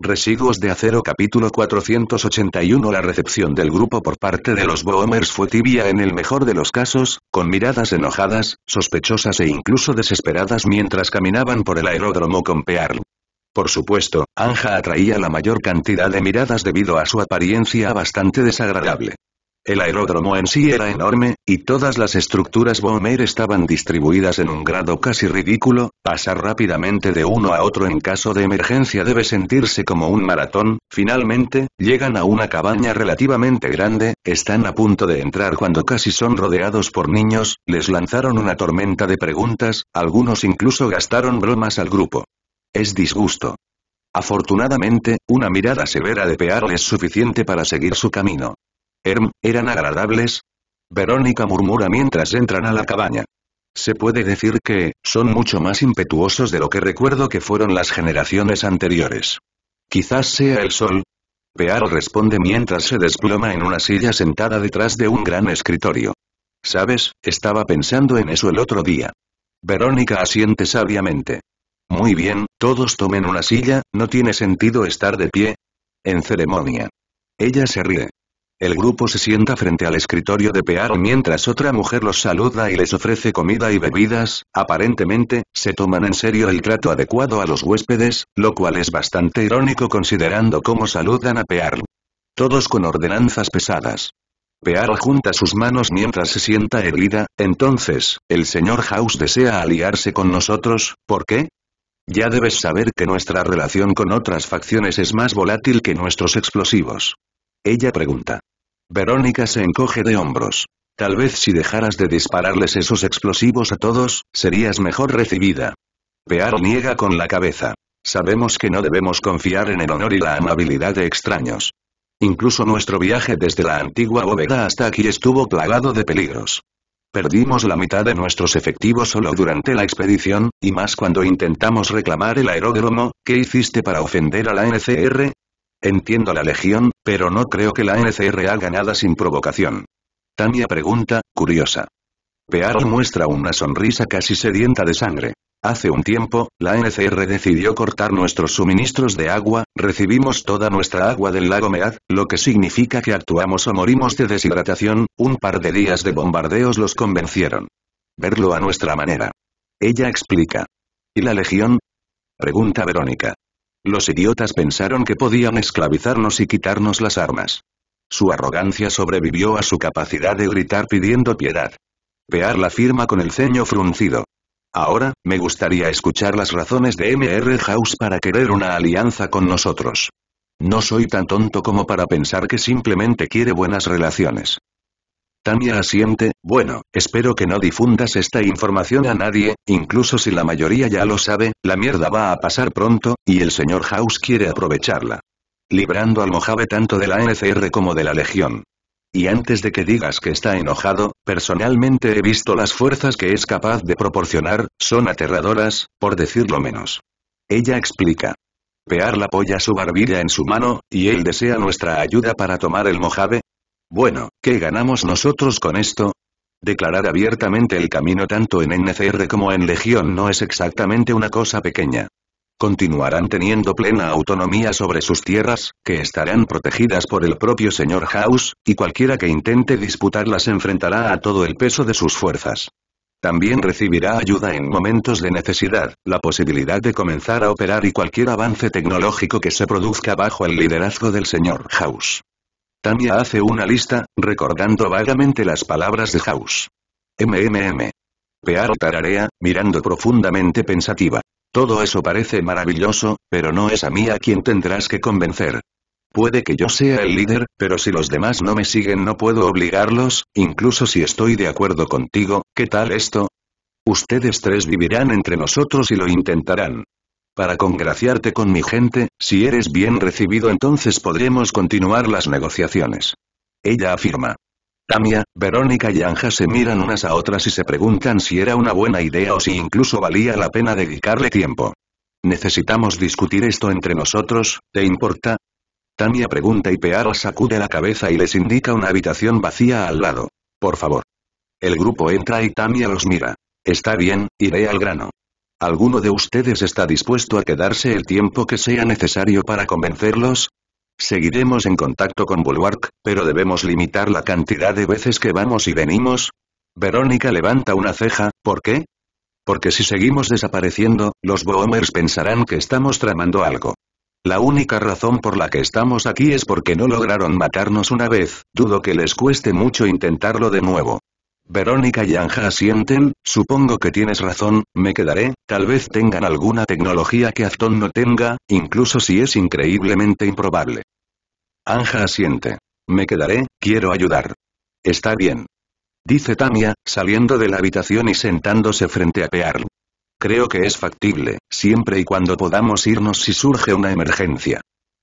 Residuos de acero capítulo 481 La recepción del grupo por parte de los Boomers fue tibia en el mejor de los casos, con miradas enojadas, sospechosas e incluso desesperadas mientras caminaban por el aeródromo con Pearl. Por supuesto, Anja atraía la mayor cantidad de miradas debido a su apariencia bastante desagradable. El aeródromo en sí era enorme, y todas las estructuras Bomber estaban distribuidas en un grado casi ridículo, pasar rápidamente de uno a otro en caso de emergencia debe sentirse como un maratón, finalmente, llegan a una cabaña relativamente grande, están a punto de entrar cuando casi son rodeados por niños, les lanzaron una tormenta de preguntas, algunos incluso gastaron bromas al grupo. Es disgusto. Afortunadamente, una mirada severa de Pearl es suficiente para seguir su camino. Erm, eran agradables. Verónica murmura mientras entran a la cabaña. Se puede decir que, son mucho más impetuosos de lo que recuerdo que fueron las generaciones anteriores. Quizás sea el sol. pearo responde mientras se desploma en una silla sentada detrás de un gran escritorio. ¿Sabes? Estaba pensando en eso el otro día. Verónica asiente sabiamente. Muy bien, todos tomen una silla, no tiene sentido estar de pie. En ceremonia. Ella se ríe. El grupo se sienta frente al escritorio de Pearl mientras otra mujer los saluda y les ofrece comida y bebidas, aparentemente, se toman en serio el trato adecuado a los huéspedes, lo cual es bastante irónico considerando cómo saludan a Pearl. Todos con ordenanzas pesadas. Pearl junta sus manos mientras se sienta herida, entonces, el señor House desea aliarse con nosotros, ¿por qué? Ya debes saber que nuestra relación con otras facciones es más volátil que nuestros explosivos. Ella pregunta. Verónica se encoge de hombros. Tal vez si dejaras de dispararles esos explosivos a todos, serías mejor recibida. Pearo niega con la cabeza. Sabemos que no debemos confiar en el honor y la amabilidad de extraños. Incluso nuestro viaje desde la antigua bóveda hasta aquí estuvo plagado de peligros. Perdimos la mitad de nuestros efectivos solo durante la expedición, y más cuando intentamos reclamar el aeródromo, ¿qué hiciste para ofender a la NCR? Entiendo la legión, pero no creo que la NCR haga nada sin provocación. Tania pregunta, curiosa. Pearo muestra una sonrisa casi sedienta de sangre. Hace un tiempo, la NCR decidió cortar nuestros suministros de agua, recibimos toda nuestra agua del lago Mead, lo que significa que actuamos o morimos de deshidratación, un par de días de bombardeos los convencieron. Verlo a nuestra manera. Ella explica. ¿Y la Legión? Pregunta Verónica. Los idiotas pensaron que podían esclavizarnos y quitarnos las armas. Su arrogancia sobrevivió a su capacidad de gritar pidiendo piedad. Pear la firma con el ceño fruncido. Ahora, me gustaría escuchar las razones de MR House para querer una alianza con nosotros. No soy tan tonto como para pensar que simplemente quiere buenas relaciones. Tania asiente, bueno, espero que no difundas esta información a nadie, incluso si la mayoría ya lo sabe, la mierda va a pasar pronto, y el señor House quiere aprovecharla. Librando al Mojave tanto de la NCR como de la Legión. Y antes de que digas que está enojado, personalmente he visto las fuerzas que es capaz de proporcionar, son aterradoras, por decirlo menos. Ella explica. Pear la su barbilla en su mano, y él desea nuestra ayuda para tomar el Mojave, bueno, ¿qué ganamos nosotros con esto? Declarar abiertamente el camino tanto en NCR como en Legión no es exactamente una cosa pequeña. Continuarán teniendo plena autonomía sobre sus tierras, que estarán protegidas por el propio señor House, y cualquiera que intente disputarlas enfrentará a todo el peso de sus fuerzas. También recibirá ayuda en momentos de necesidad, la posibilidad de comenzar a operar y cualquier avance tecnológico que se produzca bajo el liderazgo del señor House. Tania hace una lista, recordando vagamente las palabras de House. MMM. Pearo tararea, mirando profundamente pensativa. Todo eso parece maravilloso, pero no es a mí a quien tendrás que convencer. Puede que yo sea el líder, pero si los demás no me siguen no puedo obligarlos, incluso si estoy de acuerdo contigo, ¿qué tal esto? Ustedes tres vivirán entre nosotros y lo intentarán para congraciarte con mi gente, si eres bien recibido entonces podremos continuar las negociaciones. Ella afirma. Tamia, Verónica y Anja se miran unas a otras y se preguntan si era una buena idea o si incluso valía la pena dedicarle tiempo. Necesitamos discutir esto entre nosotros, ¿te importa? Tania pregunta y Peara sacude la cabeza y les indica una habitación vacía al lado. Por favor. El grupo entra y Tamia los mira. Está bien, iré al grano. ¿Alguno de ustedes está dispuesto a quedarse el tiempo que sea necesario para convencerlos? Seguiremos en contacto con Bulwark, pero debemos limitar la cantidad de veces que vamos y venimos. Verónica levanta una ceja, ¿por qué? Porque si seguimos desapareciendo, los Boomers pensarán que estamos tramando algo. La única razón por la que estamos aquí es porque no lograron matarnos una vez, dudo que les cueste mucho intentarlo de nuevo. Verónica y Anja asienten, supongo que tienes razón, me quedaré, tal vez tengan alguna tecnología que Afton no tenga, incluso si es increíblemente improbable. Anja asiente. Me quedaré, quiero ayudar. Está bien. Dice Tamia, saliendo de la habitación y sentándose frente a Pearl. Creo que es factible, siempre y cuando podamos irnos si surge una emergencia.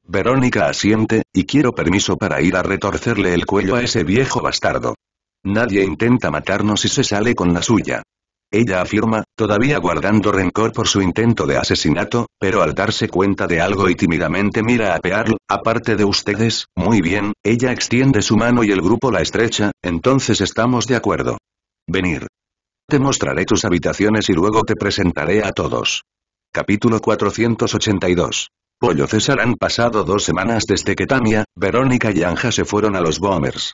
Verónica asiente, y quiero permiso para ir a retorcerle el cuello a ese viejo bastardo. Nadie intenta matarnos y se sale con la suya. Ella afirma, todavía guardando rencor por su intento de asesinato, pero al darse cuenta de algo y tímidamente mira a Pearl, aparte de ustedes, muy bien, ella extiende su mano y el grupo la estrecha, entonces estamos de acuerdo. Venir. Te mostraré tus habitaciones y luego te presentaré a todos. Capítulo 482. Pollo César han pasado dos semanas desde que Tamia, Verónica y Anja se fueron a los Bombers.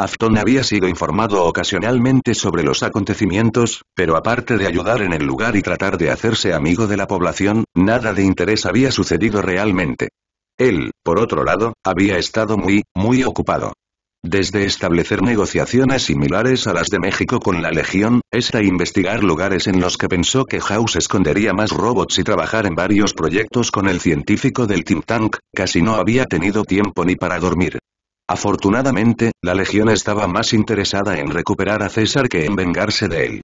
Afton había sido informado ocasionalmente sobre los acontecimientos, pero aparte de ayudar en el lugar y tratar de hacerse amigo de la población, nada de interés había sucedido realmente. Él, por otro lado, había estado muy, muy ocupado. Desde establecer negociaciones similares a las de México con la Legión, hasta investigar lugares en los que pensó que House escondería más robots y trabajar en varios proyectos con el científico del think tank, casi no había tenido tiempo ni para dormir. Afortunadamente, la legión estaba más interesada en recuperar a César que en vengarse de él.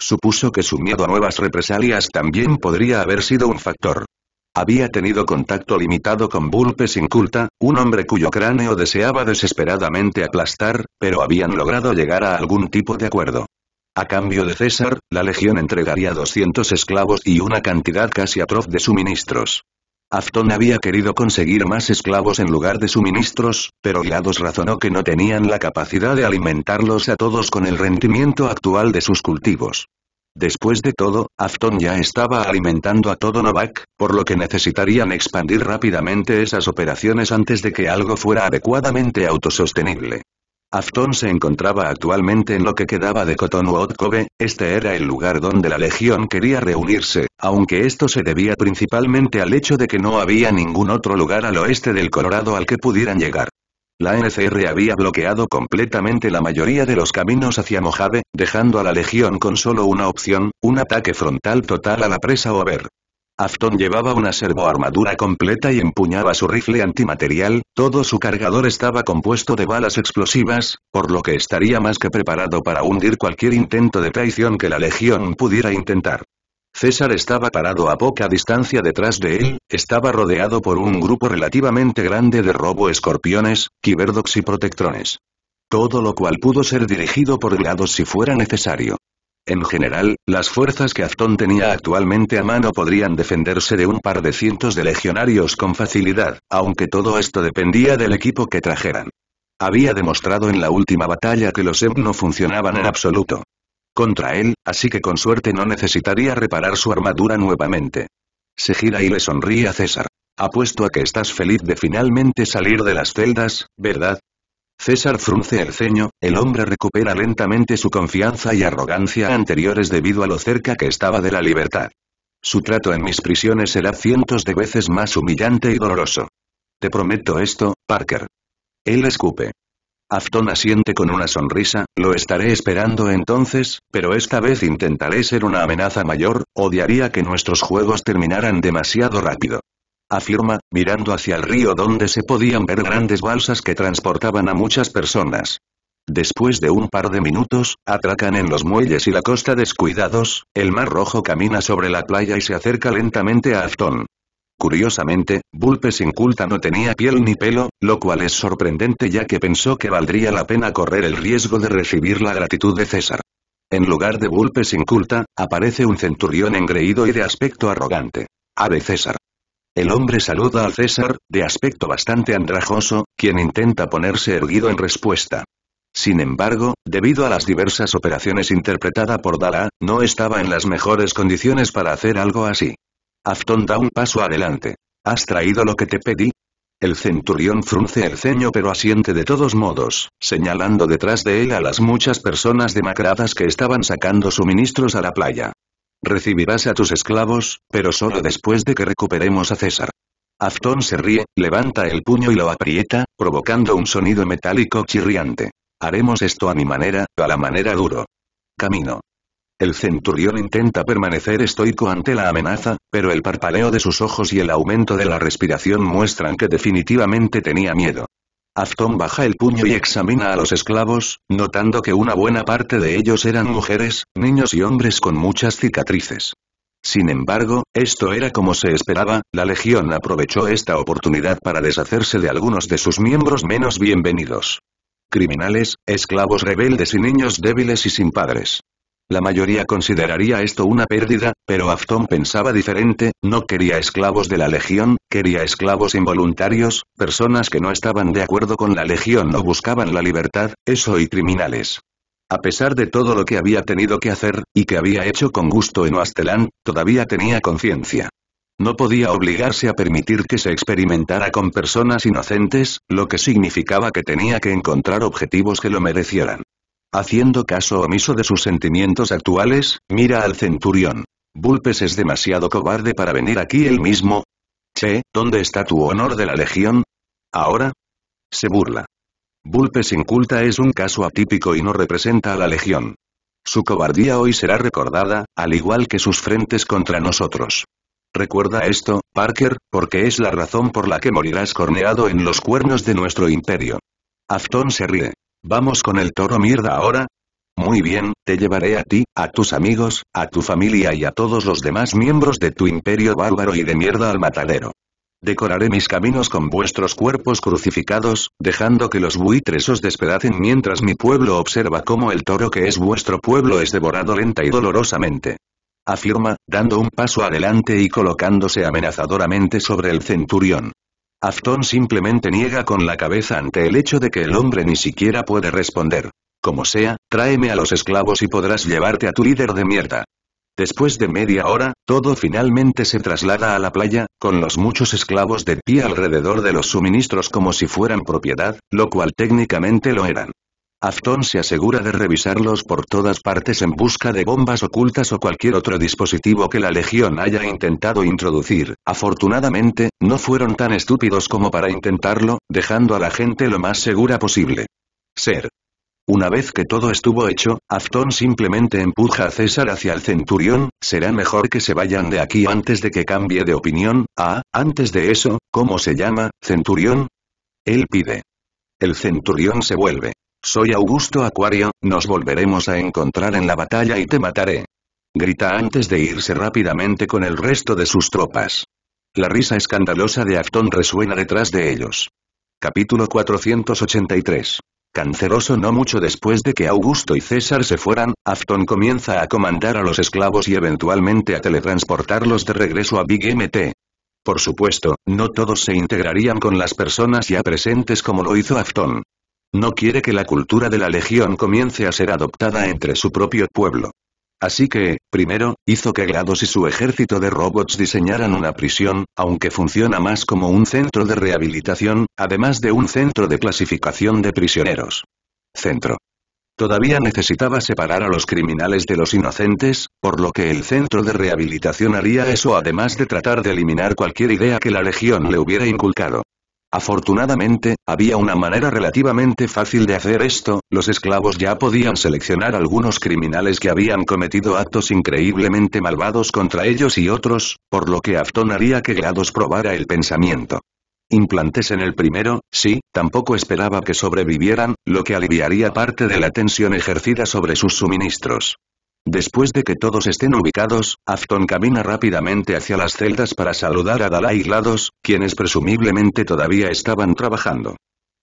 Supuso que su miedo a nuevas represalias también podría haber sido un factor. Había tenido contacto limitado con Vulpes Inculta, un hombre cuyo cráneo deseaba desesperadamente aplastar, pero habían logrado llegar a algún tipo de acuerdo. A cambio de César, la legión entregaría 200 esclavos y una cantidad casi atroz de suministros. Afton había querido conseguir más esclavos en lugar de suministros, pero Glados razonó que no tenían la capacidad de alimentarlos a todos con el rendimiento actual de sus cultivos. Después de todo, Afton ya estaba alimentando a todo Novak, por lo que necesitarían expandir rápidamente esas operaciones antes de que algo fuera adecuadamente autosostenible. Afton se encontraba actualmente en lo que quedaba de Cottonwood Cove, este era el lugar donde la legión quería reunirse, aunque esto se debía principalmente al hecho de que no había ningún otro lugar al oeste del Colorado al que pudieran llegar. La NCR había bloqueado completamente la mayoría de los caminos hacia Mojave, dejando a la legión con solo una opción, un ataque frontal total a la presa Over. Afton llevaba una servoarmadura completa y empuñaba su rifle antimaterial, todo su cargador estaba compuesto de balas explosivas, por lo que estaría más que preparado para hundir cualquier intento de traición que la legión pudiera intentar. César estaba parado a poca distancia detrás de él, estaba rodeado por un grupo relativamente grande de robo escorpiones, kiberdox y protectrones. Todo lo cual pudo ser dirigido por helados si fuera necesario. En general, las fuerzas que Afton tenía actualmente a mano podrían defenderse de un par de cientos de legionarios con facilidad, aunque todo esto dependía del equipo que trajeran. Había demostrado en la última batalla que los E.V. no funcionaban en absoluto. Contra él, así que con suerte no necesitaría reparar su armadura nuevamente. Se gira y le sonríe a César. Apuesto a que estás feliz de finalmente salir de las celdas, ¿verdad? César frunce el ceño, el hombre recupera lentamente su confianza y arrogancia anteriores debido a lo cerca que estaba de la libertad. Su trato en mis prisiones será cientos de veces más humillante y doloroso. Te prometo esto, Parker. Él escupe. Afton asiente con una sonrisa, lo estaré esperando entonces, pero esta vez intentaré ser una amenaza mayor, odiaría que nuestros juegos terminaran demasiado rápido afirma, mirando hacia el río donde se podían ver grandes balsas que transportaban a muchas personas. Después de un par de minutos, atracan en los muelles y la costa descuidados, el mar rojo camina sobre la playa y se acerca lentamente a Afton. Curiosamente, Bulpes inculta no tenía piel ni pelo, lo cual es sorprendente ya que pensó que valdría la pena correr el riesgo de recibir la gratitud de César. En lugar de Bulpes inculta, aparece un centurión engreído y de aspecto arrogante. Ave César. El hombre saluda a César, de aspecto bastante andrajoso, quien intenta ponerse erguido en respuesta. Sin embargo, debido a las diversas operaciones interpretada por Dala, no estaba en las mejores condiciones para hacer algo así. Afton da un paso adelante. ¿Has traído lo que te pedí? El centurión frunce el ceño pero asiente de todos modos, señalando detrás de él a las muchas personas demacradas que estaban sacando suministros a la playa recibirás a tus esclavos, pero solo después de que recuperemos a César. Afton se ríe, levanta el puño y lo aprieta, provocando un sonido metálico chirriante. Haremos esto a mi manera, a la manera duro. Camino. El centurión intenta permanecer estoico ante la amenaza, pero el parpaleo de sus ojos y el aumento de la respiración muestran que definitivamente tenía miedo. Afton baja el puño y examina a los esclavos, notando que una buena parte de ellos eran mujeres, niños y hombres con muchas cicatrices. Sin embargo, esto era como se esperaba, la legión aprovechó esta oportunidad para deshacerse de algunos de sus miembros menos bienvenidos. Criminales, esclavos rebeldes y niños débiles y sin padres. La mayoría consideraría esto una pérdida, pero Afton pensaba diferente, no quería esclavos de la legión, quería esclavos involuntarios, personas que no estaban de acuerdo con la legión o buscaban la libertad, eso y criminales. A pesar de todo lo que había tenido que hacer, y que había hecho con gusto en Oasteland, todavía tenía conciencia. No podía obligarse a permitir que se experimentara con personas inocentes, lo que significaba que tenía que encontrar objetivos que lo merecieran. Haciendo caso omiso de sus sentimientos actuales, mira al centurión. Bulpes es demasiado cobarde para venir aquí él mismo. Che, ¿dónde está tu honor de la legión? ¿Ahora? Se burla. Bulpes inculta es un caso atípico y no representa a la legión. Su cobardía hoy será recordada, al igual que sus frentes contra nosotros. Recuerda esto, Parker, porque es la razón por la que morirás corneado en los cuernos de nuestro imperio. Afton se ríe. ¿Vamos con el toro mierda ahora? Muy bien, te llevaré a ti, a tus amigos, a tu familia y a todos los demás miembros de tu imperio bárbaro y de mierda al matadero. Decoraré mis caminos con vuestros cuerpos crucificados, dejando que los buitres os despedacen mientras mi pueblo observa cómo el toro que es vuestro pueblo es devorado lenta y dolorosamente. Afirma, dando un paso adelante y colocándose amenazadoramente sobre el centurión. Afton simplemente niega con la cabeza ante el hecho de que el hombre ni siquiera puede responder. Como sea, tráeme a los esclavos y podrás llevarte a tu líder de mierda. Después de media hora, todo finalmente se traslada a la playa, con los muchos esclavos de pie alrededor de los suministros como si fueran propiedad, lo cual técnicamente lo eran. Afton se asegura de revisarlos por todas partes en busca de bombas ocultas o cualquier otro dispositivo que la Legión haya intentado introducir. Afortunadamente, no fueron tan estúpidos como para intentarlo, dejando a la gente lo más segura posible. Ser. Una vez que todo estuvo hecho, Afton simplemente empuja a César hacia el centurión, será mejor que se vayan de aquí antes de que cambie de opinión, ah, antes de eso, ¿cómo se llama, centurión? Él pide. El centurión se vuelve. Soy Augusto Acuario, nos volveremos a encontrar en la batalla y te mataré. Grita antes de irse rápidamente con el resto de sus tropas. La risa escandalosa de Afton resuena detrás de ellos. Capítulo 483. Canceroso no mucho después de que Augusto y César se fueran, Afton comienza a comandar a los esclavos y eventualmente a teletransportarlos de regreso a Big MT. Por supuesto, no todos se integrarían con las personas ya presentes como lo hizo Afton. No quiere que la cultura de la legión comience a ser adoptada entre su propio pueblo. Así que, primero, hizo que Glados y su ejército de robots diseñaran una prisión, aunque funciona más como un centro de rehabilitación, además de un centro de clasificación de prisioneros. Centro. Todavía necesitaba separar a los criminales de los inocentes, por lo que el centro de rehabilitación haría eso además de tratar de eliminar cualquier idea que la legión le hubiera inculcado. Afortunadamente, había una manera relativamente fácil de hacer esto, los esclavos ya podían seleccionar algunos criminales que habían cometido actos increíblemente malvados contra ellos y otros, por lo que Afton haría que Grados probara el pensamiento. Implantes en el primero, sí, tampoco esperaba que sobrevivieran, lo que aliviaría parte de la tensión ejercida sobre sus suministros. Después de que todos estén ubicados, Afton camina rápidamente hacia las celdas para saludar a Dalai Lados, quienes presumiblemente todavía estaban trabajando.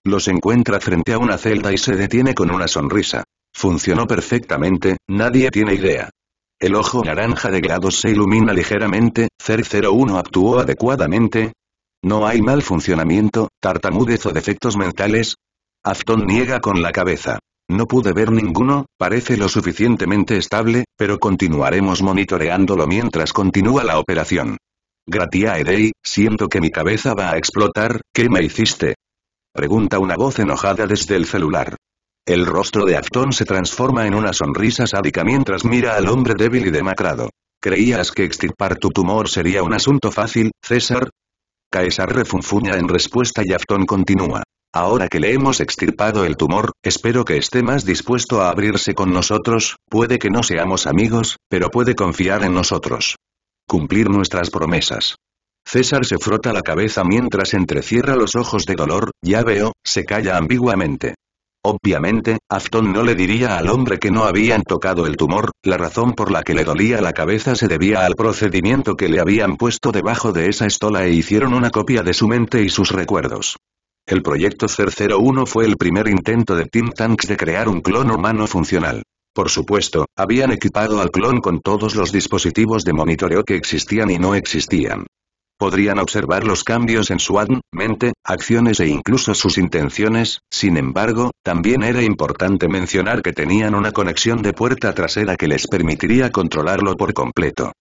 Los encuentra frente a una celda y se detiene con una sonrisa. Funcionó perfectamente, nadie tiene idea. El ojo naranja de Glados se ilumina ligeramente, CER-01 actuó adecuadamente. No hay mal funcionamiento, tartamudez o defectos mentales. Afton niega con la cabeza. No pude ver ninguno, parece lo suficientemente estable, pero continuaremos monitoreándolo mientras continúa la operación. Gratia Edei, siento que mi cabeza va a explotar, ¿qué me hiciste? Pregunta una voz enojada desde el celular. El rostro de Afton se transforma en una sonrisa sádica mientras mira al hombre débil y demacrado. ¿Creías que extirpar tu tumor sería un asunto fácil, César? Caesar refunfuña en respuesta y Afton continúa. Ahora que le hemos extirpado el tumor, espero que esté más dispuesto a abrirse con nosotros, puede que no seamos amigos, pero puede confiar en nosotros. Cumplir nuestras promesas. César se frota la cabeza mientras entrecierra los ojos de dolor, ya veo, se calla ambiguamente. Obviamente, Afton no le diría al hombre que no habían tocado el tumor, la razón por la que le dolía la cabeza se debía al procedimiento que le habían puesto debajo de esa estola e hicieron una copia de su mente y sus recuerdos. El proyecto 001 01 fue el primer intento de Team Tanks de crear un clon humano funcional. Por supuesto, habían equipado al clon con todos los dispositivos de monitoreo que existían y no existían. Podrían observar los cambios en su ADN, mente, acciones e incluso sus intenciones, sin embargo, también era importante mencionar que tenían una conexión de puerta trasera que les permitiría controlarlo por completo.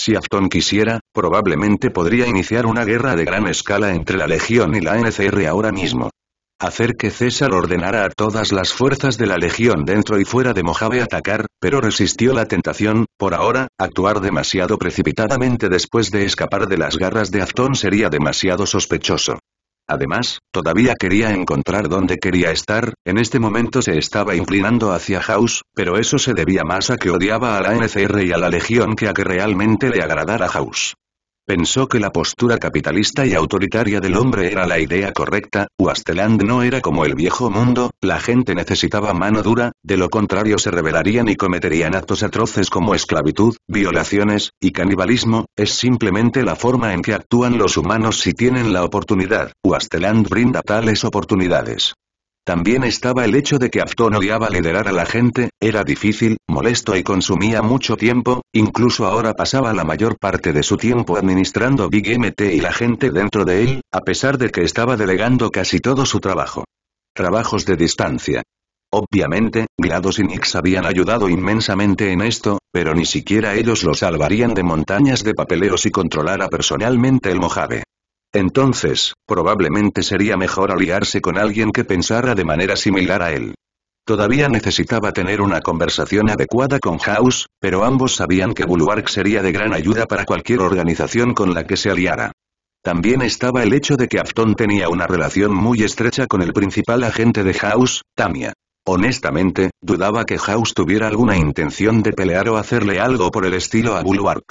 Si Afton quisiera, probablemente podría iniciar una guerra de gran escala entre la Legión y la NCR ahora mismo. Hacer que César ordenara a todas las fuerzas de la Legión dentro y fuera de Mojave atacar, pero resistió la tentación, por ahora, actuar demasiado precipitadamente después de escapar de las garras de Afton sería demasiado sospechoso. Además, todavía quería encontrar dónde quería estar, en este momento se estaba inclinando hacia House, pero eso se debía más a que odiaba a la NCR y a la legión que a que realmente le agradara House. Pensó que la postura capitalista y autoritaria del hombre era la idea correcta, Wasteland no era como el viejo mundo, la gente necesitaba mano dura, de lo contrario se rebelarían y cometerían actos atroces como esclavitud, violaciones, y canibalismo, es simplemente la forma en que actúan los humanos si tienen la oportunidad, Wasteland brinda tales oportunidades. También estaba el hecho de que Afton odiaba liderar a la gente, era difícil, molesto y consumía mucho tiempo, incluso ahora pasaba la mayor parte de su tiempo administrando Big MT y la gente dentro de él, a pesar de que estaba delegando casi todo su trabajo. Trabajos de distancia. Obviamente, Glados y Nix habían ayudado inmensamente en esto, pero ni siquiera ellos lo salvarían de montañas de papeleos y controlara personalmente el Mojave. Entonces, probablemente sería mejor aliarse con alguien que pensara de manera similar a él. Todavía necesitaba tener una conversación adecuada con House, pero ambos sabían que Bulwark sería de gran ayuda para cualquier organización con la que se aliara. También estaba el hecho de que Afton tenía una relación muy estrecha con el principal agente de House, Tamia. Honestamente, dudaba que House tuviera alguna intención de pelear o hacerle algo por el estilo a Bulwark.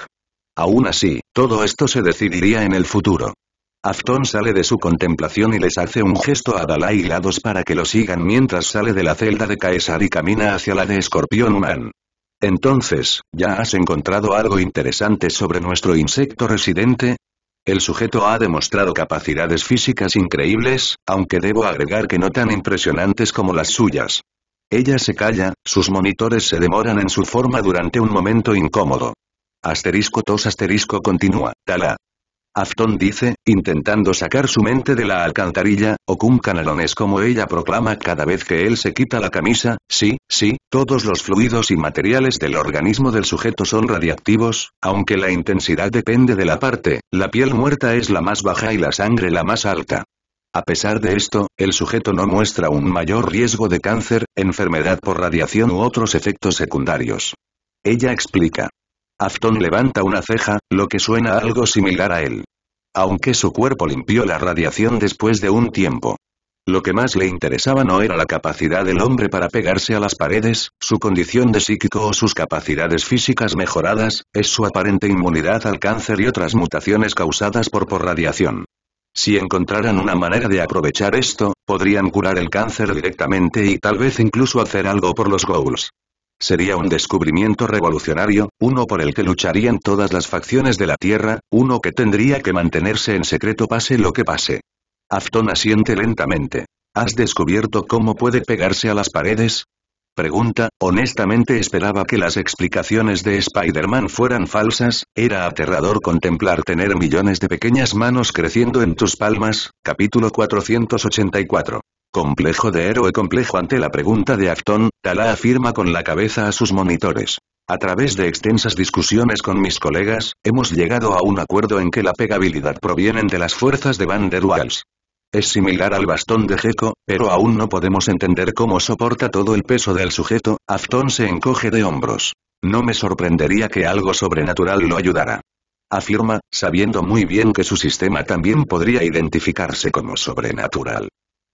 Aún así, todo esto se decidiría en el futuro. Afton sale de su contemplación y les hace un gesto a Dalai Lados para que lo sigan mientras sale de la celda de Caesar y camina hacia la de Escorpión Man. Entonces, ¿ya has encontrado algo interesante sobre nuestro insecto residente? El sujeto ha demostrado capacidades físicas increíbles, aunque debo agregar que no tan impresionantes como las suyas. Ella se calla, sus monitores se demoran en su forma durante un momento incómodo. Asterisco tos asterisco continúa, tala. Afton dice, intentando sacar su mente de la alcantarilla, o Canalón es como ella proclama cada vez que él se quita la camisa, sí, sí, todos los fluidos y materiales del organismo del sujeto son radiactivos, aunque la intensidad depende de la parte, la piel muerta es la más baja y la sangre la más alta. A pesar de esto, el sujeto no muestra un mayor riesgo de cáncer, enfermedad por radiación u otros efectos secundarios. Ella explica. Afton levanta una ceja, lo que suena algo similar a él. Aunque su cuerpo limpió la radiación después de un tiempo. Lo que más le interesaba no era la capacidad del hombre para pegarse a las paredes, su condición de psíquico o sus capacidades físicas mejoradas, es su aparente inmunidad al cáncer y otras mutaciones causadas por, por radiación. Si encontraran una manera de aprovechar esto, podrían curar el cáncer directamente y tal vez incluso hacer algo por los ghouls. Sería un descubrimiento revolucionario, uno por el que lucharían todas las facciones de la Tierra, uno que tendría que mantenerse en secreto pase lo que pase. Afton asiente lentamente. ¿Has descubierto cómo puede pegarse a las paredes? Pregunta, honestamente esperaba que las explicaciones de Spider-Man fueran falsas, era aterrador contemplar tener millones de pequeñas manos creciendo en tus palmas, capítulo 484. Complejo de héroe complejo ante la pregunta de afton Tala afirma con la cabeza a sus monitores. A través de extensas discusiones con mis colegas, hemos llegado a un acuerdo en que la pegabilidad proviene de las fuerzas de Van der Waals. Es similar al bastón de Gecko, pero aún no podemos entender cómo soporta todo el peso del sujeto, Afton se encoge de hombros. No me sorprendería que algo sobrenatural lo ayudara. Afirma, sabiendo muy bien que su sistema también podría identificarse como sobrenatural.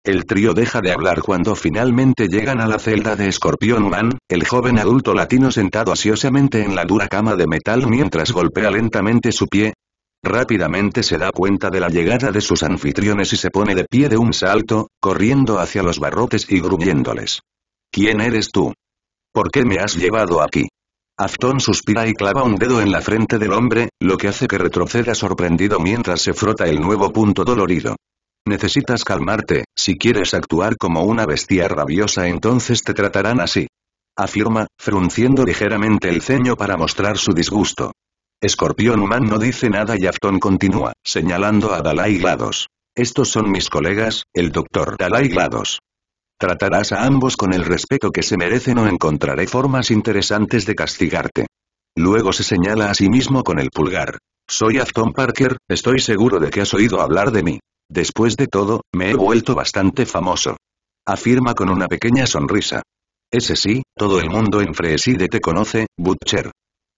El trío deja de hablar cuando finalmente llegan a la celda de Escorpión Man, el joven adulto latino sentado ansiosamente en la dura cama de metal mientras golpea lentamente su pie. Rápidamente se da cuenta de la llegada de sus anfitriones y se pone de pie de un salto, corriendo hacia los barrotes y gruñéndoles. ¿Quién eres tú? ¿Por qué me has llevado aquí? Afton suspira y clava un dedo en la frente del hombre, lo que hace que retroceda sorprendido mientras se frota el nuevo punto dolorido. Necesitas calmarte, si quieres actuar como una bestia rabiosa entonces te tratarán así. Afirma, frunciendo ligeramente el ceño para mostrar su disgusto. Escorpión humano no dice nada y Afton continúa, señalando a Dalai Glados. Estos son mis colegas, el doctor Dalai Glados. Tratarás a ambos con el respeto que se merecen o encontraré formas interesantes de castigarte. Luego se señala a sí mismo con el pulgar. Soy Afton Parker, estoy seguro de que has oído hablar de mí. Después de todo, me he vuelto bastante famoso. Afirma con una pequeña sonrisa. Ese sí, todo el mundo en Freeside te conoce, Butcher.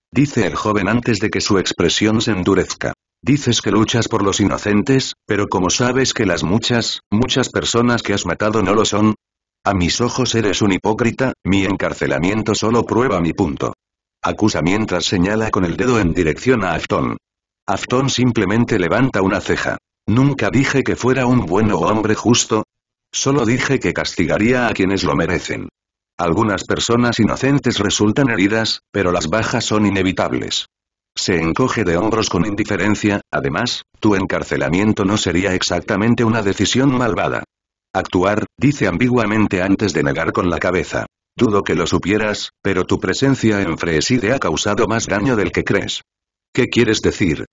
Dice el joven antes de que su expresión se endurezca. Dices que luchas por los inocentes, pero como sabes que las muchas, muchas personas que has matado no lo son? A mis ojos eres un hipócrita, mi encarcelamiento solo prueba mi punto. Acusa mientras señala con el dedo en dirección a Afton. Afton simplemente levanta una ceja. Nunca dije que fuera un bueno hombre justo. Solo dije que castigaría a quienes lo merecen. Algunas personas inocentes resultan heridas, pero las bajas son inevitables. Se encoge de hombros con indiferencia, además, tu encarcelamiento no sería exactamente una decisión malvada. Actuar, dice ambiguamente antes de negar con la cabeza. Dudo que lo supieras, pero tu presencia en Freside ha causado más daño del que crees. ¿Qué quieres decir?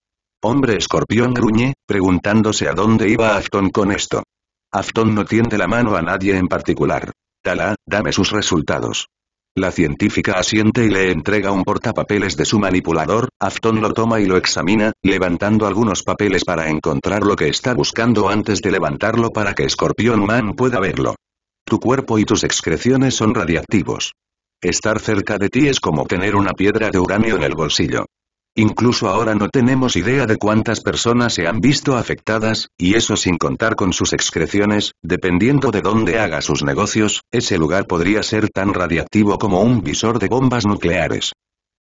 Hombre escorpión gruñe, preguntándose a dónde iba Afton con esto. Afton no tiende la mano a nadie en particular. Tala, dame sus resultados. La científica asiente y le entrega un portapapeles de su manipulador, Afton lo toma y lo examina, levantando algunos papeles para encontrar lo que está buscando antes de levantarlo para que escorpión Man pueda verlo. Tu cuerpo y tus excreciones son radiactivos. Estar cerca de ti es como tener una piedra de uranio en el bolsillo. Incluso ahora no tenemos idea de cuántas personas se han visto afectadas, y eso sin contar con sus excreciones, dependiendo de dónde haga sus negocios, ese lugar podría ser tan radiactivo como un visor de bombas nucleares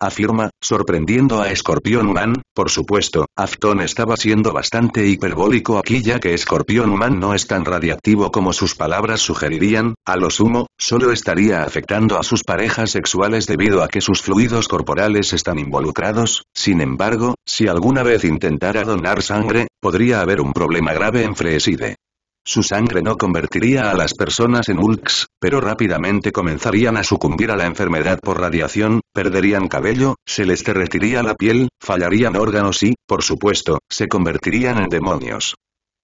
afirma, sorprendiendo a Scorpion Human, por supuesto, Afton estaba siendo bastante hiperbólico aquí ya que Escorpión Human no es tan radiactivo como sus palabras sugerirían, a lo sumo, solo estaría afectando a sus parejas sexuales debido a que sus fluidos corporales están involucrados, sin embargo, si alguna vez intentara donar sangre, podría haber un problema grave en Freeside. Su sangre no convertiría a las personas en Ulks, pero rápidamente comenzarían a sucumbir a la enfermedad por radiación, perderían cabello, se les derretiría la piel, fallarían órganos y, por supuesto, se convertirían en demonios.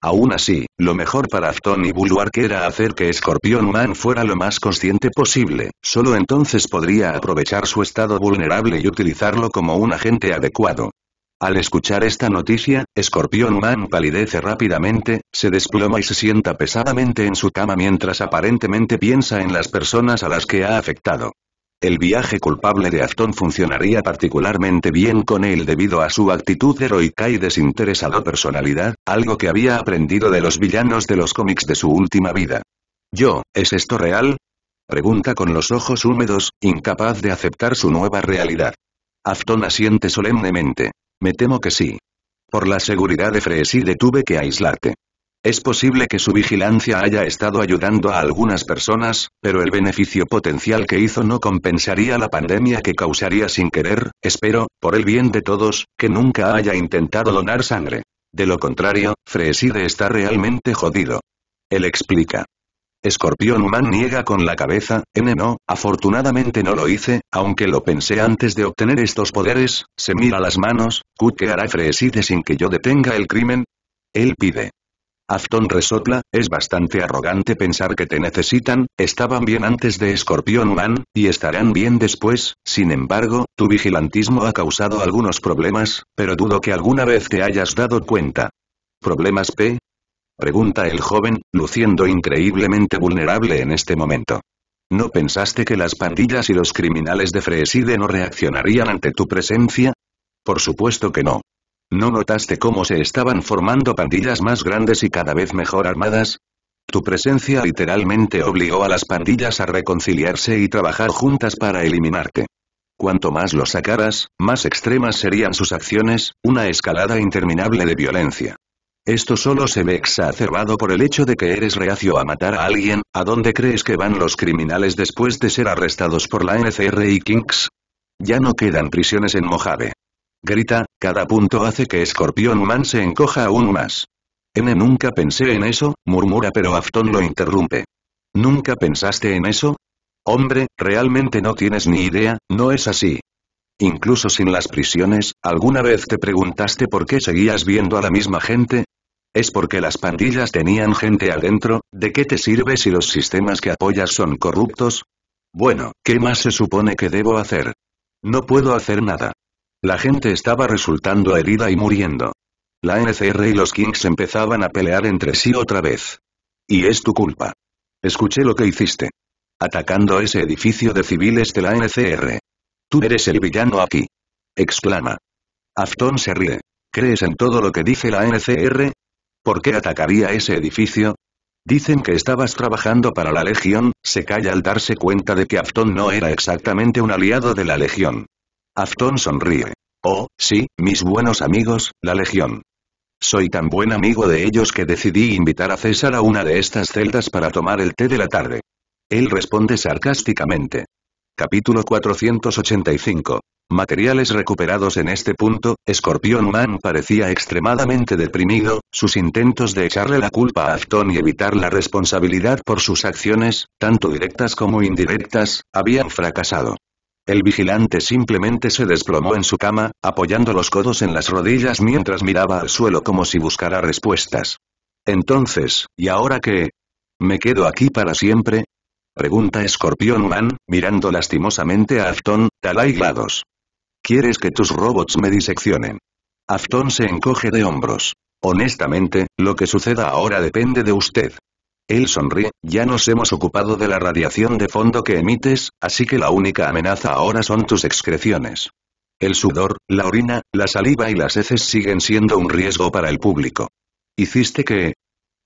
Aún así, lo mejor para Afton y Bulwark era hacer que Scorpion Man fuera lo más consciente posible, solo entonces podría aprovechar su estado vulnerable y utilizarlo como un agente adecuado. Al escuchar esta noticia, Scorpion Man palidece rápidamente, se desploma y se sienta pesadamente en su cama mientras aparentemente piensa en las personas a las que ha afectado. El viaje culpable de Afton funcionaría particularmente bien con él debido a su actitud heroica y desinteresada personalidad, algo que había aprendido de los villanos de los cómics de su última vida. Yo, ¿es esto real? Pregunta con los ojos húmedos, incapaz de aceptar su nueva realidad. Afton asiente solemnemente. Me temo que sí. Por la seguridad de Freeside tuve que aislarte. Es posible que su vigilancia haya estado ayudando a algunas personas, pero el beneficio potencial que hizo no compensaría la pandemia que causaría sin querer, espero, por el bien de todos, que nunca haya intentado donar sangre. De lo contrario, Freeside está realmente jodido. Él explica. Escorpión Human niega con la cabeza, N no, afortunadamente no lo hice, aunque lo pensé antes de obtener estos poderes, se mira las manos, Q que hará Freside sin que yo detenga el crimen. Él pide. Afton resopla, es bastante arrogante pensar que te necesitan, estaban bien antes de Escorpión Human, y estarán bien después, sin embargo, tu vigilantismo ha causado algunos problemas, pero dudo que alguna vez te hayas dado cuenta. Problemas P, Pregunta el joven, luciendo increíblemente vulnerable en este momento. ¿No pensaste que las pandillas y los criminales de Freeside no reaccionarían ante tu presencia? Por supuesto que no. ¿No notaste cómo se estaban formando pandillas más grandes y cada vez mejor armadas? Tu presencia literalmente obligó a las pandillas a reconciliarse y trabajar juntas para eliminarte. Cuanto más lo sacaras, más extremas serían sus acciones, una escalada interminable de violencia. Esto solo se ve exacerbado por el hecho de que eres reacio a matar a alguien, ¿a dónde crees que van los criminales después de ser arrestados por la NCR y Kinks? Ya no quedan prisiones en Mojave. Grita, cada punto hace que Scorpion Man se encoja aún más. N nunca pensé en eso, murmura pero Afton lo interrumpe. ¿Nunca pensaste en eso? Hombre, realmente no tienes ni idea, no es así. Incluso sin las prisiones, ¿alguna vez te preguntaste por qué seguías viendo a la misma gente? Es porque las pandillas tenían gente adentro, ¿de qué te sirve si los sistemas que apoyas son corruptos? Bueno, ¿qué más se supone que debo hacer? No puedo hacer nada. La gente estaba resultando herida y muriendo. La NCR y los Kings empezaban a pelear entre sí otra vez. Y es tu culpa. Escuché lo que hiciste. Atacando ese edificio de civiles de la NCR. Tú eres el villano aquí. Exclama. Afton se ríe. ¿Crees en todo lo que dice la NCR? ¿Por qué atacaría ese edificio? Dicen que estabas trabajando para la Legión, se calla al darse cuenta de que Afton no era exactamente un aliado de la Legión. Afton sonríe. Oh, sí, mis buenos amigos, la Legión. Soy tan buen amigo de ellos que decidí invitar a César a una de estas celdas para tomar el té de la tarde. Él responde sarcásticamente. Capítulo 485 materiales recuperados en este punto, Scorpion Man parecía extremadamente deprimido, sus intentos de echarle la culpa a Afton y evitar la responsabilidad por sus acciones, tanto directas como indirectas, habían fracasado. El vigilante simplemente se desplomó en su cama, apoyando los codos en las rodillas mientras miraba al suelo como si buscara respuestas. Entonces, ¿y ahora qué? ¿Me quedo aquí para siempre? Pregunta Scorpion Man, mirando lastimosamente a Afton, talai lados. ¿Quieres que tus robots me diseccionen? Afton se encoge de hombros. Honestamente, lo que suceda ahora depende de usted. Él sonríe, ya nos hemos ocupado de la radiación de fondo que emites, así que la única amenaza ahora son tus excreciones. El sudor, la orina, la saliva y las heces siguen siendo un riesgo para el público. ¿Hiciste que...?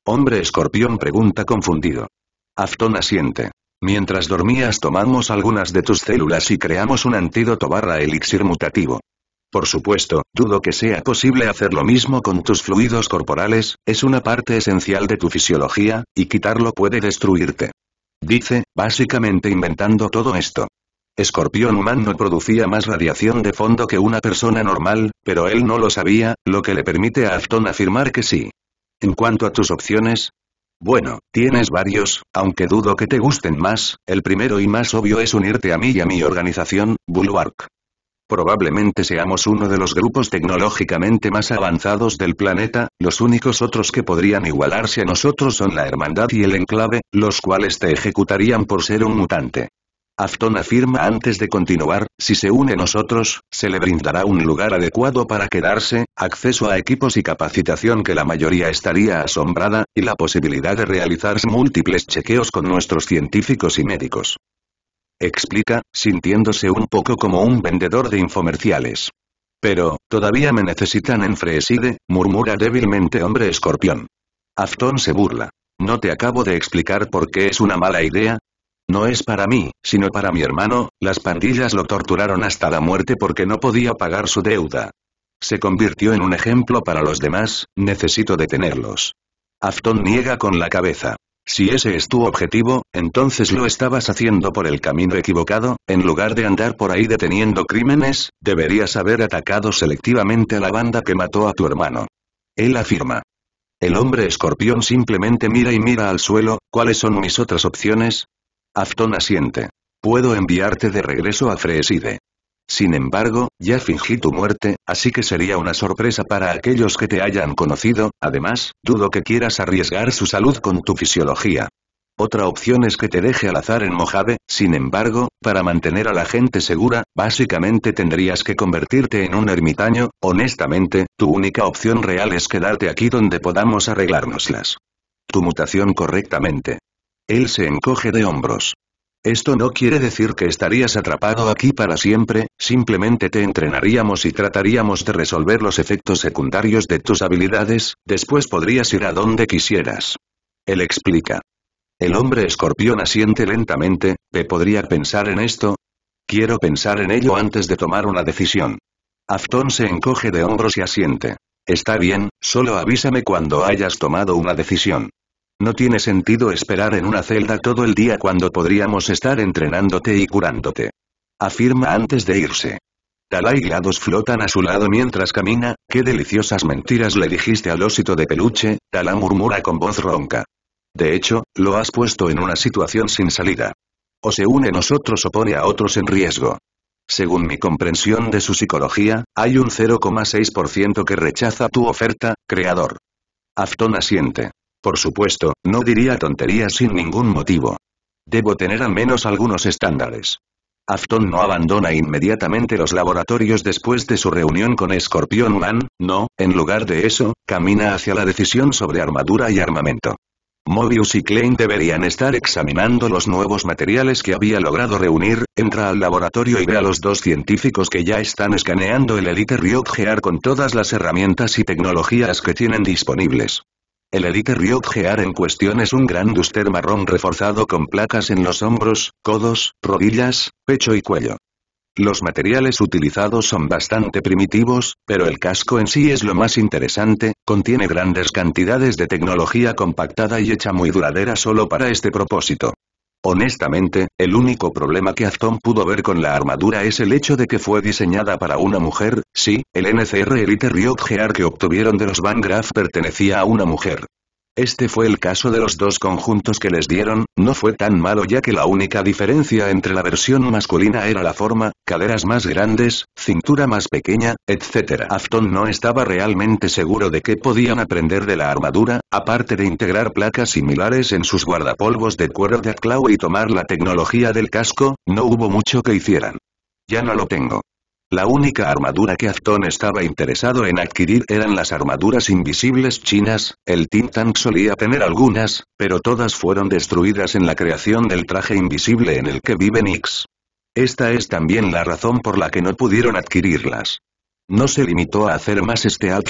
Hombre escorpión pregunta confundido. Afton asiente. Mientras dormías tomamos algunas de tus células y creamos un antídoto barra elixir mutativo. Por supuesto, dudo que sea posible hacer lo mismo con tus fluidos corporales, es una parte esencial de tu fisiología, y quitarlo puede destruirte. Dice, básicamente inventando todo esto. Escorpión humano producía más radiación de fondo que una persona normal, pero él no lo sabía, lo que le permite a Afton afirmar que sí. En cuanto a tus opciones, bueno, tienes varios, aunque dudo que te gusten más, el primero y más obvio es unirte a mí y a mi organización, Bulwark. Probablemente seamos uno de los grupos tecnológicamente más avanzados del planeta, los únicos otros que podrían igualarse a nosotros son la Hermandad y el Enclave, los cuales te ejecutarían por ser un mutante. Afton afirma antes de continuar, si se une nosotros, se le brindará un lugar adecuado para quedarse, acceso a equipos y capacitación que la mayoría estaría asombrada, y la posibilidad de realizar múltiples chequeos con nuestros científicos y médicos. Explica, sintiéndose un poco como un vendedor de infomerciales. Pero, todavía me necesitan en Freeside, murmura débilmente hombre escorpión. Afton se burla. ¿No te acabo de explicar por qué es una mala idea? No es para mí, sino para mi hermano, las pandillas lo torturaron hasta la muerte porque no podía pagar su deuda. Se convirtió en un ejemplo para los demás, necesito detenerlos. Afton niega con la cabeza. Si ese es tu objetivo, entonces lo estabas haciendo por el camino equivocado, en lugar de andar por ahí deteniendo crímenes, deberías haber atacado selectivamente a la banda que mató a tu hermano. Él afirma. El hombre escorpión simplemente mira y mira al suelo, ¿cuáles son mis otras opciones? Afton asiente. Puedo enviarte de regreso a Freside. Sin embargo, ya fingí tu muerte, así que sería una sorpresa para aquellos que te hayan conocido, además, dudo que quieras arriesgar su salud con tu fisiología. Otra opción es que te deje al azar en Mojave, sin embargo, para mantener a la gente segura, básicamente tendrías que convertirte en un ermitaño, honestamente, tu única opción real es quedarte aquí donde podamos arreglárnoslas. Tu mutación correctamente. Él se encoge de hombros. Esto no quiere decir que estarías atrapado aquí para siempre, simplemente te entrenaríamos y trataríamos de resolver los efectos secundarios de tus habilidades, después podrías ir a donde quisieras. Él explica. El hombre escorpión asiente lentamente, ¿te podría pensar en esto? Quiero pensar en ello antes de tomar una decisión. Afton se encoge de hombros y asiente. Está bien, solo avísame cuando hayas tomado una decisión. No tiene sentido esperar en una celda todo el día cuando podríamos estar entrenándote y curándote. Afirma antes de irse. Talá y Lados flotan a su lado mientras camina, qué deliciosas mentiras le dijiste al ósito de peluche, Talá murmura con voz ronca. De hecho, lo has puesto en una situación sin salida. O se une nosotros o pone a otros en riesgo. Según mi comprensión de su psicología, hay un 0,6% que rechaza tu oferta, creador. Afton asiente. Por supuesto, no diría tonterías sin ningún motivo. Debo tener al menos algunos estándares. Afton no abandona inmediatamente los laboratorios después de su reunión con Scorpion Man, no, en lugar de eso, camina hacia la decisión sobre armadura y armamento. Mobius y Klein deberían estar examinando los nuevos materiales que había logrado reunir, entra al laboratorio y ve a los dos científicos que ya están escaneando el Elite objear con todas las herramientas y tecnologías que tienen disponibles. El Elite Ryokgear en cuestión es un gran duster marrón reforzado con placas en los hombros, codos, rodillas, pecho y cuello. Los materiales utilizados son bastante primitivos, pero el casco en sí es lo más interesante, contiene grandes cantidades de tecnología compactada y hecha muy duradera solo para este propósito. Honestamente, el único problema que Afton pudo ver con la armadura es el hecho de que fue diseñada para una mujer, sí, el NCR Elite Riot que obtuvieron de los Vanguard pertenecía a una mujer. Este fue el caso de los dos conjuntos que les dieron, no fue tan malo ya que la única diferencia entre la versión masculina era la forma, caderas más grandes, cintura más pequeña, etc. Afton no estaba realmente seguro de qué podían aprender de la armadura, aparte de integrar placas similares en sus guardapolvos de cuero de Atclaw y tomar la tecnología del casco, no hubo mucho que hicieran. Ya no lo tengo. La única armadura que Afton estaba interesado en adquirir eran las armaduras invisibles chinas, el Tintan solía tener algunas, pero todas fueron destruidas en la creación del traje invisible en el que vive Nix. Esta es también la razón por la que no pudieron adquirirlas. No se limitó a hacer más stealth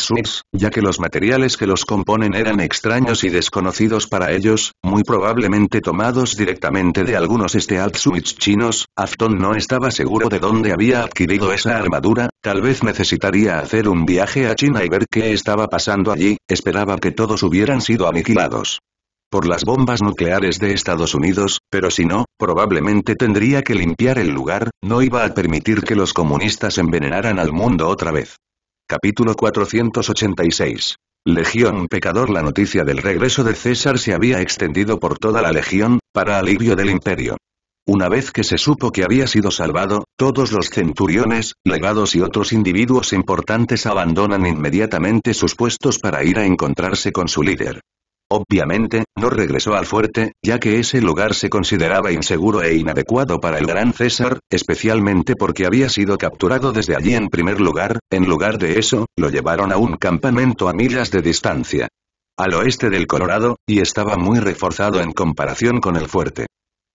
ya que los materiales que los componen eran extraños y desconocidos para ellos, muy probablemente tomados directamente de algunos stealth chinos, Afton no estaba seguro de dónde había adquirido esa armadura, tal vez necesitaría hacer un viaje a China y ver qué estaba pasando allí, esperaba que todos hubieran sido aniquilados por las bombas nucleares de Estados Unidos, pero si no, probablemente tendría que limpiar el lugar, no iba a permitir que los comunistas envenenaran al mundo otra vez. Capítulo 486. Legión Pecador La noticia del regreso de César se había extendido por toda la legión, para alivio del imperio. Una vez que se supo que había sido salvado, todos los centuriones, legados y otros individuos importantes abandonan inmediatamente sus puestos para ir a encontrarse con su líder. Obviamente, no regresó al fuerte, ya que ese lugar se consideraba inseguro e inadecuado para el gran César, especialmente porque había sido capturado desde allí en primer lugar, en lugar de eso, lo llevaron a un campamento a millas de distancia. Al oeste del Colorado, y estaba muy reforzado en comparación con el fuerte.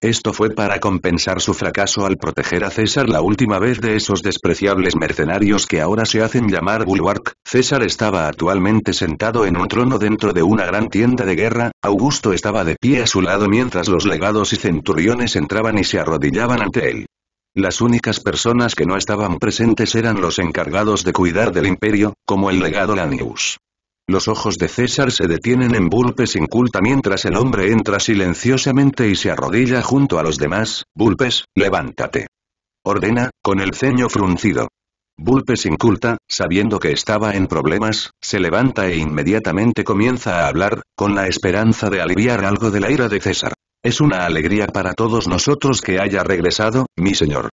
Esto fue para compensar su fracaso al proteger a César la última vez de esos despreciables mercenarios que ahora se hacen llamar Bulwark. César estaba actualmente sentado en un trono dentro de una gran tienda de guerra, Augusto estaba de pie a su lado mientras los legados y centuriones entraban y se arrodillaban ante él. Las únicas personas que no estaban presentes eran los encargados de cuidar del imperio, como el legado Lanius. Los ojos de César se detienen en Bulpes inculta mientras el hombre entra silenciosamente y se arrodilla junto a los demás, Bulpes, levántate. Ordena, con el ceño fruncido. Bulpes inculta, sabiendo que estaba en problemas, se levanta e inmediatamente comienza a hablar, con la esperanza de aliviar algo de la ira de César. Es una alegría para todos nosotros que haya regresado, mi señor.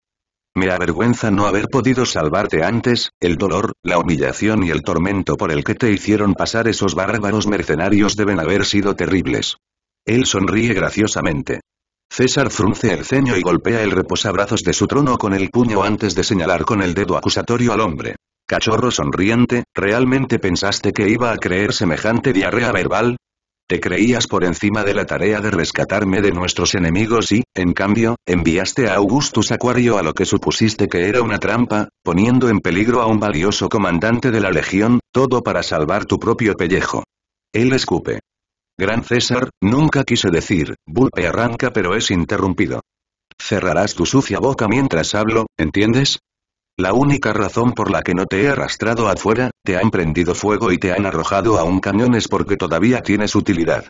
Me avergüenza no haber podido salvarte antes, el dolor, la humillación y el tormento por el que te hicieron pasar esos bárbaros mercenarios deben haber sido terribles. Él sonríe graciosamente. César frunce el ceño y golpea el reposabrazos de su trono con el puño antes de señalar con el dedo acusatorio al hombre. Cachorro sonriente, ¿realmente pensaste que iba a creer semejante diarrea verbal? Te creías por encima de la tarea de rescatarme de nuestros enemigos y, en cambio, enviaste a Augustus Acuario a lo que supusiste que era una trampa, poniendo en peligro a un valioso comandante de la Legión, todo para salvar tu propio pellejo. Él escupe. Gran César, nunca quise decir, Bulpe arranca pero es interrumpido. Cerrarás tu sucia boca mientras hablo, ¿entiendes? La única razón por la que no te he arrastrado afuera, te han prendido fuego y te han arrojado a un cañón es porque todavía tienes utilidad.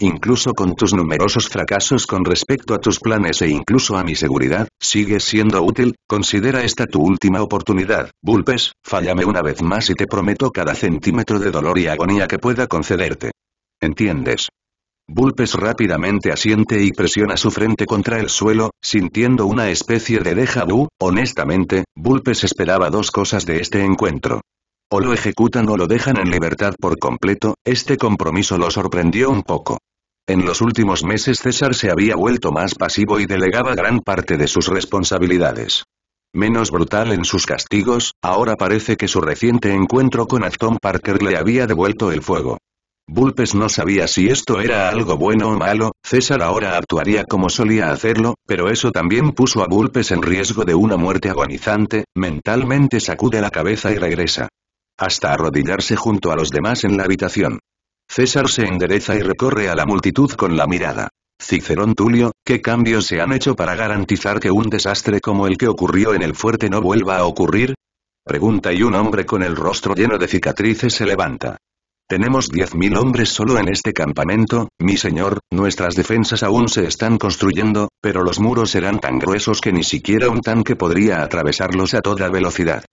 Incluso con tus numerosos fracasos con respecto a tus planes e incluso a mi seguridad, sigues siendo útil, considera esta tu última oportunidad, Bulpes, fállame una vez más y te prometo cada centímetro de dolor y agonía que pueda concederte. ¿Entiendes? Bulpes rápidamente asiente y presiona su frente contra el suelo, sintiendo una especie de déjà vu. Honestamente, Bulpes esperaba dos cosas de este encuentro. O lo ejecutan o lo dejan en libertad por completo, este compromiso lo sorprendió un poco. En los últimos meses César se había vuelto más pasivo y delegaba gran parte de sus responsabilidades. Menos brutal en sus castigos, ahora parece que su reciente encuentro con Acton Parker le había devuelto el fuego. Bulpes no sabía si esto era algo bueno o malo, César ahora actuaría como solía hacerlo, pero eso también puso a Bulpes en riesgo de una muerte agonizante, mentalmente sacude la cabeza y regresa. Hasta arrodillarse junto a los demás en la habitación. César se endereza y recorre a la multitud con la mirada. Cicerón Tulio, ¿qué cambios se han hecho para garantizar que un desastre como el que ocurrió en el fuerte no vuelva a ocurrir? Pregunta y un hombre con el rostro lleno de cicatrices se levanta. Tenemos 10.000 hombres solo en este campamento, mi señor, nuestras defensas aún se están construyendo, pero los muros serán tan gruesos que ni siquiera un tanque podría atravesarlos a toda velocidad.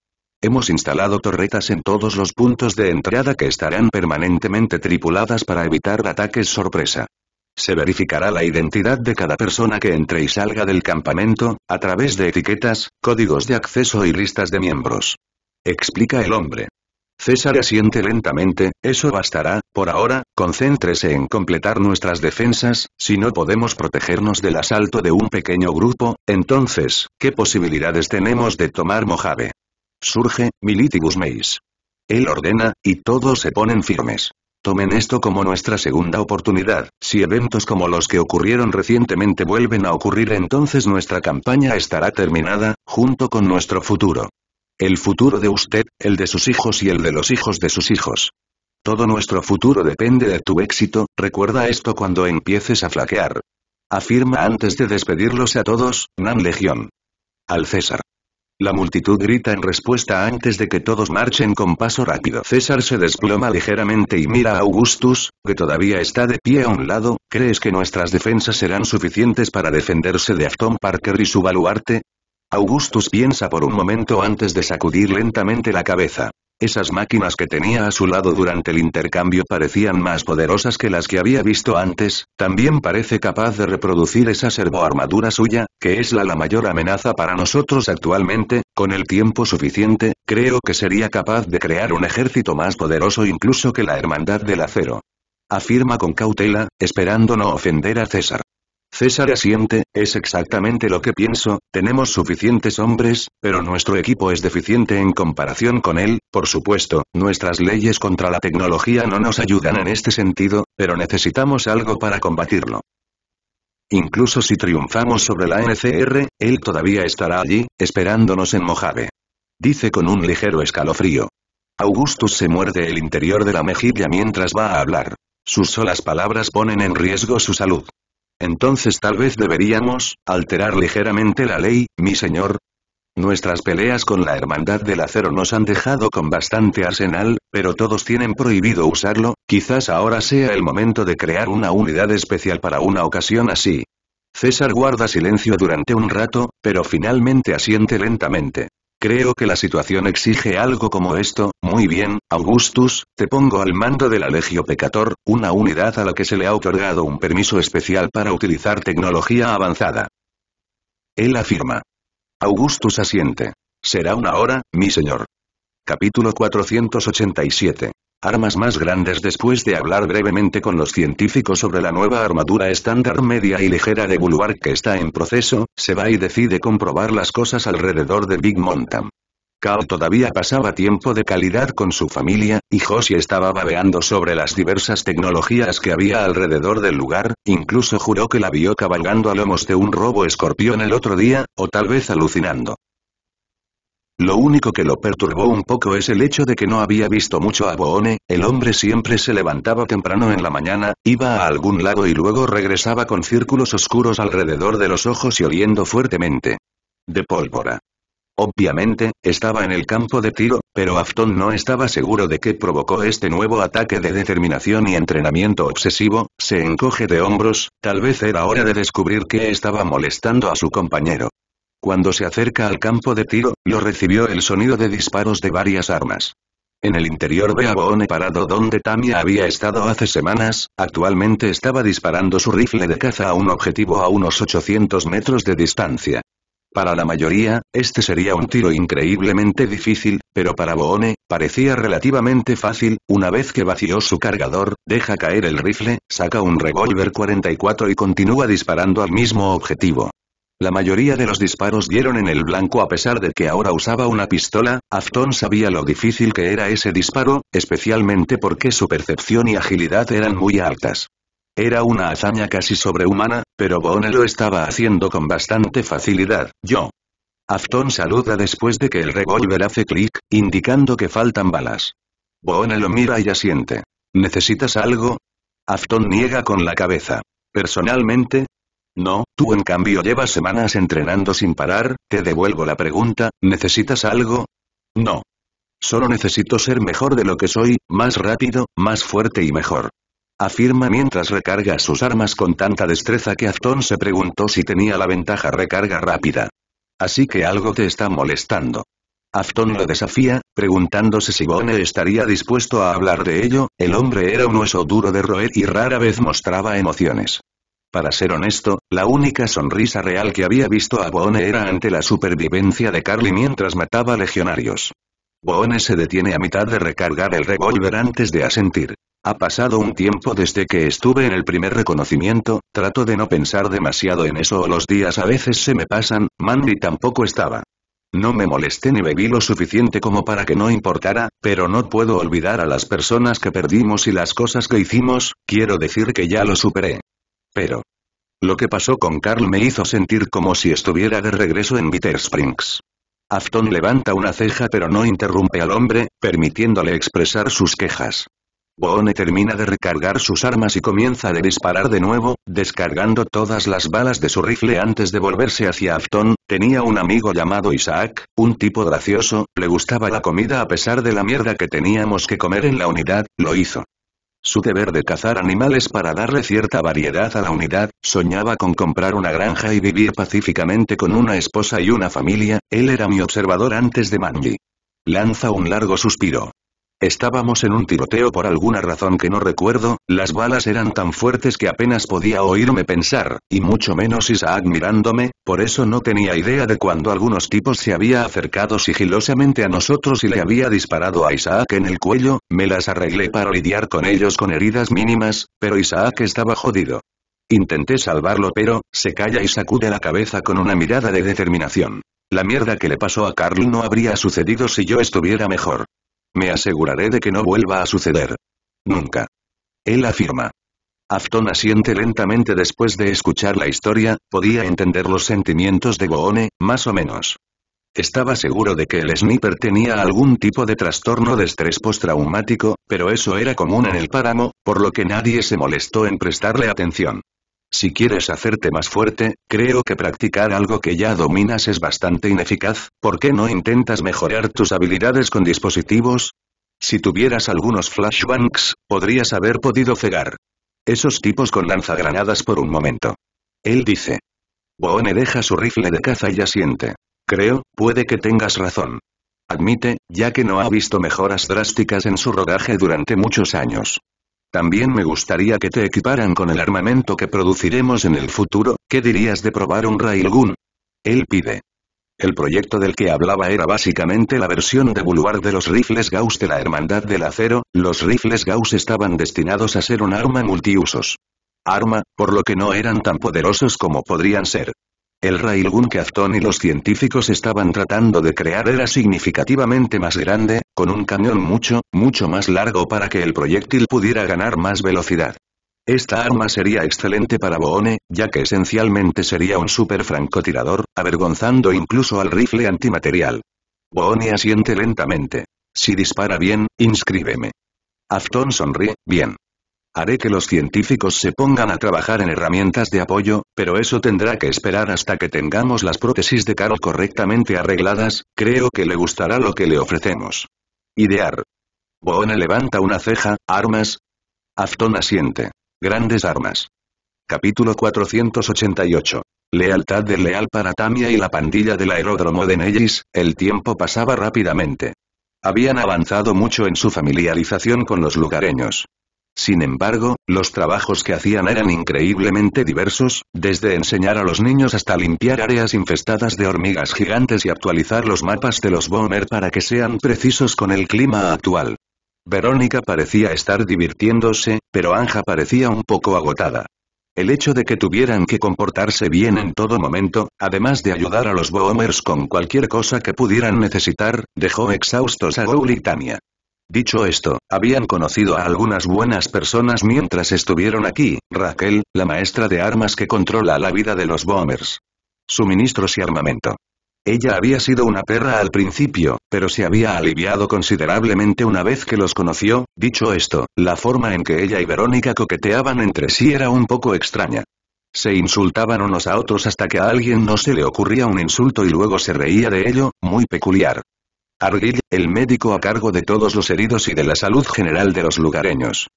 Hemos instalado torretas en todos los puntos de entrada que estarán permanentemente tripuladas para evitar ataques sorpresa. Se verificará la identidad de cada persona que entre y salga del campamento, a través de etiquetas, códigos de acceso y listas de miembros. Explica el hombre. César asiente lentamente, eso bastará, por ahora, concéntrese en completar nuestras defensas, si no podemos protegernos del asalto de un pequeño grupo, entonces, ¿qué posibilidades tenemos de tomar Mojave? Surge, Militibus Meis. Él ordena, y todos se ponen firmes. Tomen esto como nuestra segunda oportunidad, si eventos como los que ocurrieron recientemente vuelven a ocurrir entonces nuestra campaña estará terminada, junto con nuestro futuro. El futuro de usted, el de sus hijos y el de los hijos de sus hijos. Todo nuestro futuro depende de tu éxito, recuerda esto cuando empieces a flaquear. Afirma antes de despedirlos a todos, Nan Legión. Al César. La multitud grita en respuesta antes de que todos marchen con paso rápido. César se desploma ligeramente y mira a Augustus, que todavía está de pie a un lado, ¿crees que nuestras defensas serán suficientes para defenderse de Afton Parker y su baluarte? Augustus piensa por un momento antes de sacudir lentamente la cabeza. Esas máquinas que tenía a su lado durante el intercambio parecían más poderosas que las que había visto antes, también parece capaz de reproducir esa servoarmadura suya, que es la, la mayor amenaza para nosotros actualmente, con el tiempo suficiente, creo que sería capaz de crear un ejército más poderoso incluso que la Hermandad del Acero. Afirma con cautela, esperando no ofender a César. César asiente, es exactamente lo que pienso, tenemos suficientes hombres, pero nuestro equipo es deficiente en comparación con él, por supuesto, nuestras leyes contra la tecnología no nos ayudan en este sentido, pero necesitamos algo para combatirlo. Incluso si triunfamos sobre la NCR, él todavía estará allí, esperándonos en Mojave. Dice con un ligero escalofrío. Augustus se muerde el interior de la mejilla mientras va a hablar. Sus solas palabras ponen en riesgo su salud entonces tal vez deberíamos, alterar ligeramente la ley, mi señor. Nuestras peleas con la Hermandad del Acero nos han dejado con bastante arsenal, pero todos tienen prohibido usarlo, quizás ahora sea el momento de crear una unidad especial para una ocasión así. César guarda silencio durante un rato, pero finalmente asiente lentamente. Creo que la situación exige algo como esto, muy bien, Augustus, te pongo al mando de la Legio Pecator, una unidad a la que se le ha otorgado un permiso especial para utilizar tecnología avanzada. Él afirma. Augustus asiente. Será una hora, mi señor. Capítulo 487. Armas más grandes después de hablar brevemente con los científicos sobre la nueva armadura estándar media y ligera de Boulevard que está en proceso, se va y decide comprobar las cosas alrededor de Big Mountain. Kao todavía pasaba tiempo de calidad con su familia, y Josie estaba babeando sobre las diversas tecnologías que había alrededor del lugar, incluso juró que la vio cabalgando a lomos de un robo escorpión el otro día, o tal vez alucinando. Lo único que lo perturbó un poco es el hecho de que no había visto mucho a Boone, el hombre siempre se levantaba temprano en la mañana, iba a algún lado y luego regresaba con círculos oscuros alrededor de los ojos y oliendo fuertemente. De pólvora. Obviamente, estaba en el campo de tiro, pero Afton no estaba seguro de qué provocó este nuevo ataque de determinación y entrenamiento obsesivo, se encoge de hombros, tal vez era hora de descubrir qué estaba molestando a su compañero. Cuando se acerca al campo de tiro, lo recibió el sonido de disparos de varias armas. En el interior ve a Boone parado donde Tamia había estado hace semanas, actualmente estaba disparando su rifle de caza a un objetivo a unos 800 metros de distancia. Para la mayoría, este sería un tiro increíblemente difícil, pero para Boone, parecía relativamente fácil, una vez que vació su cargador, deja caer el rifle, saca un revólver 44 y continúa disparando al mismo objetivo. La mayoría de los disparos dieron en el blanco a pesar de que ahora usaba una pistola, Afton sabía lo difícil que era ese disparo, especialmente porque su percepción y agilidad eran muy altas. Era una hazaña casi sobrehumana, pero Boone lo estaba haciendo con bastante facilidad, yo. Afton saluda después de que el revólver hace clic, indicando que faltan balas. Boone lo mira y asiente. ¿Necesitas algo? Afton niega con la cabeza. ¿Personalmente? No, Tú en cambio llevas semanas entrenando sin parar, te devuelvo la pregunta, ¿necesitas algo? No. Solo necesito ser mejor de lo que soy, más rápido, más fuerte y mejor. Afirma mientras recarga sus armas con tanta destreza que Afton se preguntó si tenía la ventaja recarga rápida. Así que algo te está molestando. Afton lo desafía, preguntándose si Bone estaría dispuesto a hablar de ello, el hombre era un hueso duro de roer y rara vez mostraba emociones. Para ser honesto, la única sonrisa real que había visto a Boone era ante la supervivencia de Carly mientras mataba legionarios. Boone se detiene a mitad de recargar el revólver antes de asentir. Ha pasado un tiempo desde que estuve en el primer reconocimiento, trato de no pensar demasiado en eso o los días a veces se me pasan, Mandy tampoco estaba. No me molesté ni bebí lo suficiente como para que no importara, pero no puedo olvidar a las personas que perdimos y las cosas que hicimos, quiero decir que ya lo superé. Pero... Lo que pasó con Carl me hizo sentir como si estuviera de regreso en Bitter Springs. Afton levanta una ceja pero no interrumpe al hombre, permitiéndole expresar sus quejas. Boone termina de recargar sus armas y comienza a disparar de nuevo, descargando todas las balas de su rifle antes de volverse hacia Afton, tenía un amigo llamado Isaac, un tipo gracioso, le gustaba la comida a pesar de la mierda que teníamos que comer en la unidad, lo hizo. Su deber de cazar animales para darle cierta variedad a la unidad, soñaba con comprar una granja y vivir pacíficamente con una esposa y una familia, él era mi observador antes de Manji. Lanza un largo suspiro. Estábamos en un tiroteo por alguna razón que no recuerdo, las balas eran tan fuertes que apenas podía oírme pensar, y mucho menos Isaac mirándome, por eso no tenía idea de cuando algunos tipos se había acercado sigilosamente a nosotros y le había disparado a Isaac en el cuello, me las arreglé para lidiar con ellos con heridas mínimas, pero Isaac estaba jodido. Intenté salvarlo pero, se calla y sacude la cabeza con una mirada de determinación. La mierda que le pasó a Carl no habría sucedido si yo estuviera mejor. Me aseguraré de que no vuelva a suceder. Nunca. Él afirma. Afton asiente lentamente después de escuchar la historia, podía entender los sentimientos de Goone, más o menos. Estaba seguro de que el sniper tenía algún tipo de trastorno de estrés postraumático, pero eso era común en el páramo, por lo que nadie se molestó en prestarle atención. Si quieres hacerte más fuerte, creo que practicar algo que ya dominas es bastante ineficaz, ¿por qué no intentas mejorar tus habilidades con dispositivos? Si tuvieras algunos flashbangs, podrías haber podido cegar. Esos tipos con lanzagranadas por un momento. Él dice. Boone deja su rifle de caza y asiente. Creo, puede que tengas razón. Admite, ya que no ha visto mejoras drásticas en su rodaje durante muchos años. También me gustaría que te equiparan con el armamento que produciremos en el futuro, ¿qué dirías de probar un Railgun? Él pide. El proyecto del que hablaba era básicamente la versión de Boulevard de los rifles Gauss de la Hermandad del Acero, los rifles Gauss estaban destinados a ser un arma multiusos. Arma, por lo que no eran tan poderosos como podrían ser. El Railgun que Afton y los científicos estaban tratando de crear era significativamente más grande, con un cañón mucho, mucho más largo para que el proyectil pudiera ganar más velocidad. Esta arma sería excelente para Boone, ya que esencialmente sería un super francotirador, avergonzando incluso al rifle antimaterial. Boone asiente lentamente. Si dispara bien, inscríbeme. Afton sonríe, bien. Haré que los científicos se pongan a trabajar en herramientas de apoyo, pero eso tendrá que esperar hasta que tengamos las prótesis de Carol correctamente arregladas, creo que le gustará lo que le ofrecemos. Idear. Boone levanta una ceja, armas. Afton asiente. Grandes armas. Capítulo 488. Lealtad del leal para Tamia y la pandilla del aeródromo de Nellis, el tiempo pasaba rápidamente. Habían avanzado mucho en su familiarización con los lugareños. Sin embargo, los trabajos que hacían eran increíblemente diversos, desde enseñar a los niños hasta limpiar áreas infestadas de hormigas gigantes y actualizar los mapas de los Bomber para que sean precisos con el clima actual. Verónica parecía estar divirtiéndose, pero Anja parecía un poco agotada. El hecho de que tuvieran que comportarse bien en todo momento, además de ayudar a los Boomers con cualquier cosa que pudieran necesitar, dejó exhaustos a Goul Dicho esto, habían conocido a algunas buenas personas mientras estuvieron aquí, Raquel, la maestra de armas que controla la vida de los bombers. Suministros y armamento. Ella había sido una perra al principio, pero se había aliviado considerablemente una vez que los conoció, dicho esto, la forma en que ella y Verónica coqueteaban entre sí era un poco extraña. Se insultaban unos a otros hasta que a alguien no se le ocurría un insulto y luego se reía de ello, muy peculiar. Argyll, el médico a cargo de todos los heridos y de la salud general de los lugareños.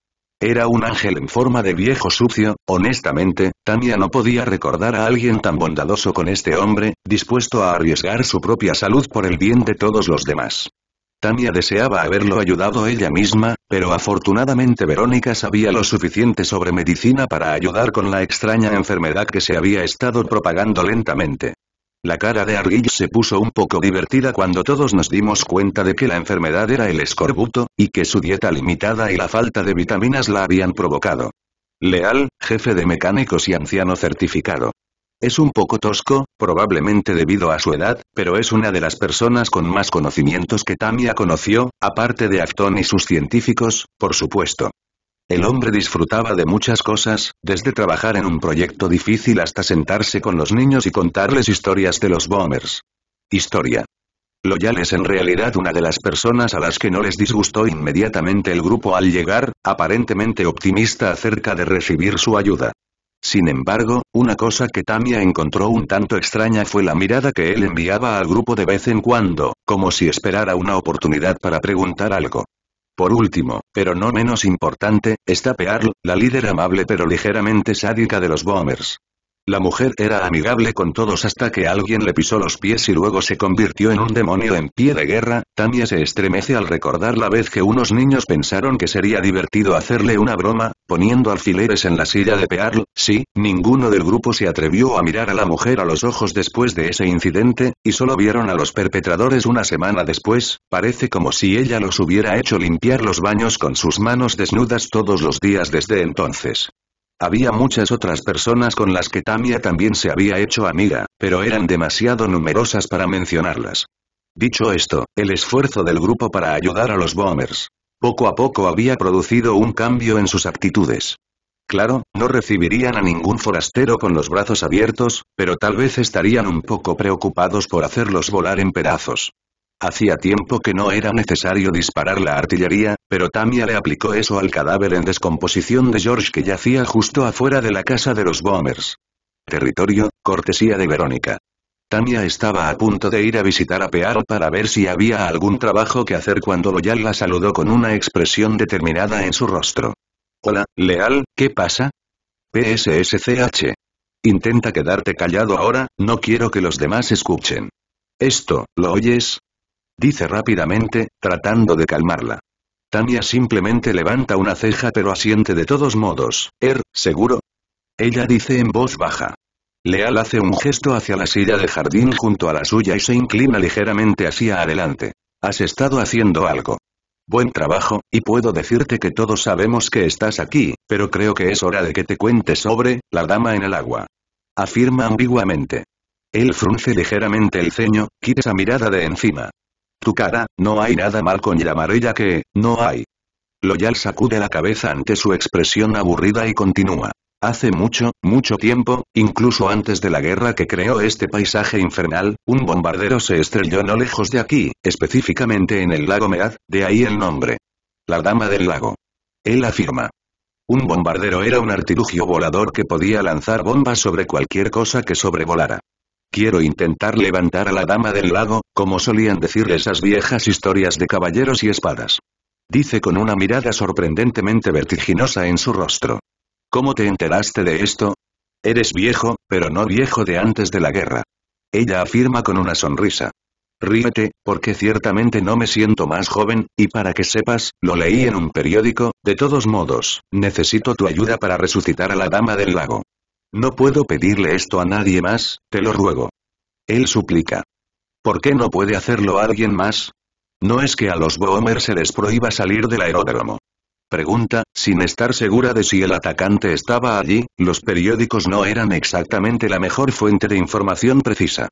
Era un ángel en forma de viejo sucio, honestamente, Tania no podía recordar a alguien tan bondadoso con este hombre, dispuesto a arriesgar su propia salud por el bien de todos los demás. Tania deseaba haberlo ayudado ella misma, pero afortunadamente Verónica sabía lo suficiente sobre medicina para ayudar con la extraña enfermedad que se había estado propagando lentamente. La cara de Argyll se puso un poco divertida cuando todos nos dimos cuenta de que la enfermedad era el escorbuto, y que su dieta limitada y la falta de vitaminas la habían provocado. Leal, jefe de mecánicos y anciano certificado. Es un poco tosco, probablemente debido a su edad, pero es una de las personas con más conocimientos que Tamia conoció, aparte de Acton y sus científicos, por supuesto. El hombre disfrutaba de muchas cosas, desde trabajar en un proyecto difícil hasta sentarse con los niños y contarles historias de los bombers. Historia. Loyal es en realidad una de las personas a las que no les disgustó inmediatamente el grupo al llegar, aparentemente optimista acerca de recibir su ayuda. Sin embargo, una cosa que Tamia encontró un tanto extraña fue la mirada que él enviaba al grupo de vez en cuando, como si esperara una oportunidad para preguntar algo. Por último, pero no menos importante, está Pearl, la líder amable pero ligeramente sádica de los Bombers. La mujer era amigable con todos hasta que alguien le pisó los pies y luego se convirtió en un demonio en pie de guerra, Tamia se estremece al recordar la vez que unos niños pensaron que sería divertido hacerle una broma, poniendo alfileres en la silla de Pearl, sí, ninguno del grupo se atrevió a mirar a la mujer a los ojos después de ese incidente, y solo vieron a los perpetradores una semana después, parece como si ella los hubiera hecho limpiar los baños con sus manos desnudas todos los días desde entonces. Había muchas otras personas con las que Tamia también se había hecho amiga, pero eran demasiado numerosas para mencionarlas. Dicho esto, el esfuerzo del grupo para ayudar a los Bombers, poco a poco había producido un cambio en sus actitudes. Claro, no recibirían a ningún forastero con los brazos abiertos, pero tal vez estarían un poco preocupados por hacerlos volar en pedazos. Hacía tiempo que no era necesario disparar la artillería, pero Tamia le aplicó eso al cadáver en descomposición de George que yacía justo afuera de la casa de los Bombers. Territorio, cortesía de Verónica. Tamia estaba a punto de ir a visitar a Pearl para ver si había algún trabajo que hacer cuando Loyal la saludó con una expresión determinada en su rostro. Hola, Leal, ¿qué pasa? PSSCH. Intenta quedarte callado ahora, no quiero que los demás escuchen. Esto, ¿lo oyes? dice rápidamente, tratando de calmarla. Tania simplemente levanta una ceja pero asiente de todos modos, Er, ¿seguro? Ella dice en voz baja. Leal hace un gesto hacia la silla de jardín junto a la suya y se inclina ligeramente hacia adelante. Has estado haciendo algo. Buen trabajo, y puedo decirte que todos sabemos que estás aquí, pero creo que es hora de que te cuentes sobre, la dama en el agua. Afirma ambiguamente. Él frunce ligeramente el ceño, quita esa mirada de encima. Tu cara, no hay nada mal con llamar ella que, no hay. Loyal sacude la cabeza ante su expresión aburrida y continúa. Hace mucho, mucho tiempo, incluso antes de la guerra que creó este paisaje infernal, un bombardero se estrelló no lejos de aquí, específicamente en el lago Mead, de ahí el nombre. La dama del lago. Él afirma. Un bombardero era un artilugio volador que podía lanzar bombas sobre cualquier cosa que sobrevolara. Quiero intentar levantar a la dama del lago, como solían decir esas viejas historias de caballeros y espadas. Dice con una mirada sorprendentemente vertiginosa en su rostro. ¿Cómo te enteraste de esto? Eres viejo, pero no viejo de antes de la guerra. Ella afirma con una sonrisa. Ríete, porque ciertamente no me siento más joven, y para que sepas, lo leí en un periódico, de todos modos, necesito tu ayuda para resucitar a la dama del lago. No puedo pedirle esto a nadie más, te lo ruego. Él suplica. ¿Por qué no puede hacerlo alguien más? No es que a los Bohemers se les prohíba salir del aeródromo. Pregunta, sin estar segura de si el atacante estaba allí, los periódicos no eran exactamente la mejor fuente de información precisa.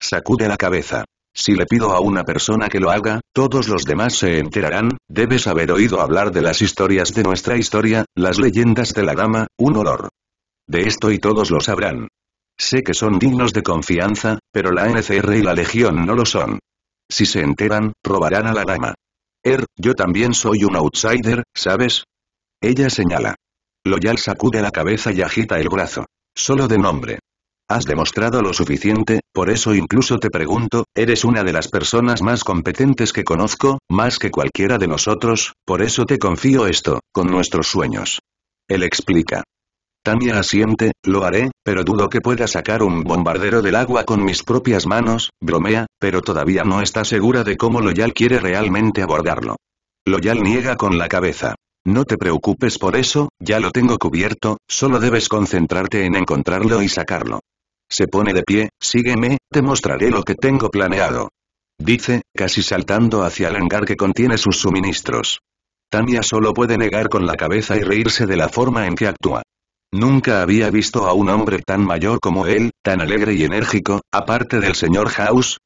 Sacude la cabeza. Si le pido a una persona que lo haga, todos los demás se enterarán, debes haber oído hablar de las historias de nuestra historia, las leyendas de la dama, un olor. De esto y todos lo sabrán. Sé que son dignos de confianza, pero la NCR y la Legión no lo son. Si se enteran, robarán a la dama. Er, yo también soy un outsider, ¿sabes? Ella señala. Loyal sacude la cabeza y agita el brazo. Solo de nombre. Has demostrado lo suficiente, por eso incluso te pregunto, eres una de las personas más competentes que conozco, más que cualquiera de nosotros, por eso te confío esto, con nuestros sueños. Él explica. Tania asiente, lo haré, pero dudo que pueda sacar un bombardero del agua con mis propias manos, bromea, pero todavía no está segura de cómo Loyal quiere realmente abordarlo. Loyal niega con la cabeza. No te preocupes por eso, ya lo tengo cubierto, solo debes concentrarte en encontrarlo y sacarlo. Se pone de pie, sígueme, te mostraré lo que tengo planeado. Dice, casi saltando hacia el hangar que contiene sus suministros. Tania solo puede negar con la cabeza y reírse de la forma en que actúa. Nunca había visto a un hombre tan mayor como él, tan alegre y enérgico, aparte del señor House.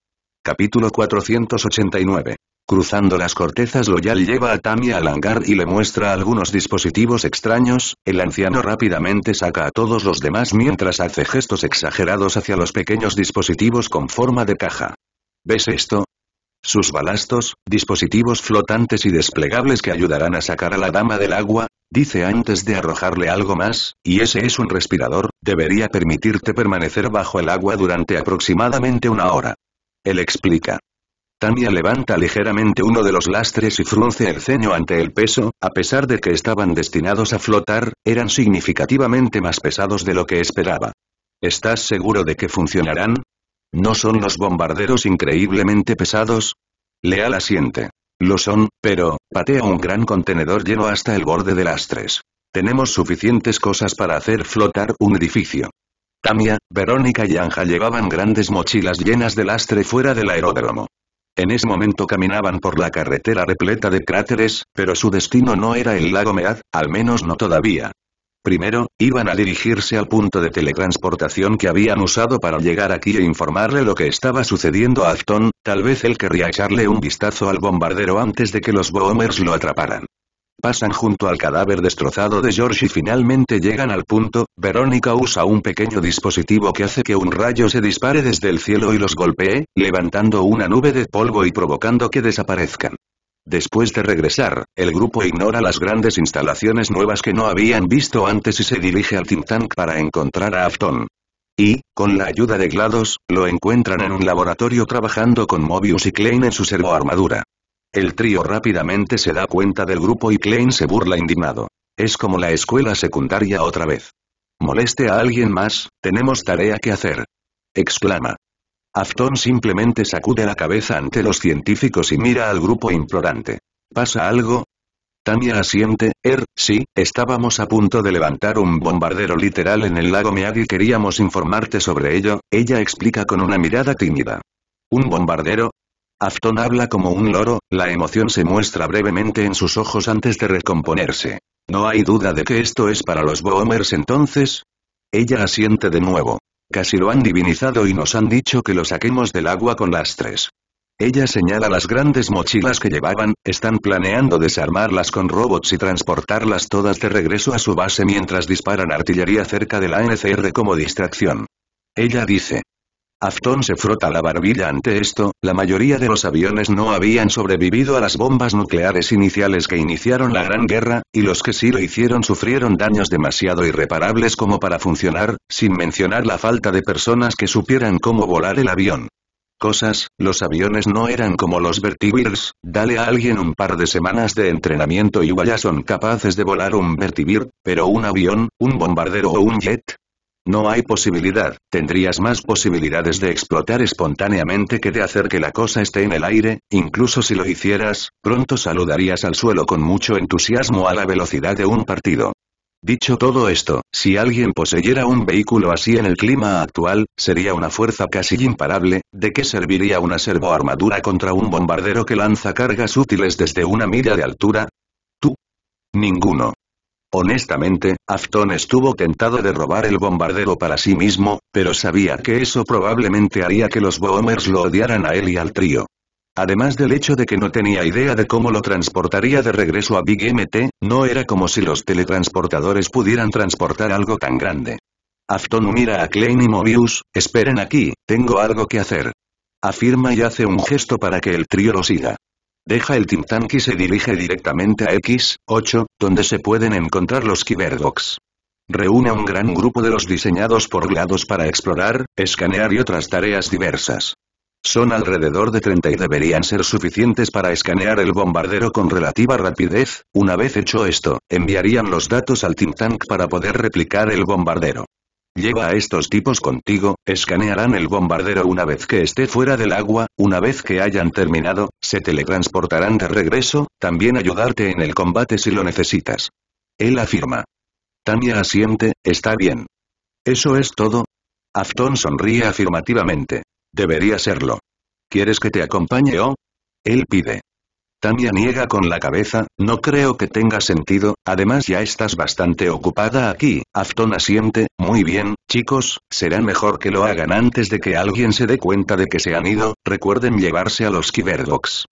Capítulo 489. Cruzando las cortezas Loyal lleva a Tammy al hangar y le muestra algunos dispositivos extraños, el anciano rápidamente saca a todos los demás mientras hace gestos exagerados hacia los pequeños dispositivos con forma de caja. ¿Ves esto? sus balastos, dispositivos flotantes y desplegables que ayudarán a sacar a la dama del agua, dice antes de arrojarle algo más, y ese es un respirador, debería permitirte permanecer bajo el agua durante aproximadamente una hora. Él explica. Tania levanta ligeramente uno de los lastres y frunce el ceño ante el peso, a pesar de que estaban destinados a flotar, eran significativamente más pesados de lo que esperaba. ¿Estás seguro de que funcionarán? ¿No son los bombarderos increíblemente pesados? Leal siente. Lo son, pero, patea un gran contenedor lleno hasta el borde de lastres. Tenemos suficientes cosas para hacer flotar un edificio. Tamia, Verónica y Anja llevaban grandes mochilas llenas de lastre fuera del aeródromo. En ese momento caminaban por la carretera repleta de cráteres, pero su destino no era el lago Mead, al menos no todavía. Primero, iban a dirigirse al punto de teletransportación que habían usado para llegar aquí e informarle lo que estaba sucediendo a Afton, tal vez él querría echarle un vistazo al bombardero antes de que los bombers lo atraparan. Pasan junto al cadáver destrozado de George y finalmente llegan al punto, Verónica usa un pequeño dispositivo que hace que un rayo se dispare desde el cielo y los golpee, levantando una nube de polvo y provocando que desaparezcan. Después de regresar, el grupo ignora las grandes instalaciones nuevas que no habían visto antes y se dirige al think tank para encontrar a Afton. Y, con la ayuda de GLaDOS, lo encuentran en un laboratorio trabajando con Mobius y Klein en su servoarmadura. El trío rápidamente se da cuenta del grupo y Klein se burla indignado. Es como la escuela secundaria otra vez. Moleste a alguien más, tenemos tarea que hacer. Exclama. Afton simplemente sacude la cabeza ante los científicos y mira al grupo implorante. ¿Pasa algo? Tania asiente, Er, sí, estábamos a punto de levantar un bombardero literal en el lago Mead y queríamos informarte sobre ello, ella explica con una mirada tímida. ¿Un bombardero? Afton habla como un loro, la emoción se muestra brevemente en sus ojos antes de recomponerse. ¿No hay duda de que esto es para los Boomers entonces? Ella asiente de nuevo. Casi lo han divinizado y nos han dicho que lo saquemos del agua con lastres. Ella señala las grandes mochilas que llevaban, están planeando desarmarlas con robots y transportarlas todas de regreso a su base mientras disparan artillería cerca de la NCR como distracción. Ella dice, Afton se frota la barbilla ante esto, la mayoría de los aviones no habían sobrevivido a las bombas nucleares iniciales que iniciaron la Gran Guerra, y los que sí lo hicieron sufrieron daños demasiado irreparables como para funcionar, sin mencionar la falta de personas que supieran cómo volar el avión. Cosas, los aviones no eran como los vertibirds, dale a alguien un par de semanas de entrenamiento y ya son capaces de volar un vertibir, pero un avión, un bombardero o un jet, no hay posibilidad, tendrías más posibilidades de explotar espontáneamente que de hacer que la cosa esté en el aire, incluso si lo hicieras, pronto saludarías al suelo con mucho entusiasmo a la velocidad de un partido. Dicho todo esto, si alguien poseyera un vehículo así en el clima actual, sería una fuerza casi imparable, ¿de qué serviría una servoarmadura contra un bombardero que lanza cargas útiles desde una milla de altura? Tú. Ninguno. Honestamente, Afton estuvo tentado de robar el bombardero para sí mismo, pero sabía que eso probablemente haría que los Boomers lo odiaran a él y al trío. Además del hecho de que no tenía idea de cómo lo transportaría de regreso a Big MT, no era como si los teletransportadores pudieran transportar algo tan grande. Afton mira a Klein y Mobius, esperen aquí, tengo algo que hacer. Afirma y hace un gesto para que el trío lo siga. Deja el Team Tank y se dirige directamente a X-8, donde se pueden encontrar los Kiberdox. Reúne a un gran grupo de los diseñados por GLaDOS para explorar, escanear y otras tareas diversas. Son alrededor de 30 y deberían ser suficientes para escanear el bombardero con relativa rapidez, una vez hecho esto, enviarían los datos al Team Tank para poder replicar el bombardero. Lleva a estos tipos contigo, escanearán el bombardero una vez que esté fuera del agua, una vez que hayan terminado, se teletransportarán de regreso, también ayudarte en el combate si lo necesitas. Él afirma. Tania asiente, está bien. ¿Eso es todo? Afton sonríe afirmativamente. Debería serlo. ¿Quieres que te acompañe o? Él pide. Tamia niega con la cabeza, no creo que tenga sentido, además ya estás bastante ocupada aquí, Afton asiente, muy bien, chicos, será mejor que lo hagan antes de que alguien se dé cuenta de que se han ido, recuerden llevarse a los Cyberdogs.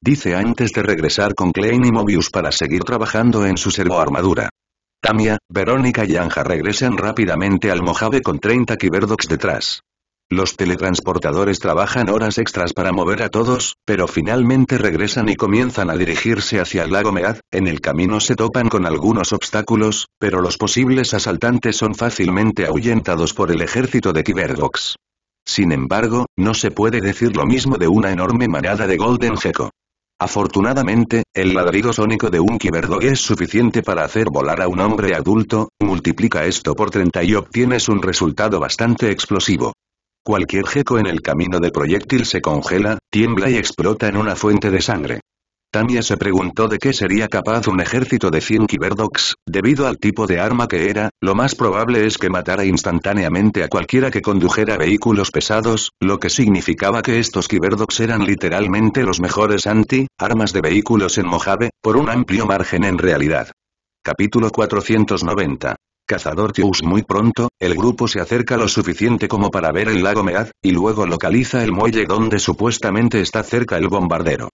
Dice antes de regresar con Klein y Mobius para seguir trabajando en su servoarmadura. Tamia, Verónica y Anja regresan rápidamente al Mojave con 30 Kiverdox detrás. Los teletransportadores trabajan horas extras para mover a todos, pero finalmente regresan y comienzan a dirigirse hacia el lago Mead, en el camino se topan con algunos obstáculos, pero los posibles asaltantes son fácilmente ahuyentados por el ejército de Kibergox. Sin embargo, no se puede decir lo mismo de una enorme manada de Golden Gecko. Afortunadamente, el ladrido sónico de un Kiberdog es suficiente para hacer volar a un hombre adulto, multiplica esto por 30 y obtienes un resultado bastante explosivo. Cualquier geco en el camino de proyectil se congela, tiembla y explota en una fuente de sangre. Tania se preguntó de qué sería capaz un ejército de 100 Kiberdocs, debido al tipo de arma que era, lo más probable es que matara instantáneamente a cualquiera que condujera vehículos pesados, lo que significaba que estos Kiberdocs eran literalmente los mejores anti-armas de vehículos en Mojave, por un amplio margen en realidad. Capítulo 490 Cazador Tius muy pronto, el grupo se acerca lo suficiente como para ver el lago Mead, y luego localiza el muelle donde supuestamente está cerca el bombardero.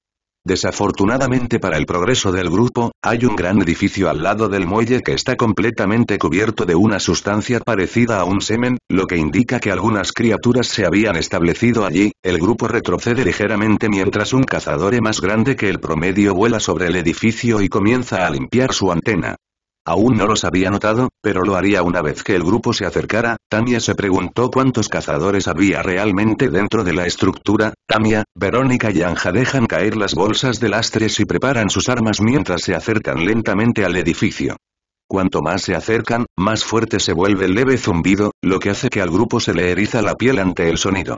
Desafortunadamente para el progreso del grupo, hay un gran edificio al lado del muelle que está completamente cubierto de una sustancia parecida a un semen, lo que indica que algunas criaturas se habían establecido allí, el grupo retrocede ligeramente mientras un cazador más grande que el promedio vuela sobre el edificio y comienza a limpiar su antena. Aún no los había notado, pero lo haría una vez que el grupo se acercara, Tamia se preguntó cuántos cazadores había realmente dentro de la estructura, Tamia, Verónica y Anja dejan caer las bolsas de lastres y preparan sus armas mientras se acercan lentamente al edificio. Cuanto más se acercan, más fuerte se vuelve el leve zumbido, lo que hace que al grupo se le eriza la piel ante el sonido.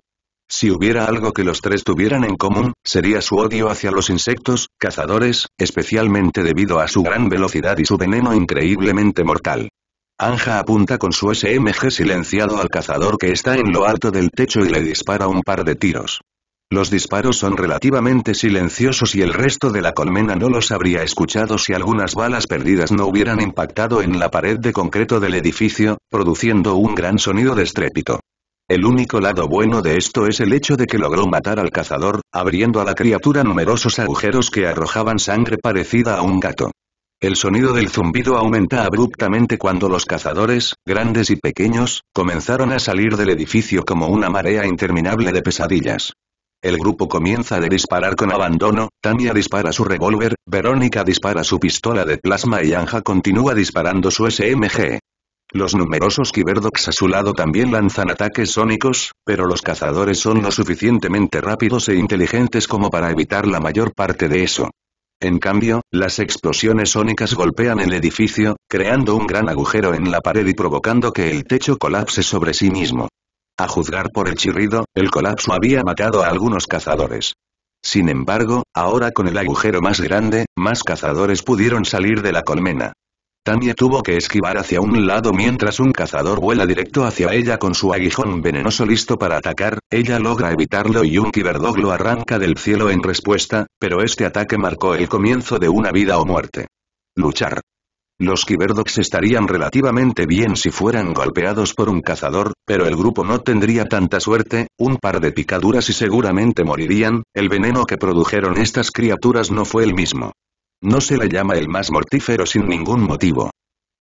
Si hubiera algo que los tres tuvieran en común, sería su odio hacia los insectos, cazadores, especialmente debido a su gran velocidad y su veneno increíblemente mortal. Anja apunta con su SMG silenciado al cazador que está en lo alto del techo y le dispara un par de tiros. Los disparos son relativamente silenciosos y el resto de la colmena no los habría escuchado si algunas balas perdidas no hubieran impactado en la pared de concreto del edificio, produciendo un gran sonido de estrépito. El único lado bueno de esto es el hecho de que logró matar al cazador, abriendo a la criatura numerosos agujeros que arrojaban sangre parecida a un gato. El sonido del zumbido aumenta abruptamente cuando los cazadores, grandes y pequeños, comenzaron a salir del edificio como una marea interminable de pesadillas. El grupo comienza a disparar con abandono, Tania dispara su revólver, Verónica dispara su pistola de plasma y Anja continúa disparando su SMG. Los numerosos Kiberdox a su lado también lanzan ataques sónicos, pero los cazadores son lo suficientemente rápidos e inteligentes como para evitar la mayor parte de eso. En cambio, las explosiones sónicas golpean el edificio, creando un gran agujero en la pared y provocando que el techo colapse sobre sí mismo. A juzgar por el chirrido, el colapso había matado a algunos cazadores. Sin embargo, ahora con el agujero más grande, más cazadores pudieron salir de la colmena. Tania tuvo que esquivar hacia un lado mientras un cazador vuela directo hacia ella con su aguijón venenoso listo para atacar, ella logra evitarlo y un kiberdog lo arranca del cielo en respuesta, pero este ataque marcó el comienzo de una vida o muerte. Luchar. Los Kiberdogs estarían relativamente bien si fueran golpeados por un cazador, pero el grupo no tendría tanta suerte, un par de picaduras y seguramente morirían, el veneno que produjeron estas criaturas no fue el mismo. No se le llama el más mortífero sin ningún motivo.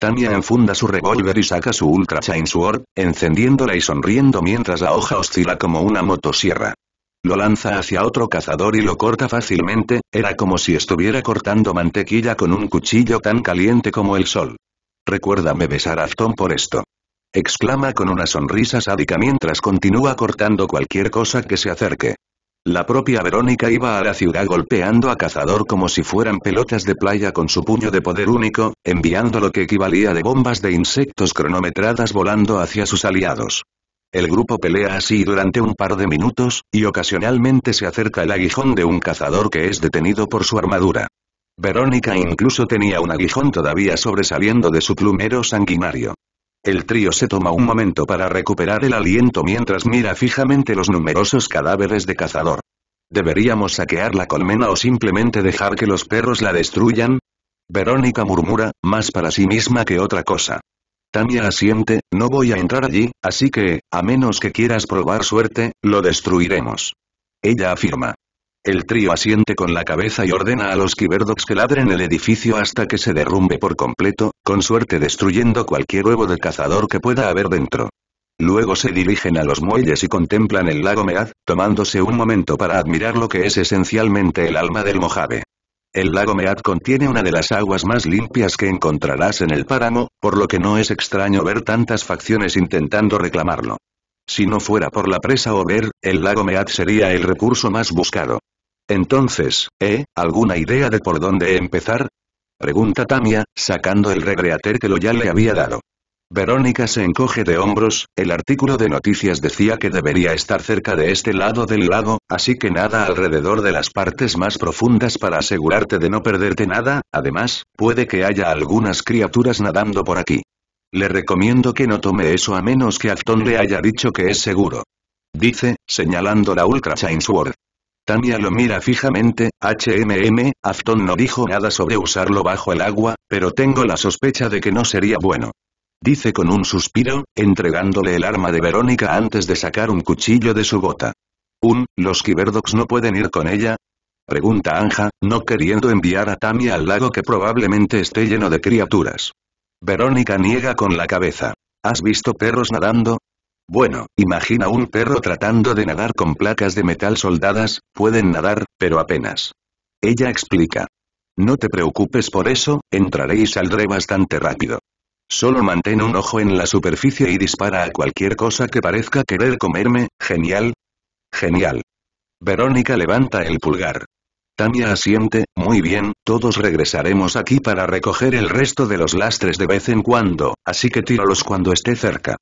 Tania enfunda su revólver y saca su Ultra Sword, encendiéndola y sonriendo mientras la hoja oscila como una motosierra. Lo lanza hacia otro cazador y lo corta fácilmente, era como si estuviera cortando mantequilla con un cuchillo tan caliente como el sol. Recuérdame besar a Afton por esto. Exclama con una sonrisa sádica mientras continúa cortando cualquier cosa que se acerque. La propia Verónica iba a la ciudad golpeando a Cazador como si fueran pelotas de playa con su puño de poder único, enviando lo que equivalía de bombas de insectos cronometradas volando hacia sus aliados. El grupo pelea así durante un par de minutos, y ocasionalmente se acerca el aguijón de un cazador que es detenido por su armadura. Verónica incluso tenía un aguijón todavía sobresaliendo de su plumero sanguinario. El trío se toma un momento para recuperar el aliento mientras mira fijamente los numerosos cadáveres de cazador. ¿Deberíamos saquear la colmena o simplemente dejar que los perros la destruyan? Verónica murmura, más para sí misma que otra cosa. Tamia asiente, no voy a entrar allí, así que, a menos que quieras probar suerte, lo destruiremos. Ella afirma. El trío asiente con la cabeza y ordena a los Kiberdox que ladren el edificio hasta que se derrumbe por completo, con suerte destruyendo cualquier huevo de cazador que pueda haber dentro. Luego se dirigen a los muelles y contemplan el lago Mead, tomándose un momento para admirar lo que es esencialmente el alma del Mojave. El lago Mead contiene una de las aguas más limpias que encontrarás en el páramo, por lo que no es extraño ver tantas facciones intentando reclamarlo. Si no fuera por la presa o ver, el lago Mead sería el recurso más buscado. Entonces, ¿eh? ¿Alguna idea de por dónde empezar? Pregunta Tamia, sacando el regreater que lo ya le había dado. Verónica se encoge de hombros, el artículo de noticias decía que debería estar cerca de este lado del lago, así que nada alrededor de las partes más profundas para asegurarte de no perderte nada, además, puede que haya algunas criaturas nadando por aquí. Le recomiendo que no tome eso a menos que Acton le haya dicho que es seguro. Dice, señalando la Ultra Chainsword. Tania lo mira fijamente, HMM, Afton no dijo nada sobre usarlo bajo el agua, pero tengo la sospecha de que no sería bueno. Dice con un suspiro, entregándole el arma de Verónica antes de sacar un cuchillo de su bota. Un, los Kiverdocs no pueden ir con ella, Pregunta Anja, no queriendo enviar a Tamia al lago que probablemente esté lleno de criaturas. Verónica niega con la cabeza. ¿Has visto perros nadando? Bueno, imagina un perro tratando de nadar con placas de metal soldadas, pueden nadar, pero apenas. Ella explica. No te preocupes por eso, entraré y saldré bastante rápido. Solo mantén un ojo en la superficie y dispara a cualquier cosa que parezca querer comerme, genial. Genial. Verónica levanta el pulgar. Tania asiente, muy bien, todos regresaremos aquí para recoger el resto de los lastres de vez en cuando, así que tíralos cuando esté cerca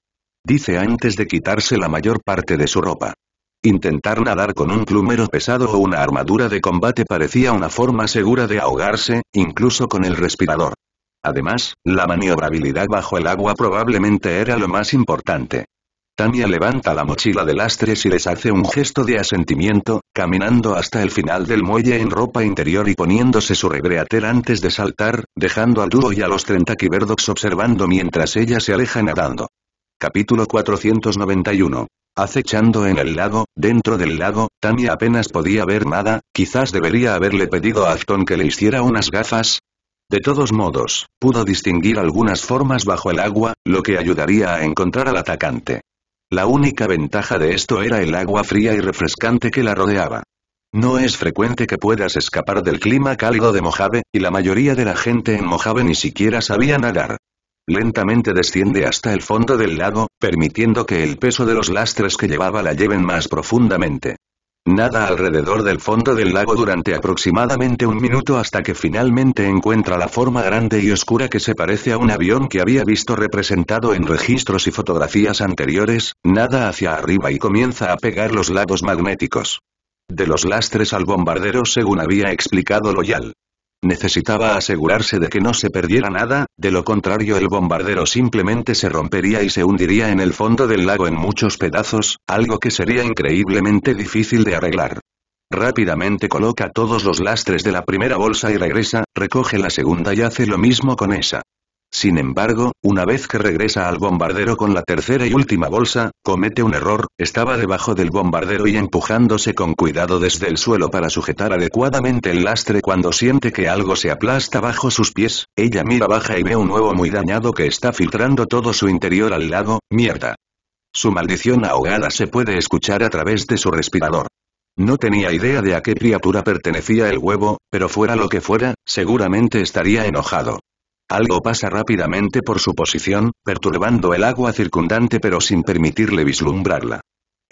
dice antes de quitarse la mayor parte de su ropa. Intentar nadar con un plumero pesado o una armadura de combate parecía una forma segura de ahogarse, incluso con el respirador. Además, la maniobrabilidad bajo el agua probablemente era lo más importante. Tania levanta la mochila de lastres y les hace un gesto de asentimiento, caminando hasta el final del muelle en ropa interior y poniéndose su regreater antes de saltar, dejando al duro y a los kiberdocs observando mientras ella se aleja nadando. Capítulo 491. Acechando en el lago, dentro del lago, Tania apenas podía ver nada, quizás debería haberle pedido a Afton que le hiciera unas gafas. De todos modos, pudo distinguir algunas formas bajo el agua, lo que ayudaría a encontrar al atacante. La única ventaja de esto era el agua fría y refrescante que la rodeaba. No es frecuente que puedas escapar del clima cálido de Mojave, y la mayoría de la gente en Mojave ni siquiera sabía nadar lentamente desciende hasta el fondo del lago, permitiendo que el peso de los lastres que llevaba la lleven más profundamente. Nada alrededor del fondo del lago durante aproximadamente un minuto hasta que finalmente encuentra la forma grande y oscura que se parece a un avión que había visto representado en registros y fotografías anteriores, nada hacia arriba y comienza a pegar los lados magnéticos. De los lastres al bombardero según había explicado Loyal. Necesitaba asegurarse de que no se perdiera nada, de lo contrario el bombardero simplemente se rompería y se hundiría en el fondo del lago en muchos pedazos, algo que sería increíblemente difícil de arreglar. Rápidamente coloca todos los lastres de la primera bolsa y regresa, recoge la segunda y hace lo mismo con esa. Sin embargo, una vez que regresa al bombardero con la tercera y última bolsa, comete un error, estaba debajo del bombardero y empujándose con cuidado desde el suelo para sujetar adecuadamente el lastre cuando siente que algo se aplasta bajo sus pies, ella mira baja y ve un huevo muy dañado que está filtrando todo su interior al lado, mierda. Su maldición ahogada se puede escuchar a través de su respirador. No tenía idea de a qué criatura pertenecía el huevo, pero fuera lo que fuera, seguramente estaría enojado. Algo pasa rápidamente por su posición, perturbando el agua circundante pero sin permitirle vislumbrarla.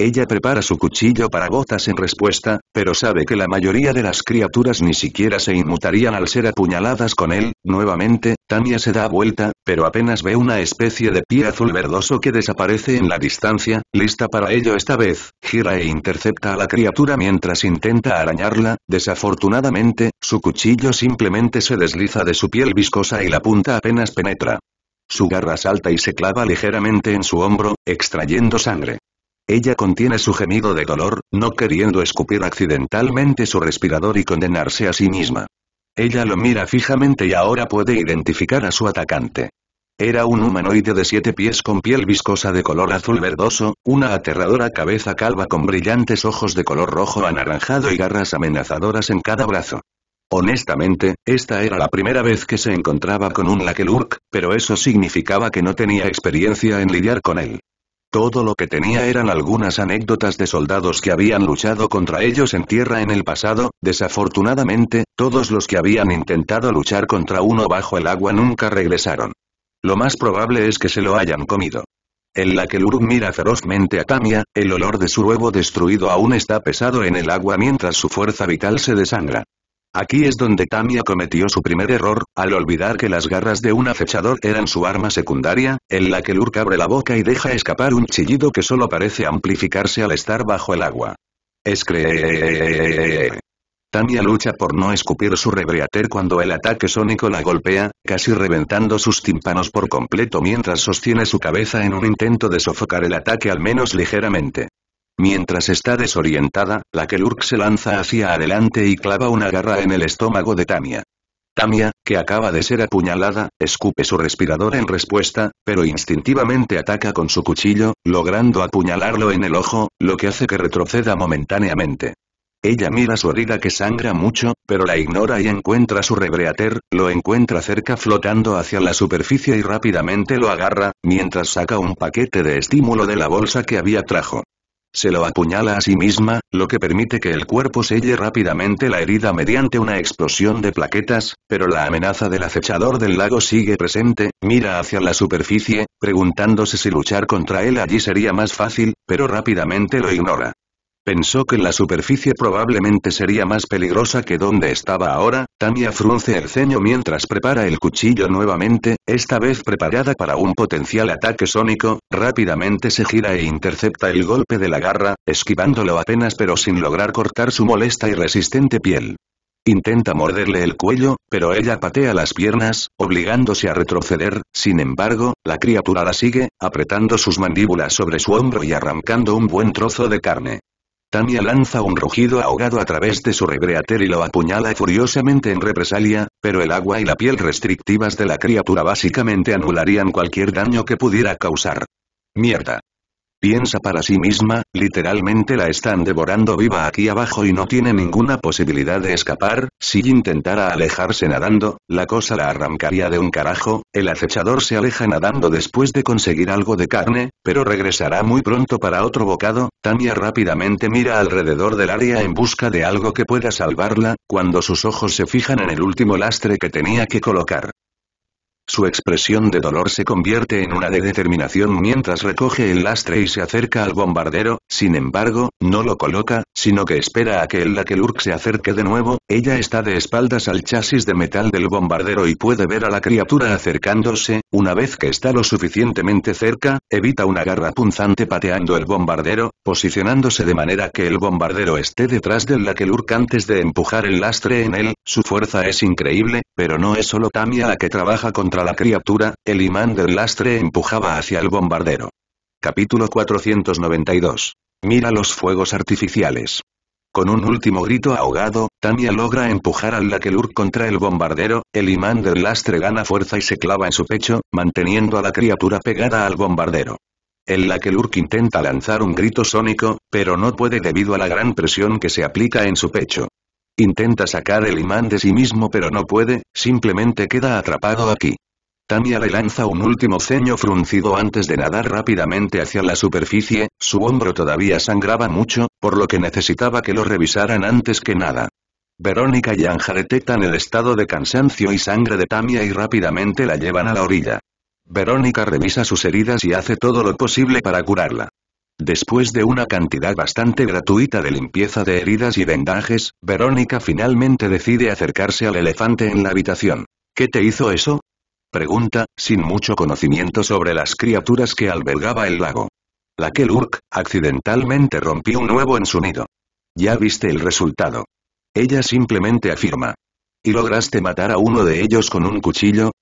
Ella prepara su cuchillo para gotas en respuesta, pero sabe que la mayoría de las criaturas ni siquiera se inmutarían al ser apuñaladas con él. Nuevamente, Tania se da vuelta, pero apenas ve una especie de pie azul verdoso que desaparece en la distancia, lista para ello esta vez, gira e intercepta a la criatura mientras intenta arañarla, desafortunadamente, su cuchillo simplemente se desliza de su piel viscosa y la punta apenas penetra. Su garra salta y se clava ligeramente en su hombro, extrayendo sangre. Ella contiene su gemido de dolor, no queriendo escupir accidentalmente su respirador y condenarse a sí misma. Ella lo mira fijamente y ahora puede identificar a su atacante. Era un humanoide de siete pies con piel viscosa de color azul verdoso, una aterradora cabeza calva con brillantes ojos de color rojo anaranjado y garras amenazadoras en cada brazo. Honestamente, esta era la primera vez que se encontraba con un Lakelurk, pero eso significaba que no tenía experiencia en lidiar con él. Todo lo que tenía eran algunas anécdotas de soldados que habían luchado contra ellos en tierra en el pasado, desafortunadamente, todos los que habían intentado luchar contra uno bajo el agua nunca regresaron. Lo más probable es que se lo hayan comido. En la que Lurum mira ferozmente a Tamia, el olor de su huevo destruido aún está pesado en el agua mientras su fuerza vital se desangra. Aquí es donde Tamia cometió su primer error, al olvidar que las garras de un acechador eran su arma secundaria, en la que Lurk abre la boca y deja escapar un chillido que solo parece amplificarse al estar bajo el agua. Escree. Tamiya lucha por no escupir su rebreater cuando el ataque sónico la golpea, casi reventando sus tímpanos por completo mientras sostiene su cabeza en un intento de sofocar el ataque al menos ligeramente. Mientras está desorientada, la Kelurk se lanza hacia adelante y clava una garra en el estómago de Tamia. Tamia, que acaba de ser apuñalada, escupe su respirador en respuesta, pero instintivamente ataca con su cuchillo, logrando apuñalarlo en el ojo, lo que hace que retroceda momentáneamente. Ella mira su herida que sangra mucho, pero la ignora y encuentra su rebreater, lo encuentra cerca flotando hacia la superficie y rápidamente lo agarra, mientras saca un paquete de estímulo de la bolsa que había trajo. Se lo apuñala a sí misma, lo que permite que el cuerpo selle rápidamente la herida mediante una explosión de plaquetas, pero la amenaza del acechador del lago sigue presente, mira hacia la superficie, preguntándose si luchar contra él allí sería más fácil, pero rápidamente lo ignora. Pensó que la superficie probablemente sería más peligrosa que donde estaba ahora, Tania frunce el ceño mientras prepara el cuchillo nuevamente, esta vez preparada para un potencial ataque sónico, rápidamente se gira e intercepta el golpe de la garra, esquivándolo apenas pero sin lograr cortar su molesta y resistente piel. Intenta morderle el cuello, pero ella patea las piernas, obligándose a retroceder, sin embargo, la criatura la sigue, apretando sus mandíbulas sobre su hombro y arrancando un buen trozo de carne. Tania lanza un rugido ahogado a través de su rebreater y lo apuñala furiosamente en represalia, pero el agua y la piel restrictivas de la criatura básicamente anularían cualquier daño que pudiera causar. Mierda. Piensa para sí misma, literalmente la están devorando viva aquí abajo y no tiene ninguna posibilidad de escapar, si intentara alejarse nadando, la cosa la arrancaría de un carajo, el acechador se aleja nadando después de conseguir algo de carne, pero regresará muy pronto para otro bocado, Tania rápidamente mira alrededor del área en busca de algo que pueda salvarla, cuando sus ojos se fijan en el último lastre que tenía que colocar. Su expresión de dolor se convierte en una de determinación mientras recoge el lastre y se acerca al bombardero, sin embargo, no lo coloca, sino que espera a que el Lakelurk se acerque de nuevo, ella está de espaldas al chasis de metal del bombardero y puede ver a la criatura acercándose, una vez que está lo suficientemente cerca, evita una garra punzante pateando el bombardero, posicionándose de manera que el bombardero esté detrás del Lakelurk antes de empujar el lastre en él, su fuerza es increíble, pero no es solo Tamia la que trabaja contra la criatura, el imán del lastre empujaba hacia el bombardero. Capítulo 492. Mira los fuegos artificiales. Con un último grito ahogado, Tania logra empujar al Lakelur contra el bombardero, el imán del lastre gana fuerza y se clava en su pecho, manteniendo a la criatura pegada al bombardero. El Lakelurk intenta lanzar un grito sónico, pero no puede debido a la gran presión que se aplica en su pecho. Intenta sacar el imán de sí mismo pero no puede, simplemente queda atrapado aquí. Tamiya le lanza un último ceño fruncido antes de nadar rápidamente hacia la superficie, su hombro todavía sangraba mucho, por lo que necesitaba que lo revisaran antes que nada. Verónica y Anja detectan el estado de cansancio y sangre de Tamia y rápidamente la llevan a la orilla. Verónica revisa sus heridas y hace todo lo posible para curarla. Después de una cantidad bastante gratuita de limpieza de heridas y vendajes, Verónica finalmente decide acercarse al elefante en la habitación. ¿Qué te hizo eso? Pregunta, sin mucho conocimiento sobre las criaturas que albergaba el lago. La que Lurk, accidentalmente rompió un huevo en su nido. Ya viste el resultado. Ella simplemente afirma. ¿Y lograste matar a uno de ellos con un cuchillo?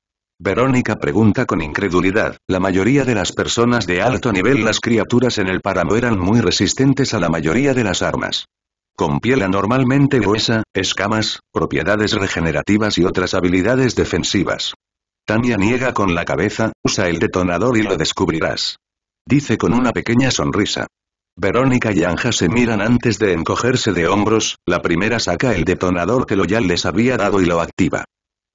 Verónica pregunta con incredulidad, la mayoría de las personas de alto nivel las criaturas en el páramo eran muy resistentes a la mayoría de las armas. Con piel anormalmente gruesa, escamas, propiedades regenerativas y otras habilidades defensivas. Tania niega con la cabeza, usa el detonador y lo descubrirás. Dice con una pequeña sonrisa. Verónica y Anja se miran antes de encogerse de hombros, la primera saca el detonador que Loyal les había dado y lo activa.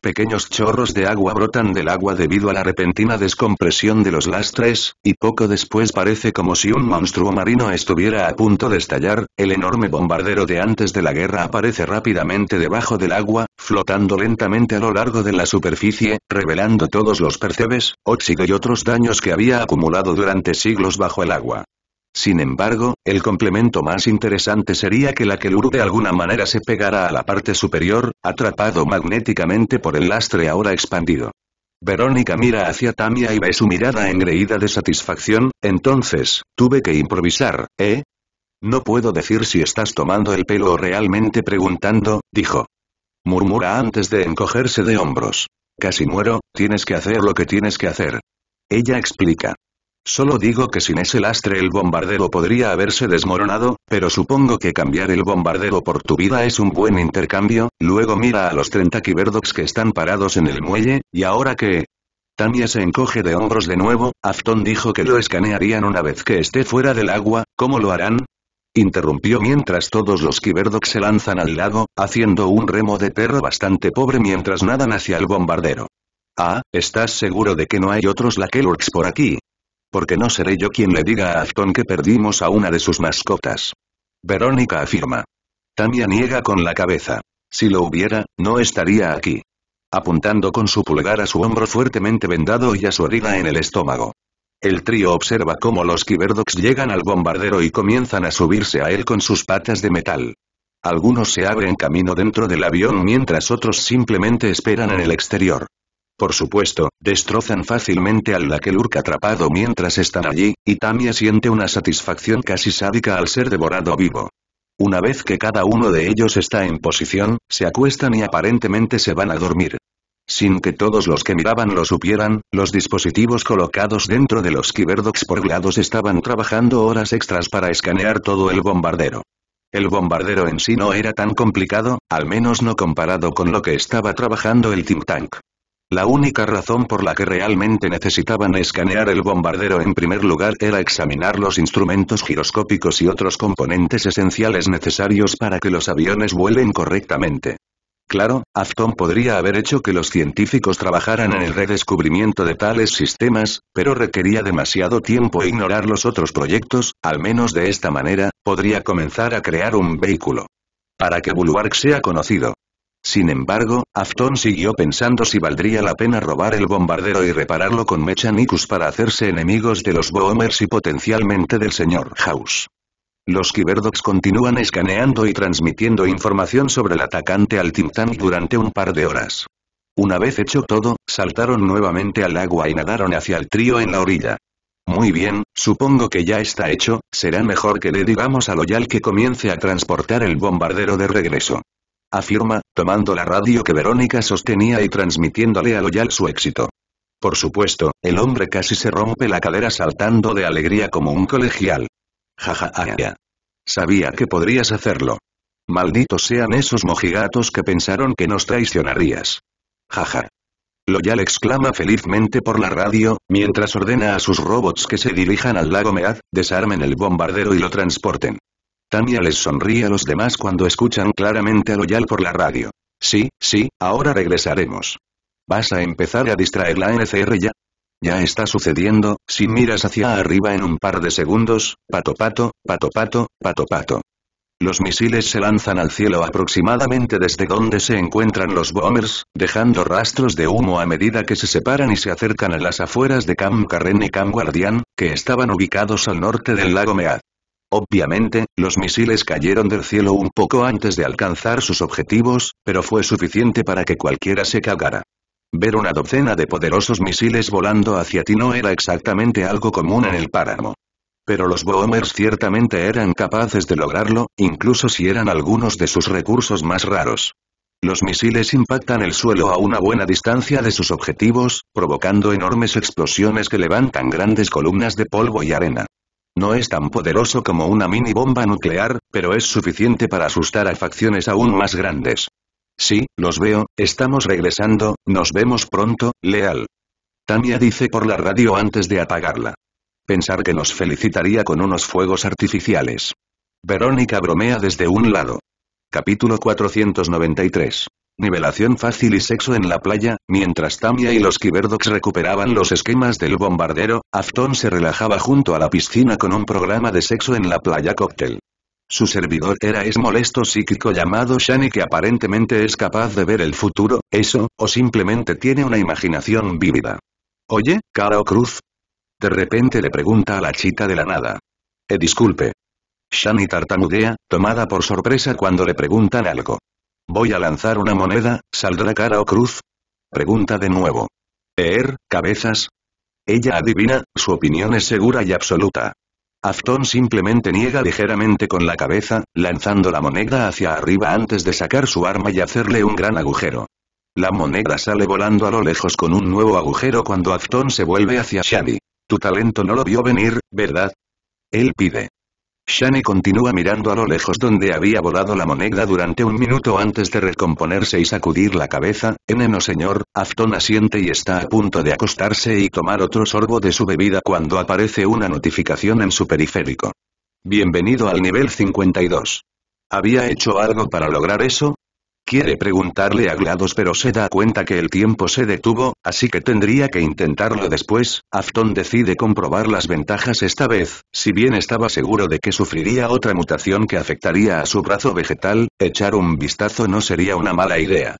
Pequeños chorros de agua brotan del agua debido a la repentina descompresión de los lastres, y poco después parece como si un monstruo marino estuviera a punto de estallar, el enorme bombardero de antes de la guerra aparece rápidamente debajo del agua, flotando lentamente a lo largo de la superficie, revelando todos los percebes, óxido y otros daños que había acumulado durante siglos bajo el agua. Sin embargo, el complemento más interesante sería que la Keluru de alguna manera se pegara a la parte superior, atrapado magnéticamente por el lastre ahora expandido. Verónica mira hacia Tamia y ve su mirada engreída de satisfacción, entonces, tuve que improvisar, ¿eh? No puedo decir si estás tomando el pelo o realmente preguntando, dijo murmura antes de encogerse de hombros. Casi muero, tienes que hacer lo que tienes que hacer. Ella explica. Solo digo que sin ese lastre el bombardero podría haberse desmoronado, pero supongo que cambiar el bombardero por tu vida es un buen intercambio, luego mira a los 30 kiberdox que están parados en el muelle, y ahora que... Tania se encoge de hombros de nuevo, Afton dijo que lo escanearían una vez que esté fuera del agua, ¿cómo lo harán? Interrumpió mientras todos los Kiberdok se lanzan al lago, haciendo un remo de perro bastante pobre mientras nadan hacia el bombardero. Ah, ¿estás seguro de que no hay otros Lakelurks por aquí? Porque no seré yo quien le diga a Afton que perdimos a una de sus mascotas. Verónica afirma. Tamia niega con la cabeza. Si lo hubiera, no estaría aquí. Apuntando con su pulgar a su hombro fuertemente vendado y a su herida en el estómago. El trío observa cómo los Kiverdox llegan al bombardero y comienzan a subirse a él con sus patas de metal. Algunos se abren camino dentro del avión mientras otros simplemente esperan en el exterior. Por supuesto, destrozan fácilmente al Lakelurk atrapado mientras están allí, y Tamia siente una satisfacción casi sádica al ser devorado vivo. Una vez que cada uno de ellos está en posición, se acuestan y aparentemente se van a dormir. Sin que todos los que miraban lo supieran, los dispositivos colocados dentro de los Kiberdox por estaban trabajando horas extras para escanear todo el bombardero. El bombardero en sí no era tan complicado, al menos no comparado con lo que estaba trabajando el think tank. La única razón por la que realmente necesitaban escanear el bombardero en primer lugar era examinar los instrumentos giroscópicos y otros componentes esenciales necesarios para que los aviones vuelen correctamente. Claro, Afton podría haber hecho que los científicos trabajaran en el redescubrimiento de tales sistemas, pero requería demasiado tiempo e ignorar los otros proyectos, al menos de esta manera, podría comenzar a crear un vehículo. Para que Bulwark sea conocido. Sin embargo, Afton siguió pensando si valdría la pena robar el bombardero y repararlo con Mechanicus para hacerse enemigos de los bombers y potencialmente del señor House. Los Kiberdox continúan escaneando y transmitiendo información sobre el atacante al Tintán durante un par de horas. Una vez hecho todo, saltaron nuevamente al agua y nadaron hacia el trío en la orilla. Muy bien, supongo que ya está hecho, será mejor que le digamos a Loyal que comience a transportar el bombardero de regreso. Afirma, tomando la radio que Verónica sostenía y transmitiéndole a Loyal su éxito. Por supuesto, el hombre casi se rompe la cadera saltando de alegría como un colegial. Jajaja. Ah, Sabía que podrías hacerlo. Malditos sean esos mojigatos que pensaron que nos traicionarías. Jaja. Loyal exclama felizmente por la radio, mientras ordena a sus robots que se dirijan al lago Mead, desarmen el bombardero y lo transporten. Tania les sonríe a los demás cuando escuchan claramente a Loyal por la radio. Sí, sí, ahora regresaremos. ¿Vas a empezar a distraer la NCR ya? Ya está sucediendo, si miras hacia arriba en un par de segundos, pato pato, pato pato, pato pato. Los misiles se lanzan al cielo aproximadamente desde donde se encuentran los bombers, dejando rastros de humo a medida que se separan y se acercan a las afueras de Camp Carren y Camp Guardian, que estaban ubicados al norte del lago Mead. Obviamente, los misiles cayeron del cielo un poco antes de alcanzar sus objetivos, pero fue suficiente para que cualquiera se cagara. Ver una docena de poderosos misiles volando hacia ti no era exactamente algo común en el páramo. Pero los bombers ciertamente eran capaces de lograrlo, incluso si eran algunos de sus recursos más raros. Los misiles impactan el suelo a una buena distancia de sus objetivos, provocando enormes explosiones que levantan grandes columnas de polvo y arena. No es tan poderoso como una mini bomba nuclear, pero es suficiente para asustar a facciones aún más grandes. Sí, los veo, estamos regresando, nos vemos pronto, leal. Tania dice por la radio antes de apagarla. Pensar que nos felicitaría con unos fuegos artificiales. Verónica bromea desde un lado. Capítulo 493. Nivelación fácil y sexo en la playa, mientras Tamia y los Kiberdox recuperaban los esquemas del bombardero, Afton se relajaba junto a la piscina con un programa de sexo en la playa cóctel. Su servidor era ese molesto psíquico llamado Shani que aparentemente es capaz de ver el futuro, eso, o simplemente tiene una imaginación vívida. Oye, o Cruz. De repente le pregunta a la chica de la nada. Eh disculpe. Shani tartamudea, tomada por sorpresa cuando le preguntan algo. Voy a lanzar una moneda, ¿saldrá cara o cruz? Pregunta de nuevo. Er, cabezas. Ella adivina, su opinión es segura y absoluta. Afton simplemente niega ligeramente con la cabeza, lanzando la moneda hacia arriba antes de sacar su arma y hacerle un gran agujero. La moneda sale volando a lo lejos con un nuevo agujero cuando Afton se vuelve hacia Shadi. Tu talento no lo vio venir, ¿verdad? Él pide. Shane continúa mirando a lo lejos donde había volado la moneda durante un minuto antes de recomponerse y sacudir la cabeza, Neno señor, Afton asiente y está a punto de acostarse y tomar otro sorbo de su bebida cuando aparece una notificación en su periférico. Bienvenido al nivel 52. ¿Había hecho algo para lograr eso? Quiere preguntarle a Glados pero se da cuenta que el tiempo se detuvo, así que tendría que intentarlo después, Afton decide comprobar las ventajas esta vez, si bien estaba seguro de que sufriría otra mutación que afectaría a su brazo vegetal, echar un vistazo no sería una mala idea.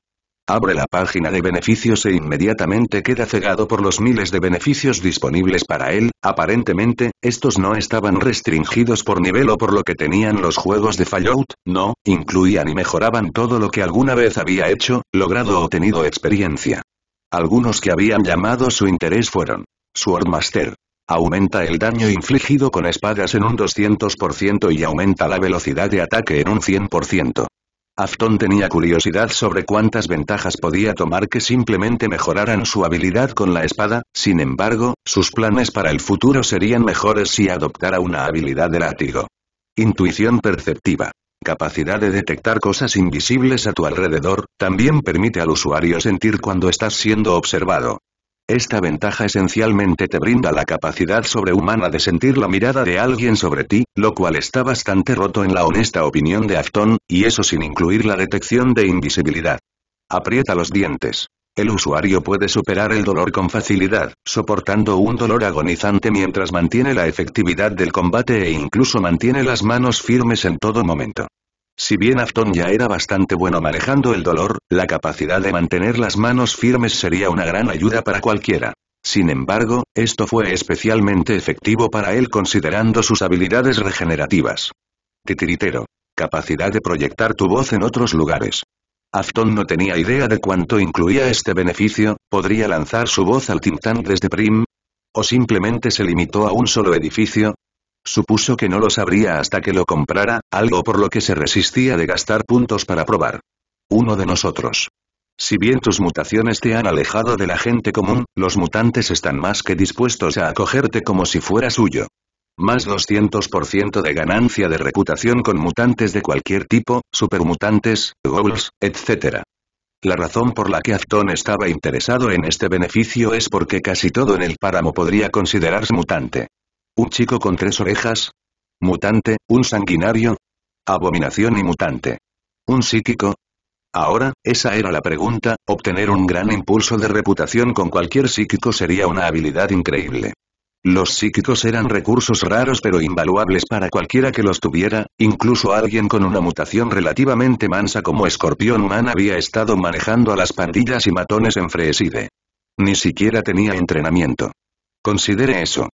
Abre la página de beneficios e inmediatamente queda cegado por los miles de beneficios disponibles para él, aparentemente, estos no estaban restringidos por nivel o por lo que tenían los juegos de Fallout, no, incluían y mejoraban todo lo que alguna vez había hecho, logrado o tenido experiencia. Algunos que habían llamado su interés fueron Swordmaster, Aumenta el daño infligido con espadas en un 200% y aumenta la velocidad de ataque en un 100%. Afton tenía curiosidad sobre cuántas ventajas podía tomar que simplemente mejoraran su habilidad con la espada, sin embargo, sus planes para el futuro serían mejores si adoptara una habilidad de látigo. Intuición perceptiva. Capacidad de detectar cosas invisibles a tu alrededor, también permite al usuario sentir cuando estás siendo observado. Esta ventaja esencialmente te brinda la capacidad sobrehumana de sentir la mirada de alguien sobre ti, lo cual está bastante roto en la honesta opinión de Afton, y eso sin incluir la detección de invisibilidad. Aprieta los dientes. El usuario puede superar el dolor con facilidad, soportando un dolor agonizante mientras mantiene la efectividad del combate e incluso mantiene las manos firmes en todo momento. Si bien Afton ya era bastante bueno manejando el dolor, la capacidad de mantener las manos firmes sería una gran ayuda para cualquiera. Sin embargo, esto fue especialmente efectivo para él considerando sus habilidades regenerativas. Titiritero. Capacidad de proyectar tu voz en otros lugares. Afton no tenía idea de cuánto incluía este beneficio, podría lanzar su voz al Tintán desde Prim. O simplemente se limitó a un solo edificio, Supuso que no lo sabría hasta que lo comprara, algo por lo que se resistía de gastar puntos para probar. Uno de nosotros. Si bien tus mutaciones te han alejado de la gente común, los mutantes están más que dispuestos a acogerte como si fuera suyo. Más 200% de ganancia de reputación con mutantes de cualquier tipo, supermutantes, goblins, etc. La razón por la que Afton estaba interesado en este beneficio es porque casi todo en el páramo podría considerarse mutante. ¿Un chico con tres orejas? ¿Mutante, un sanguinario? ¿Abominación y mutante? ¿Un psíquico? Ahora, esa era la pregunta, obtener un gran impulso de reputación con cualquier psíquico sería una habilidad increíble. Los psíquicos eran recursos raros pero invaluables para cualquiera que los tuviera, incluso alguien con una mutación relativamente mansa como Escorpión humana había estado manejando a las pandillas y matones en Freeside. Ni siquiera tenía entrenamiento. Considere eso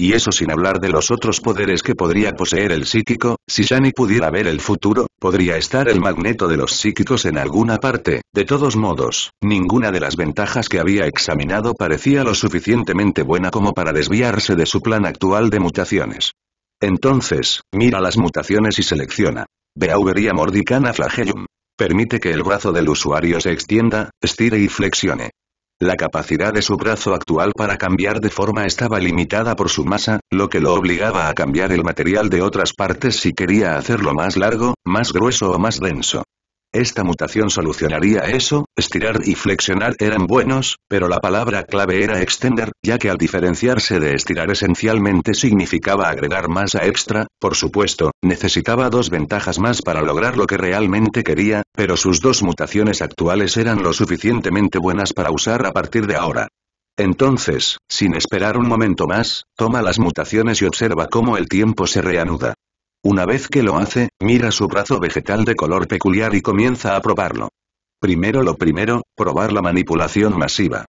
y eso sin hablar de los otros poderes que podría poseer el psíquico, si Shani pudiera ver el futuro, podría estar el magneto de los psíquicos en alguna parte, de todos modos, ninguna de las ventajas que había examinado parecía lo suficientemente buena como para desviarse de su plan actual de mutaciones. Entonces, mira las mutaciones y selecciona. Beauberia mordicana flagellum. Permite que el brazo del usuario se extienda, estire y flexione. La capacidad de su brazo actual para cambiar de forma estaba limitada por su masa, lo que lo obligaba a cambiar el material de otras partes si quería hacerlo más largo, más grueso o más denso. Esta mutación solucionaría eso, estirar y flexionar eran buenos, pero la palabra clave era extender, ya que al diferenciarse de estirar esencialmente significaba agregar masa extra, por supuesto, necesitaba dos ventajas más para lograr lo que realmente quería, pero sus dos mutaciones actuales eran lo suficientemente buenas para usar a partir de ahora. Entonces, sin esperar un momento más, toma las mutaciones y observa cómo el tiempo se reanuda. Una vez que lo hace, mira su brazo vegetal de color peculiar y comienza a probarlo. Primero lo primero, probar la manipulación masiva.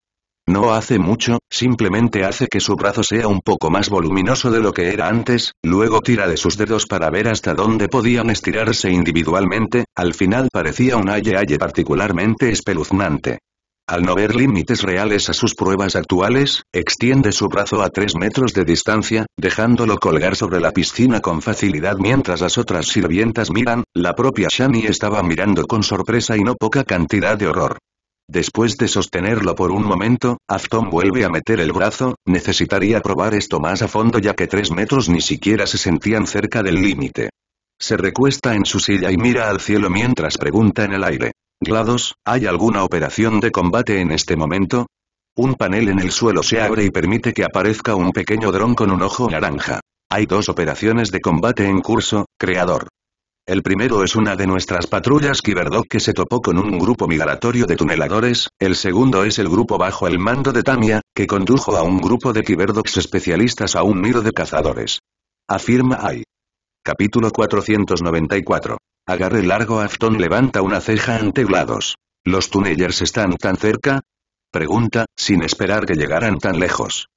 No hace mucho, simplemente hace que su brazo sea un poco más voluminoso de lo que era antes, luego tira de sus dedos para ver hasta dónde podían estirarse individualmente, al final parecía un aye-aye particularmente espeluznante al no ver límites reales a sus pruebas actuales, extiende su brazo a 3 metros de distancia, dejándolo colgar sobre la piscina con facilidad mientras las otras sirvientas miran, la propia Shani estaba mirando con sorpresa y no poca cantidad de horror. Después de sostenerlo por un momento, Afton vuelve a meter el brazo, necesitaría probar esto más a fondo ya que 3 metros ni siquiera se sentían cerca del límite. Se recuesta en su silla y mira al cielo mientras pregunta en el aire. GLaDOS, ¿hay alguna operación de combate en este momento? Un panel en el suelo se abre y permite que aparezca un pequeño dron con un ojo naranja. Hay dos operaciones de combate en curso, creador. El primero es una de nuestras patrullas Kiberdog que se topó con un grupo migratorio de tuneladores, el segundo es el grupo bajo el mando de Tamia, que condujo a un grupo de Kiberdogs especialistas a un nido de cazadores. Afirma hay. Capítulo 494. Agarre largo Afton levanta una ceja ante Glados. ¿Los Tunellers están tan cerca? Pregunta, sin esperar que llegaran tan lejos.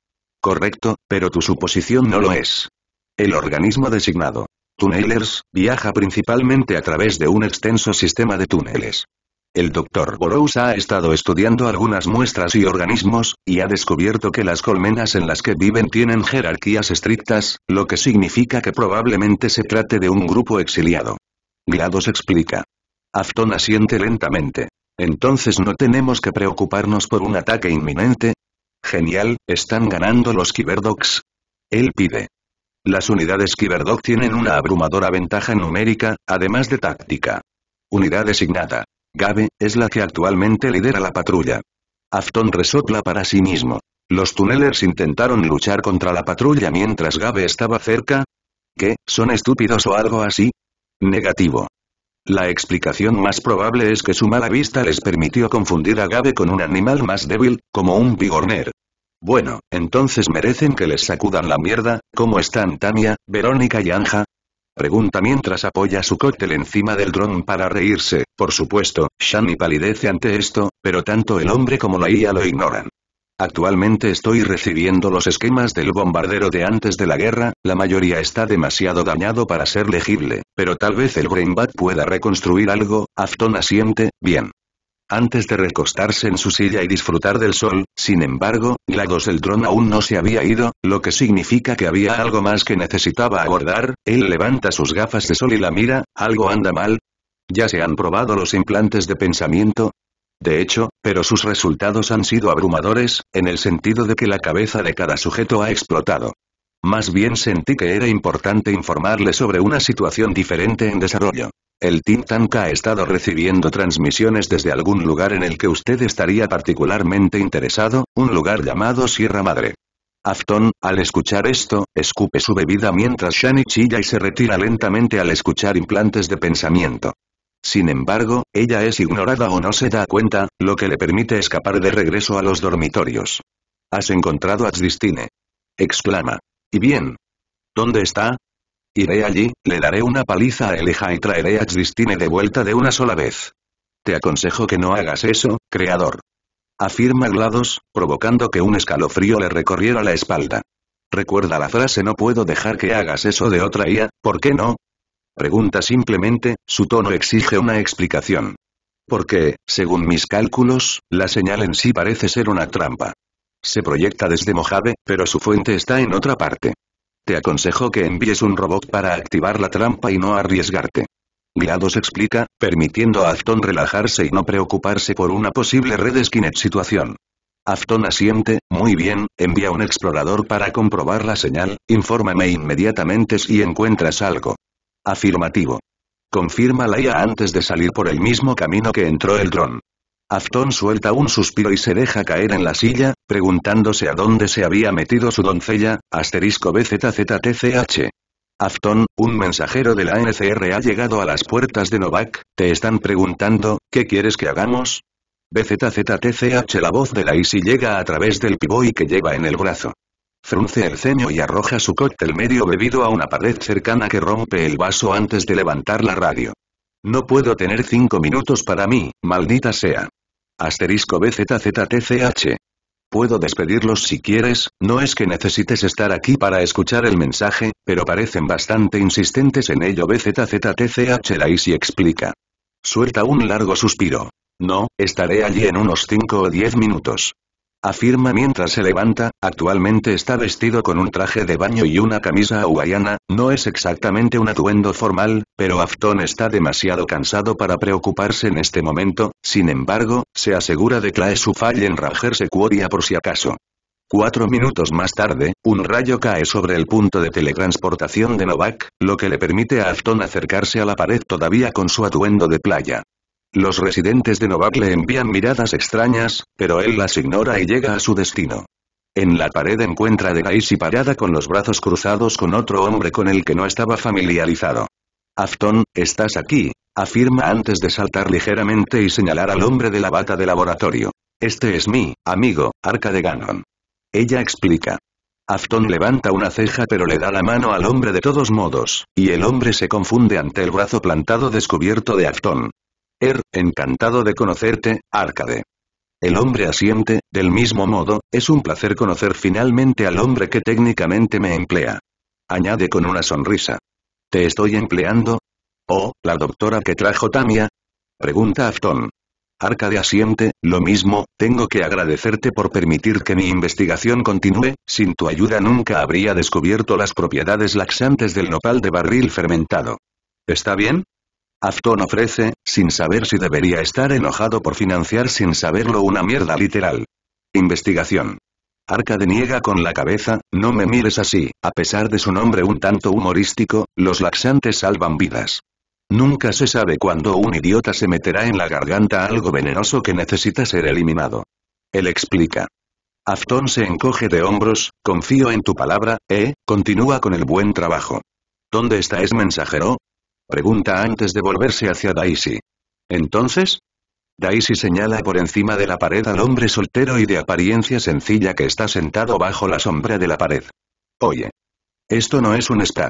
Correcto, pero tu suposición no lo es. El organismo designado. Tunelers, viaja principalmente a través de un extenso sistema de túneles. El doctor Burroughs ha estado estudiando algunas muestras y organismos, y ha descubierto que las colmenas en las que viven tienen jerarquías estrictas, lo que significa que probablemente se trate de un grupo exiliado. Grados explica. Afton asiente lentamente. Entonces no tenemos que preocuparnos por un ataque inminente. Genial, están ganando los Cyberdocs. Él pide. Las unidades Cyberdoc tienen una abrumadora ventaja numérica, además de táctica. Unidad designada. Gabe, es la que actualmente lidera la patrulla. Afton resopla para sí mismo. Los tunelers intentaron luchar contra la patrulla mientras Gabe estaba cerca. ¿Qué, son estúpidos o algo así? Negativo. La explicación más probable es que su mala vista les permitió confundir a Gabe con un animal más débil, como un bigorner. Bueno, entonces merecen que les sacudan la mierda, ¿cómo están Tania, Verónica y Anja? Pregunta mientras apoya su cóctel encima del dron para reírse, por supuesto, Shani palidece ante esto, pero tanto el hombre como la IA lo ignoran. Actualmente estoy recibiendo los esquemas del bombardero de antes de la guerra, la mayoría está demasiado dañado para ser legible, pero tal vez el Brainbat pueda reconstruir algo, Afton asiente, bien. Antes de recostarse en su silla y disfrutar del sol, sin embargo, Glados el dron aún no se había ido, lo que significa que había algo más que necesitaba abordar, él levanta sus gafas de sol y la mira, algo anda mal, ¿Ya se han probado los implantes de pensamiento? De hecho, pero sus resultados han sido abrumadores, en el sentido de que la cabeza de cada sujeto ha explotado. Más bien sentí que era importante informarle sobre una situación diferente en desarrollo. El Team tank ha estado recibiendo transmisiones desde algún lugar en el que usted estaría particularmente interesado, un lugar llamado Sierra Madre. Afton, al escuchar esto, escupe su bebida mientras Shani chilla y se retira lentamente al escuchar implantes de pensamiento. Sin embargo, ella es ignorada o no se da cuenta, lo que le permite escapar de regreso a los dormitorios. Has encontrado a Xdistine. Exclama. ¿Y bien? ¿Dónde está? Iré allí, le daré una paliza a Eleja y traeré a Xdistine de vuelta de una sola vez. Te aconsejo que no hagas eso, creador. Afirma Glados, provocando que un escalofrío le recorriera la espalda. Recuerda la frase no puedo dejar que hagas eso de otra IA, ¿por qué no? pregunta simplemente, su tono exige una explicación. Porque, según mis cálculos, la señal en sí parece ser una trampa. Se proyecta desde Mojave, pero su fuente está en otra parte. Te aconsejo que envíes un robot para activar la trampa y no arriesgarte. Glados explica, permitiendo a Afton relajarse y no preocuparse por una posible red skinet situación. Afton asiente, muy bien, envía un explorador para comprobar la señal, infórmame inmediatamente si encuentras algo. Afirmativo. Confirma la IA antes de salir por el mismo camino que entró el dron. Afton suelta un suspiro y se deja caer en la silla, preguntándose a dónde se había metido su doncella, asterisco BZZTCH. Afton, un mensajero de la NCR ha llegado a las puertas de Novak, te están preguntando, ¿qué quieres que hagamos? BZZTCH La voz de la ICI llega a través del piboy que lleva en el brazo frunce el ceño y arroja su cóctel medio bebido a una pared cercana que rompe el vaso antes de levantar la radio. No puedo tener cinco minutos para mí, maldita sea. Asterisco BZZTCH. Puedo despedirlos si quieres, no es que necesites estar aquí para escuchar el mensaje, pero parecen bastante insistentes en ello BZZTCH la explica. Suelta un largo suspiro. No, estaré allí en unos cinco o diez minutos afirma mientras se levanta, actualmente está vestido con un traje de baño y una camisa hawaiana, no es exactamente un atuendo formal, pero Afton está demasiado cansado para preocuparse en este momento, sin embargo, se asegura de que su falla en Ranger Sequoia por si acaso. Cuatro minutos más tarde, un rayo cae sobre el punto de teletransportación de Novak, lo que le permite a Afton acercarse a la pared todavía con su atuendo de playa. Los residentes de Novak le envían miradas extrañas, pero él las ignora y llega a su destino. En la pared encuentra a Daisy parada con los brazos cruzados con otro hombre con el que no estaba familiarizado. Afton, estás aquí, afirma antes de saltar ligeramente y señalar al hombre de la bata de laboratorio. Este es mi, amigo, Arca de Ganon. Ella explica. Afton levanta una ceja pero le da la mano al hombre de todos modos, y el hombre se confunde ante el brazo plantado descubierto de Afton. Er, encantado de conocerte, Arcade. El hombre asiente, del mismo modo, es un placer conocer finalmente al hombre que técnicamente me emplea. Añade con una sonrisa. ¿Te estoy empleando? ¿Oh, la doctora que trajo Tamia? Pregunta Afton. Arcade asiente, lo mismo, tengo que agradecerte por permitir que mi investigación continúe, sin tu ayuda nunca habría descubierto las propiedades laxantes del nopal de barril fermentado. ¿Está bien? Afton ofrece, sin saber si debería estar enojado por financiar sin saberlo una mierda literal. Investigación. Arca niega con la cabeza, no me mires así, a pesar de su nombre un tanto humorístico, los laxantes salvan vidas. Nunca se sabe cuándo un idiota se meterá en la garganta algo venenoso que necesita ser eliminado. Él explica. Afton se encoge de hombros, confío en tu palabra, eh, continúa con el buen trabajo. ¿Dónde está ese mensajero? Pregunta antes de volverse hacia Daisy. ¿Entonces? Daisy señala por encima de la pared al hombre soltero y de apariencia sencilla que está sentado bajo la sombra de la pared. Oye. Esto no es un spa.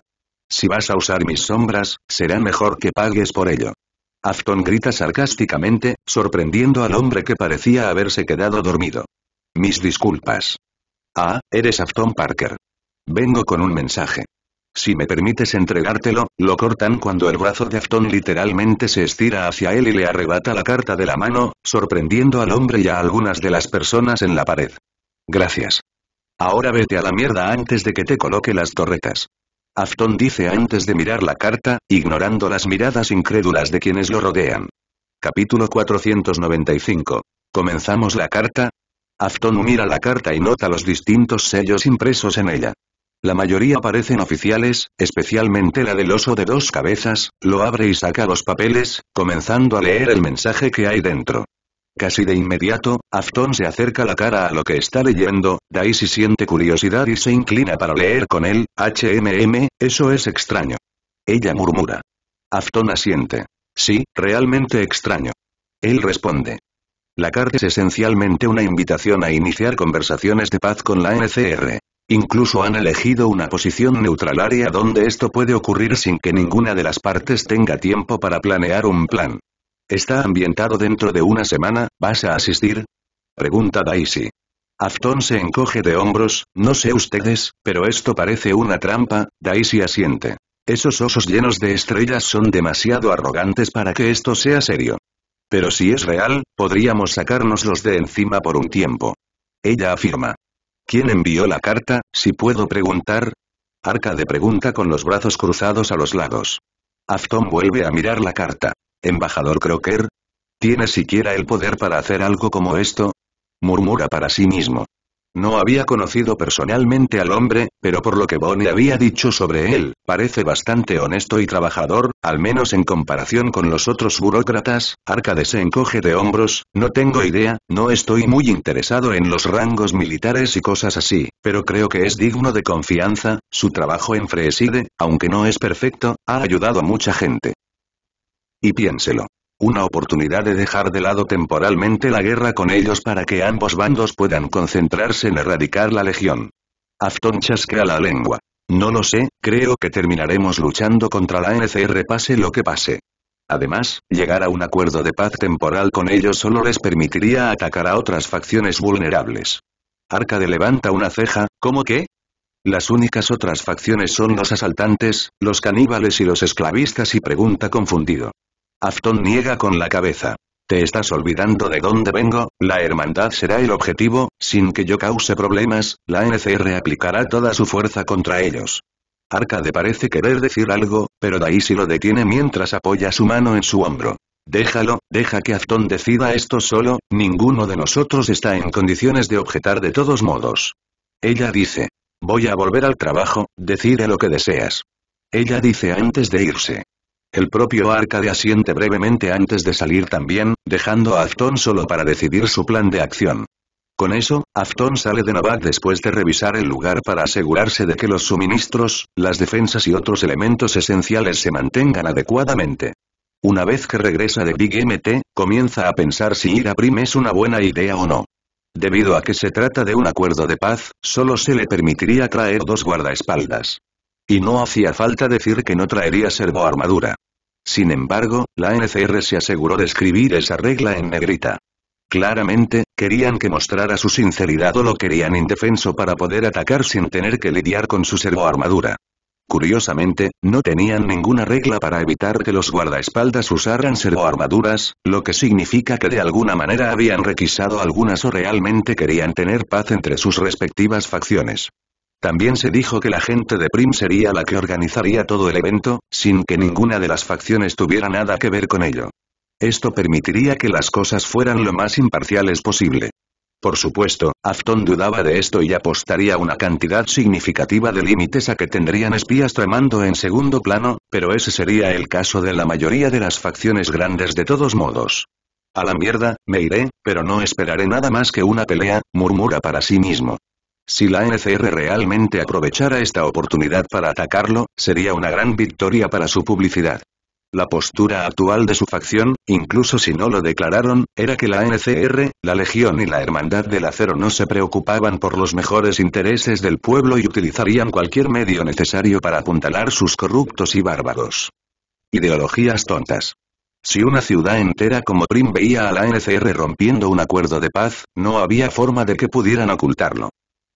Si vas a usar mis sombras, será mejor que pagues por ello. Afton grita sarcásticamente, sorprendiendo al hombre que parecía haberse quedado dormido. Mis disculpas. Ah, eres Afton Parker. Vengo con un mensaje. Si me permites entregártelo, lo cortan cuando el brazo de Afton literalmente se estira hacia él y le arrebata la carta de la mano, sorprendiendo al hombre y a algunas de las personas en la pared. Gracias. Ahora vete a la mierda antes de que te coloque las torretas. Afton dice antes de mirar la carta, ignorando las miradas incrédulas de quienes lo rodean. Capítulo 495. ¿Comenzamos la carta? Afton mira la carta y nota los distintos sellos impresos en ella. La mayoría parecen oficiales, especialmente la del oso de dos cabezas, lo abre y saca los papeles, comenzando a leer el mensaje que hay dentro. Casi de inmediato, Afton se acerca la cara a lo que está leyendo, Daisy siente curiosidad y se inclina para leer con él, HMM, eso es extraño. Ella murmura. Afton asiente. Sí, realmente extraño. Él responde. La carta es esencialmente una invitación a iniciar conversaciones de paz con la NCR. Incluso han elegido una posición neutral área donde esto puede ocurrir sin que ninguna de las partes tenga tiempo para planear un plan. ¿Está ambientado dentro de una semana, vas a asistir? Pregunta Daisy. Afton se encoge de hombros, no sé ustedes, pero esto parece una trampa, Daisy asiente. Esos osos llenos de estrellas son demasiado arrogantes para que esto sea serio. Pero si es real, podríamos sacárnoslos de encima por un tiempo. Ella afirma. ¿Quién envió la carta, si puedo preguntar? Arca de pregunta con los brazos cruzados a los lados. Afton vuelve a mirar la carta. Embajador Crocker. ¿Tiene siquiera el poder para hacer algo como esto? Murmura para sí mismo. No había conocido personalmente al hombre, pero por lo que Bonnie había dicho sobre él, parece bastante honesto y trabajador, al menos en comparación con los otros burócratas, Arcade se encoge de hombros, no tengo idea, no estoy muy interesado en los rangos militares y cosas así, pero creo que es digno de confianza, su trabajo en Freeside, aunque no es perfecto, ha ayudado a mucha gente. Y piénselo. Una oportunidad de dejar de lado temporalmente la guerra con ellos para que ambos bandos puedan concentrarse en erradicar la legión. Afton chasquea la lengua. No lo sé, creo que terminaremos luchando contra la NCR pase lo que pase. Además, llegar a un acuerdo de paz temporal con ellos solo les permitiría atacar a otras facciones vulnerables. Arcade levanta una ceja, ¿cómo que? Las únicas otras facciones son los asaltantes, los caníbales y los esclavistas y pregunta confundido. Afton niega con la cabeza. Te estás olvidando de dónde vengo, la hermandad será el objetivo, sin que yo cause problemas, la NCR aplicará toda su fuerza contra ellos. Arcade parece querer decir algo, pero Daisy lo detiene mientras apoya su mano en su hombro. Déjalo, deja que Afton decida esto solo, ninguno de nosotros está en condiciones de objetar de todos modos. Ella dice. Voy a volver al trabajo, decide lo que deseas. Ella dice antes de irse. El propio Arcade asiente brevemente antes de salir también, dejando a Afton solo para decidir su plan de acción. Con eso, Afton sale de Novak después de revisar el lugar para asegurarse de que los suministros, las defensas y otros elementos esenciales se mantengan adecuadamente. Una vez que regresa de Big MT, comienza a pensar si ir a Prim es una buena idea o no. Debido a que se trata de un acuerdo de paz, solo se le permitiría traer dos guardaespaldas. Y no hacía falta decir que no traería servoarmadura. Sin embargo, la NCR se aseguró de escribir esa regla en negrita. Claramente, querían que mostrara su sinceridad o lo querían indefenso para poder atacar sin tener que lidiar con su servoarmadura. Curiosamente, no tenían ninguna regla para evitar que los guardaespaldas usaran servoarmaduras, lo que significa que de alguna manera habían requisado algunas o realmente querían tener paz entre sus respectivas facciones. También se dijo que la gente de Prim sería la que organizaría todo el evento, sin que ninguna de las facciones tuviera nada que ver con ello. Esto permitiría que las cosas fueran lo más imparciales posible. Por supuesto, Afton dudaba de esto y apostaría una cantidad significativa de límites a que tendrían espías tremando en segundo plano, pero ese sería el caso de la mayoría de las facciones grandes de todos modos. A la mierda, me iré, pero no esperaré nada más que una pelea, murmura para sí mismo. Si la NCR realmente aprovechara esta oportunidad para atacarlo, sería una gran victoria para su publicidad. La postura actual de su facción, incluso si no lo declararon, era que la NCR, la Legión y la Hermandad del Acero no se preocupaban por los mejores intereses del pueblo y utilizarían cualquier medio necesario para apuntalar sus corruptos y bárbaros. Ideologías tontas. Si una ciudad entera como Prim veía a la NCR rompiendo un acuerdo de paz, no había forma de que pudieran ocultarlo.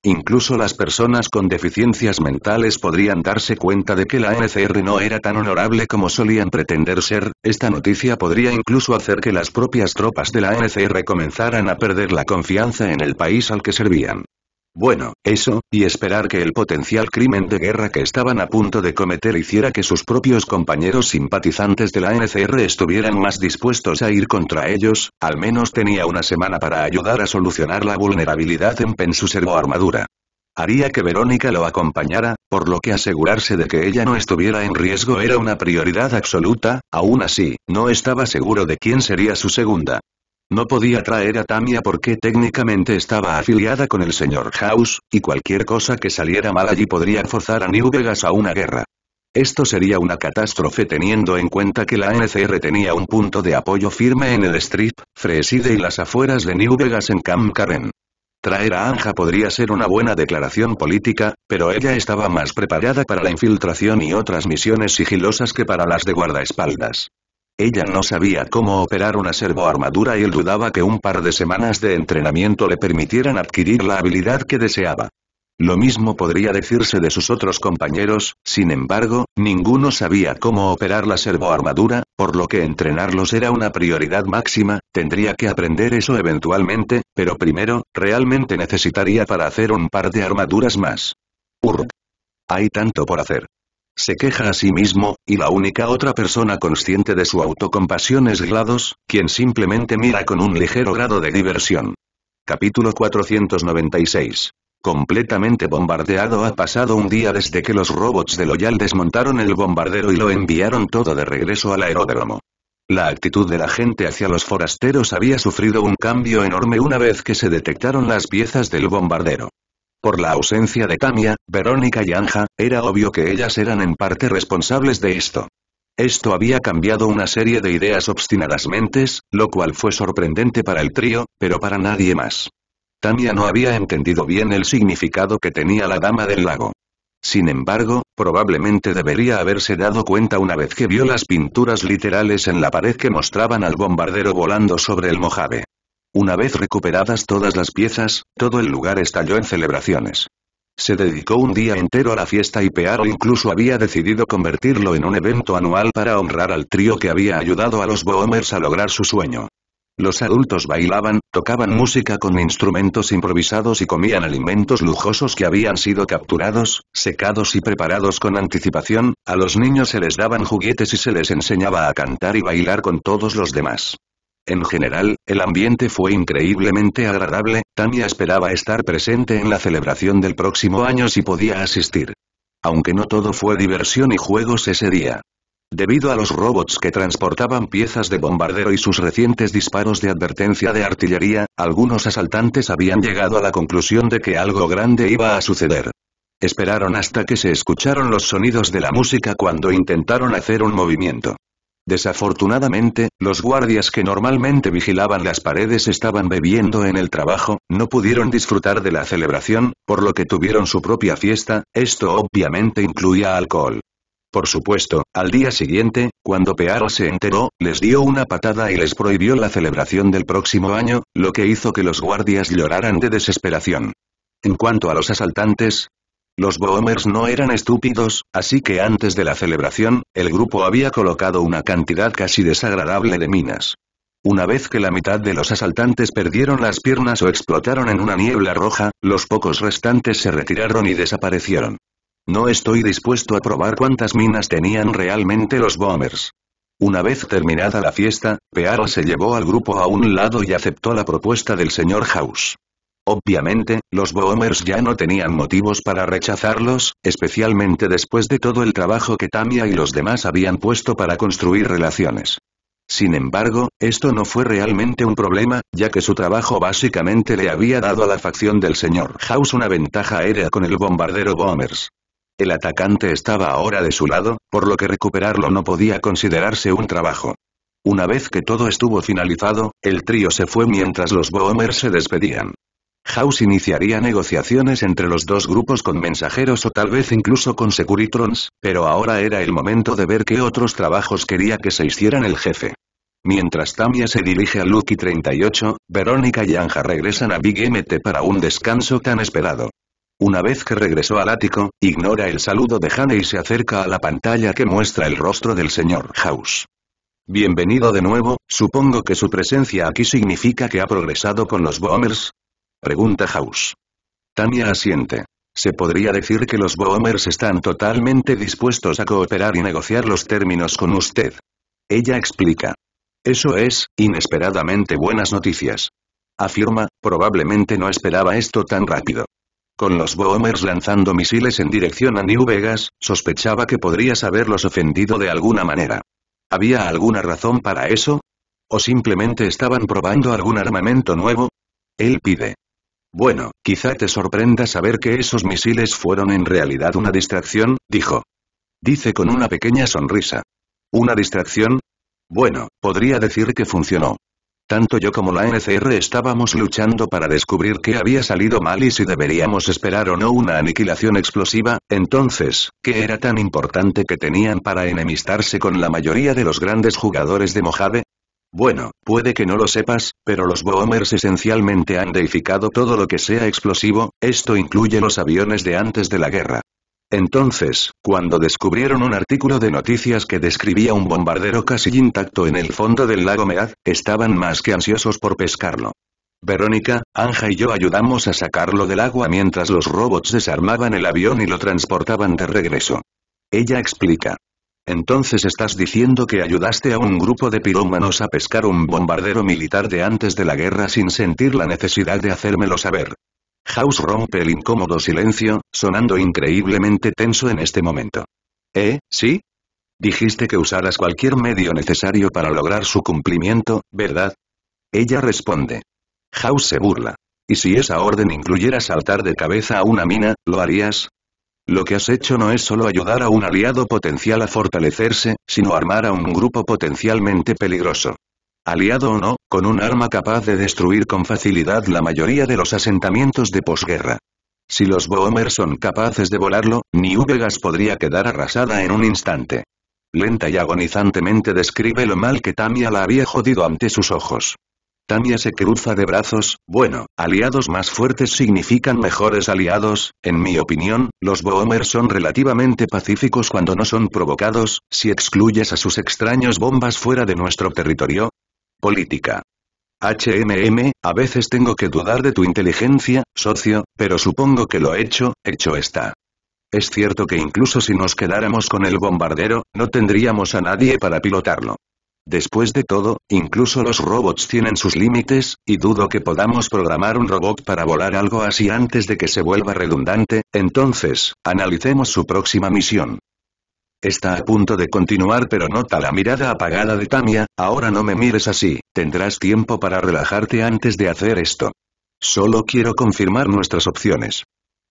Incluso las personas con deficiencias mentales podrían darse cuenta de que la NCR no era tan honorable como solían pretender ser, esta noticia podría incluso hacer que las propias tropas de la NCR comenzaran a perder la confianza en el país al que servían. Bueno, eso, y esperar que el potencial crimen de guerra que estaban a punto de cometer hiciera que sus propios compañeros simpatizantes de la NCR estuvieran más dispuestos a ir contra ellos, al menos tenía una semana para ayudar a solucionar la vulnerabilidad en Pensu su armadura. Haría que Verónica lo acompañara, por lo que asegurarse de que ella no estuviera en riesgo era una prioridad absoluta, aún así, no estaba seguro de quién sería su segunda. No podía traer a Tamia porque técnicamente estaba afiliada con el señor House, y cualquier cosa que saliera mal allí podría forzar a New Vegas a una guerra. Esto sería una catástrofe teniendo en cuenta que la NCR tenía un punto de apoyo firme en el Strip, Freside y las afueras de New Vegas en Camp Karen. Traer a Anja podría ser una buena declaración política, pero ella estaba más preparada para la infiltración y otras misiones sigilosas que para las de guardaespaldas. Ella no sabía cómo operar una servoarmadura y él dudaba que un par de semanas de entrenamiento le permitieran adquirir la habilidad que deseaba. Lo mismo podría decirse de sus otros compañeros, sin embargo, ninguno sabía cómo operar la servoarmadura, por lo que entrenarlos era una prioridad máxima, tendría que aprender eso eventualmente, pero primero, realmente necesitaría para hacer un par de armaduras más. Urg. Hay tanto por hacer se queja a sí mismo, y la única otra persona consciente de su autocompasión es GLaDOS, quien simplemente mira con un ligero grado de diversión. Capítulo 496. Completamente bombardeado ha pasado un día desde que los robots de Loyal desmontaron el bombardero y lo enviaron todo de regreso al aeródromo. La actitud de la gente hacia los forasteros había sufrido un cambio enorme una vez que se detectaron las piezas del bombardero. Por la ausencia de Tamia, Verónica y Anja, era obvio que ellas eran en parte responsables de esto. Esto había cambiado una serie de ideas obstinadas mentes, lo cual fue sorprendente para el trío, pero para nadie más. Tamia no había entendido bien el significado que tenía la Dama del Lago. Sin embargo, probablemente debería haberse dado cuenta una vez que vio las pinturas literales en la pared que mostraban al bombardero volando sobre el Mojave. Una vez recuperadas todas las piezas, todo el lugar estalló en celebraciones. Se dedicó un día entero a la fiesta y Pearo incluso había decidido convertirlo en un evento anual para honrar al trío que había ayudado a los boomers a lograr su sueño. Los adultos bailaban, tocaban música con instrumentos improvisados y comían alimentos lujosos que habían sido capturados, secados y preparados con anticipación, a los niños se les daban juguetes y se les enseñaba a cantar y bailar con todos los demás. En general, el ambiente fue increíblemente agradable, Tania esperaba estar presente en la celebración del próximo año si podía asistir. Aunque no todo fue diversión y juegos ese día. Debido a los robots que transportaban piezas de bombardero y sus recientes disparos de advertencia de artillería, algunos asaltantes habían llegado a la conclusión de que algo grande iba a suceder. Esperaron hasta que se escucharon los sonidos de la música cuando intentaron hacer un movimiento. Desafortunadamente, los guardias que normalmente vigilaban las paredes estaban bebiendo en el trabajo, no pudieron disfrutar de la celebración, por lo que tuvieron su propia fiesta, esto obviamente incluía alcohol. Por supuesto, al día siguiente, cuando Pearo se enteró, les dio una patada y les prohibió la celebración del próximo año, lo que hizo que los guardias lloraran de desesperación. En cuanto a los asaltantes, los Boomers no eran estúpidos, así que antes de la celebración, el grupo había colocado una cantidad casi desagradable de minas. Una vez que la mitad de los asaltantes perdieron las piernas o explotaron en una niebla roja, los pocos restantes se retiraron y desaparecieron. No estoy dispuesto a probar cuántas minas tenían realmente los bombers. Una vez terminada la fiesta, Pearo se llevó al grupo a un lado y aceptó la propuesta del señor House. Obviamente, los Boomers ya no tenían motivos para rechazarlos, especialmente después de todo el trabajo que Tamia y los demás habían puesto para construir relaciones. Sin embargo, esto no fue realmente un problema, ya que su trabajo básicamente le había dado a la facción del señor House una ventaja aérea con el bombardero Boomers. El atacante estaba ahora de su lado, por lo que recuperarlo no podía considerarse un trabajo. Una vez que todo estuvo finalizado, el trío se fue mientras los Boomers se despedían. House iniciaría negociaciones entre los dos grupos con mensajeros o tal vez incluso con Securitrons, pero ahora era el momento de ver qué otros trabajos quería que se hicieran el jefe. Mientras Tamia se dirige a Lucky 38, Verónica y Anja regresan a Big MT para un descanso tan esperado. Una vez que regresó al ático, ignora el saludo de Hane y se acerca a la pantalla que muestra el rostro del señor House. Bienvenido de nuevo, supongo que su presencia aquí significa que ha progresado con los bombers. Pregunta House. Tania asiente. Se podría decir que los Boomers están totalmente dispuestos a cooperar y negociar los términos con usted. Ella explica. Eso es, inesperadamente buenas noticias. Afirma, probablemente no esperaba esto tan rápido. Con los Boomers lanzando misiles en dirección a New Vegas, sospechaba que podrías haberlos ofendido de alguna manera. ¿Había alguna razón para eso? ¿O simplemente estaban probando algún armamento nuevo? Él pide, bueno, quizá te sorprenda saber que esos misiles fueron en realidad una distracción, dijo. Dice con una pequeña sonrisa. ¿Una distracción? Bueno, podría decir que funcionó. Tanto yo como la NCR estábamos luchando para descubrir qué había salido mal y si deberíamos esperar o no una aniquilación explosiva, entonces, ¿qué era tan importante que tenían para enemistarse con la mayoría de los grandes jugadores de Mojave? Bueno, puede que no lo sepas, pero los Boomers esencialmente han deificado todo lo que sea explosivo, esto incluye los aviones de antes de la guerra. Entonces, cuando descubrieron un artículo de noticias que describía un bombardero casi intacto en el fondo del lago Mead, estaban más que ansiosos por pescarlo. Verónica, Anja y yo ayudamos a sacarlo del agua mientras los robots desarmaban el avión y lo transportaban de regreso. Ella explica. Entonces estás diciendo que ayudaste a un grupo de pirómanos a pescar un bombardero militar de antes de la guerra sin sentir la necesidad de hacérmelo saber. House rompe el incómodo silencio, sonando increíblemente tenso en este momento. ¿Eh, sí? Dijiste que usaras cualquier medio necesario para lograr su cumplimiento, ¿verdad? Ella responde. House se burla. ¿Y si esa orden incluyera saltar de cabeza a una mina, lo harías? Lo que has hecho no es solo ayudar a un aliado potencial a fortalecerse, sino armar a un grupo potencialmente peligroso. Aliado o no, con un arma capaz de destruir con facilidad la mayoría de los asentamientos de posguerra. Si los Boomers son capaces de volarlo, New Vegas podría quedar arrasada en un instante. Lenta y agonizantemente describe lo mal que Tamia la había jodido ante sus ojos. Tania se cruza de brazos, bueno, aliados más fuertes significan mejores aliados, en mi opinión, los Boomers son relativamente pacíficos cuando no son provocados, si excluyes a sus extraños bombas fuera de nuestro territorio. Política. HMM, a veces tengo que dudar de tu inteligencia, socio, pero supongo que lo hecho, hecho está. Es cierto que incluso si nos quedáramos con el bombardero, no tendríamos a nadie para pilotarlo. Después de todo, incluso los robots tienen sus límites, y dudo que podamos programar un robot para volar algo así antes de que se vuelva redundante, entonces, analicemos su próxima misión. Está a punto de continuar pero nota la mirada apagada de Tamia, ahora no me mires así, tendrás tiempo para relajarte antes de hacer esto. Solo quiero confirmar nuestras opciones.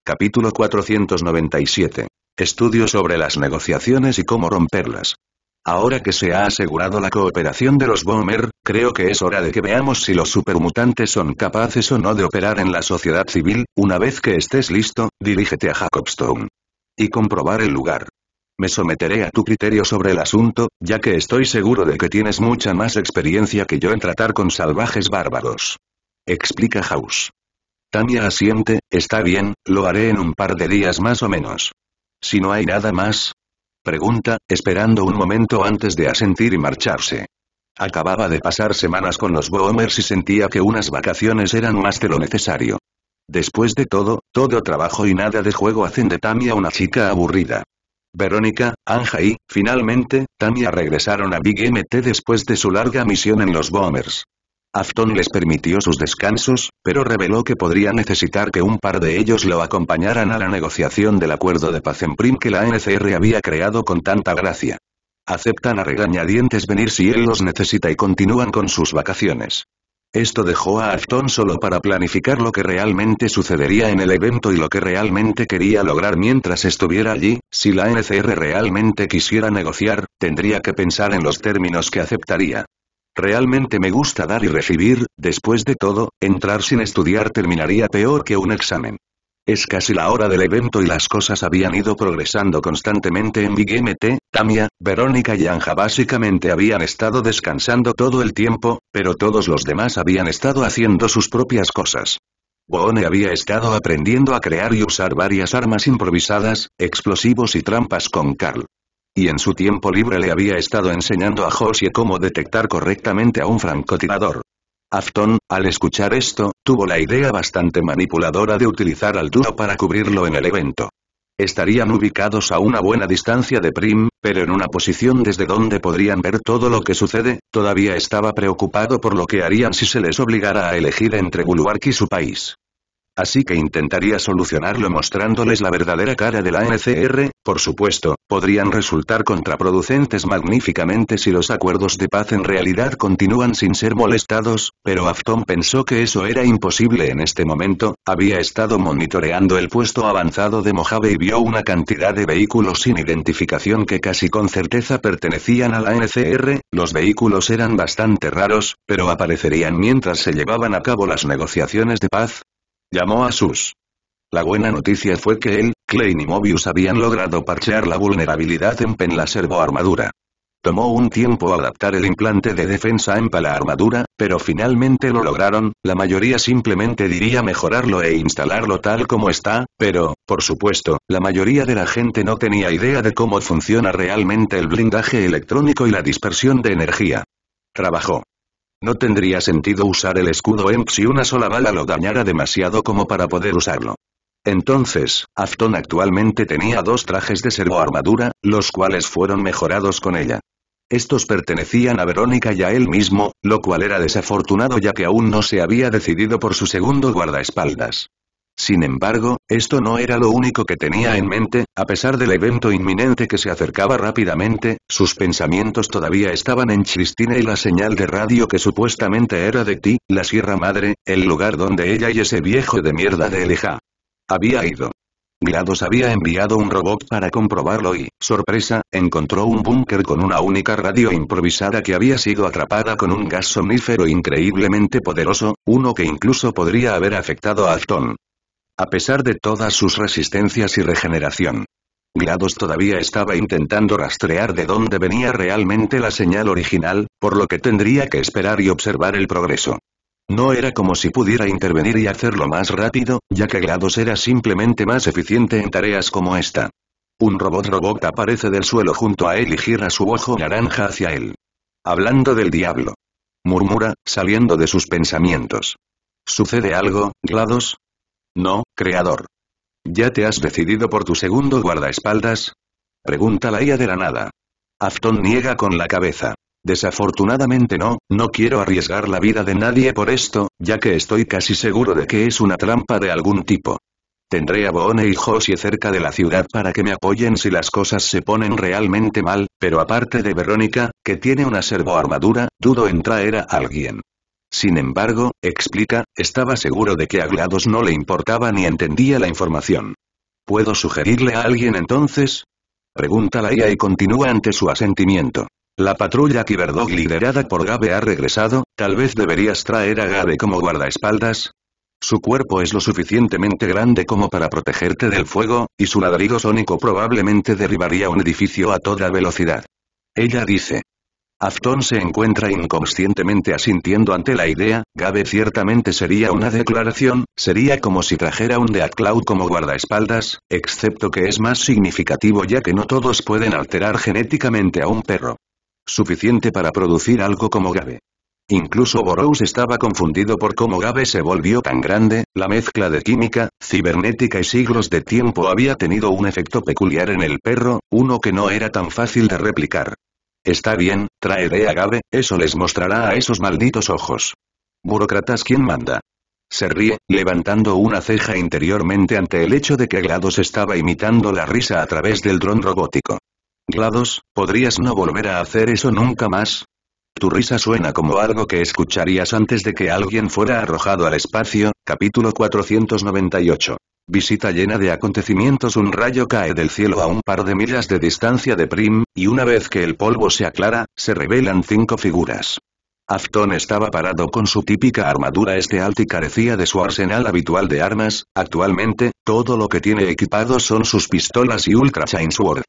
Capítulo 497. Estudio sobre las negociaciones y cómo romperlas. Ahora que se ha asegurado la cooperación de los Bomber, creo que es hora de que veamos si los supermutantes son capaces o no de operar en la sociedad civil, una vez que estés listo, dirígete a Jacobstone. Y comprobar el lugar. Me someteré a tu criterio sobre el asunto, ya que estoy seguro de que tienes mucha más experiencia que yo en tratar con salvajes bárbaros. Explica House. Tania asiente, está bien, lo haré en un par de días más o menos. Si no hay nada más, Pregunta, esperando un momento antes de asentir y marcharse. Acababa de pasar semanas con los Boomers y sentía que unas vacaciones eran más de lo necesario. Después de todo, todo trabajo y nada de juego hacen de Tamia una chica aburrida. Verónica, Anja y, finalmente, Tamia regresaron a Big MT después de su larga misión en los Boomers. Afton les permitió sus descansos, pero reveló que podría necesitar que un par de ellos lo acompañaran a la negociación del acuerdo de paz en Prim que la NCR había creado con tanta gracia. Aceptan a regañadientes venir si él los necesita y continúan con sus vacaciones. Esto dejó a Afton solo para planificar lo que realmente sucedería en el evento y lo que realmente quería lograr mientras estuviera allí, si la NCR realmente quisiera negociar, tendría que pensar en los términos que aceptaría. Realmente me gusta dar y recibir, después de todo, entrar sin estudiar terminaría peor que un examen. Es casi la hora del evento y las cosas habían ido progresando constantemente en Big MT, Tamia, Verónica y Anja básicamente habían estado descansando todo el tiempo, pero todos los demás habían estado haciendo sus propias cosas. Boone había estado aprendiendo a crear y usar varias armas improvisadas, explosivos y trampas con Carl y en su tiempo libre le había estado enseñando a Josie cómo detectar correctamente a un francotirador. Afton, al escuchar esto, tuvo la idea bastante manipuladora de utilizar al duro para cubrirlo en el evento. Estarían ubicados a una buena distancia de Prim, pero en una posición desde donde podrían ver todo lo que sucede, todavía estaba preocupado por lo que harían si se les obligara a elegir entre Bulwark y su país. Así que intentaría solucionarlo mostrándoles la verdadera cara de la NCR, por supuesto, podrían resultar contraproducentes magníficamente si los acuerdos de paz en realidad continúan sin ser molestados, pero Afton pensó que eso era imposible en este momento, había estado monitoreando el puesto avanzado de Mojave y vio una cantidad de vehículos sin identificación que casi con certeza pertenecían a la NCR, los vehículos eran bastante raros, pero aparecerían mientras se llevaban a cabo las negociaciones de paz, llamó a Sus. La buena noticia fue que él, Klein y Mobius habían logrado parchear la vulnerabilidad en penlaservo la Tomó un tiempo adaptar el implante de defensa en para la armadura, pero finalmente lo lograron, la mayoría simplemente diría mejorarlo e instalarlo tal como está, pero, por supuesto, la mayoría de la gente no tenía idea de cómo funciona realmente el blindaje electrónico y la dispersión de energía. Trabajó. No tendría sentido usar el escudo EMP si una sola bala lo dañara demasiado como para poder usarlo. Entonces, Afton actualmente tenía dos trajes de servoarmadura, los cuales fueron mejorados con ella. Estos pertenecían a Verónica y a él mismo, lo cual era desafortunado ya que aún no se había decidido por su segundo guardaespaldas. Sin embargo, esto no era lo único que tenía en mente, a pesar del evento inminente que se acercaba rápidamente, sus pensamientos todavía estaban en Cristina y la señal de radio que supuestamente era de ti, la Sierra Madre, el lugar donde ella y ese viejo de mierda de Elijah había ido. GLaDOS había enviado un robot para comprobarlo y, sorpresa, encontró un búnker con una única radio improvisada que había sido atrapada con un gas somnífero increíblemente poderoso, uno que incluso podría haber afectado a Afton. A pesar de todas sus resistencias y regeneración. Glados todavía estaba intentando rastrear de dónde venía realmente la señal original, por lo que tendría que esperar y observar el progreso. No era como si pudiera intervenir y hacerlo más rápido, ya que GLaDOS era simplemente más eficiente en tareas como esta. Un robot-robot aparece del suelo junto a él y gira su ojo naranja hacia él. Hablando del diablo. Murmura, saliendo de sus pensamientos. ¿Sucede algo, GLaDOS? No, creador. ¿Ya te has decidido por tu segundo guardaespaldas? Pregunta la IA de la nada. Afton niega con la cabeza. Desafortunadamente no, no quiero arriesgar la vida de nadie por esto, ya que estoy casi seguro de que es una trampa de algún tipo. Tendré a Boone y Josie cerca de la ciudad para que me apoyen si las cosas se ponen realmente mal, pero aparte de Verónica, que tiene una servoarmadura, dudo en traer a alguien. Sin embargo, explica, estaba seguro de que a GLaDOS no le importaba ni entendía la información. ¿Puedo sugerirle a alguien entonces? Pregunta la IA y continúa ante su asentimiento. La patrulla Kiberdog liderada por Gabe ha regresado, tal vez deberías traer a Gabe como guardaespaldas. Su cuerpo es lo suficientemente grande como para protegerte del fuego, y su ladrido sónico probablemente derribaría un edificio a toda velocidad. Ella dice, Afton se encuentra inconscientemente asintiendo ante la idea, Gabe ciertamente sería una declaración, sería como si trajera un Death Cloud como guardaespaldas, excepto que es más significativo ya que no todos pueden alterar genéticamente a un perro. Suficiente para producir algo como Gabe. Incluso Borows estaba confundido por cómo Gabe se volvió tan grande, la mezcla de química, cibernética y siglos de tiempo había tenido un efecto peculiar en el perro, uno que no era tan fácil de replicar. Está bien, traeré agave, eso les mostrará a esos malditos ojos. Burócratas quién manda. Se ríe, levantando una ceja interiormente ante el hecho de que GLaDOS estaba imitando la risa a través del dron robótico. GLaDOS, ¿podrías no volver a hacer eso nunca más? Tu risa suena como algo que escucharías antes de que alguien fuera arrojado al espacio, capítulo 498. Visita llena de acontecimientos un rayo cae del cielo a un par de millas de distancia de Prim, y una vez que el polvo se aclara, se revelan cinco figuras. Afton estaba parado con su típica armadura este y carecía de su arsenal habitual de armas, actualmente, todo lo que tiene equipado son sus pistolas y Ultra Chainsword.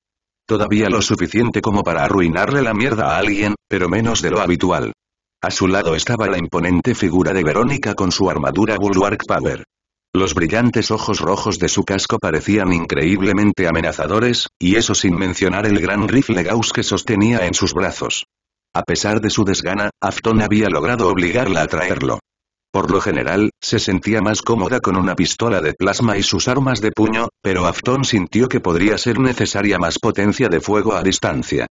Todavía lo suficiente como para arruinarle la mierda a alguien, pero menos de lo habitual. A su lado estaba la imponente figura de Verónica con su armadura Bulwark Power. Los brillantes ojos rojos de su casco parecían increíblemente amenazadores, y eso sin mencionar el gran rifle Gauss que sostenía en sus brazos. A pesar de su desgana, Afton había logrado obligarla a traerlo. Por lo general, se sentía más cómoda con una pistola de plasma y sus armas de puño, pero Afton sintió que podría ser necesaria más potencia de fuego a distancia.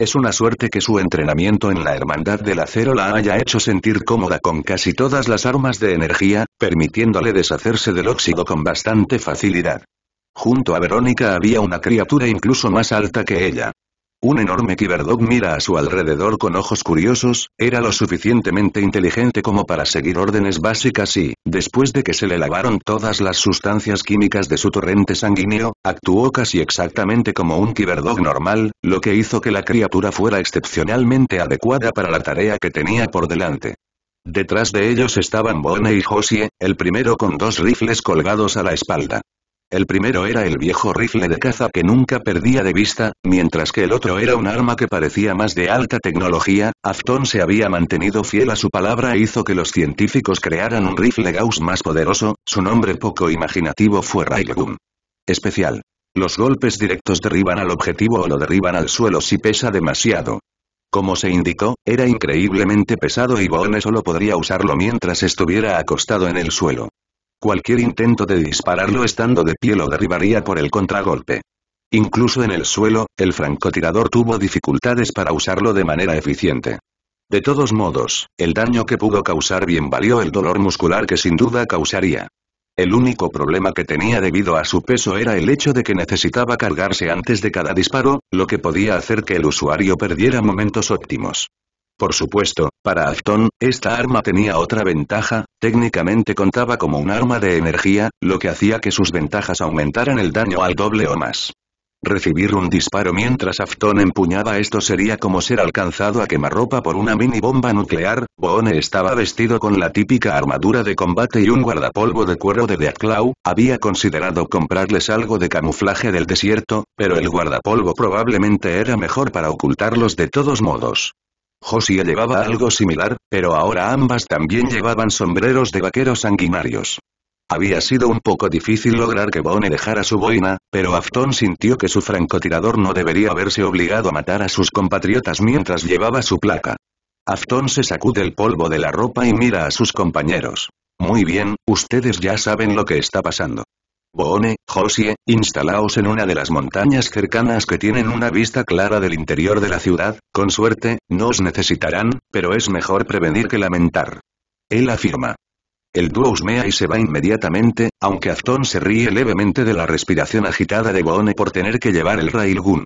Es una suerte que su entrenamiento en la Hermandad del Acero la haya hecho sentir cómoda con casi todas las armas de energía, permitiéndole deshacerse del óxido con bastante facilidad. Junto a Verónica había una criatura incluso más alta que ella. Un enorme Kiberdog mira a su alrededor con ojos curiosos, era lo suficientemente inteligente como para seguir órdenes básicas y, después de que se le lavaron todas las sustancias químicas de su torrente sanguíneo, actuó casi exactamente como un Kiberdog normal, lo que hizo que la criatura fuera excepcionalmente adecuada para la tarea que tenía por delante. Detrás de ellos estaban Bone y Josie, el primero con dos rifles colgados a la espalda. El primero era el viejo rifle de caza que nunca perdía de vista, mientras que el otro era un arma que parecía más de alta tecnología, Afton se había mantenido fiel a su palabra e hizo que los científicos crearan un rifle Gauss más poderoso, su nombre poco imaginativo fue Railgun. Especial. Los golpes directos derriban al objetivo o lo derriban al suelo si pesa demasiado. Como se indicó, era increíblemente pesado y Boone solo podría usarlo mientras estuviera acostado en el suelo. Cualquier intento de dispararlo estando de pie lo derribaría por el contragolpe. Incluso en el suelo, el francotirador tuvo dificultades para usarlo de manera eficiente. De todos modos, el daño que pudo causar bien valió el dolor muscular que sin duda causaría. El único problema que tenía debido a su peso era el hecho de que necesitaba cargarse antes de cada disparo, lo que podía hacer que el usuario perdiera momentos óptimos. Por supuesto, para Afton, esta arma tenía otra ventaja, técnicamente contaba como un arma de energía, lo que hacía que sus ventajas aumentaran el daño al doble o más. Recibir un disparo mientras Afton empuñaba esto sería como ser alcanzado a quemarropa por una mini bomba nuclear, Boone estaba vestido con la típica armadura de combate y un guardapolvo de cuero de Deathclaw, había considerado comprarles algo de camuflaje del desierto, pero el guardapolvo probablemente era mejor para ocultarlos de todos modos. Josie llevaba algo similar, pero ahora ambas también llevaban sombreros de vaqueros sanguinarios. Había sido un poco difícil lograr que Bone dejara su boina, pero Afton sintió que su francotirador no debería haberse obligado a matar a sus compatriotas mientras llevaba su placa. Afton se sacude el polvo de la ropa y mira a sus compañeros. Muy bien, ustedes ya saben lo que está pasando. Boone, Josie, instalaos en una de las montañas cercanas que tienen una vista clara del interior de la ciudad, con suerte, no os necesitarán, pero es mejor prevenir que lamentar. Él afirma. El dúo husmea y se va inmediatamente, aunque Afton se ríe levemente de la respiración agitada de Boone por tener que llevar el Railgun.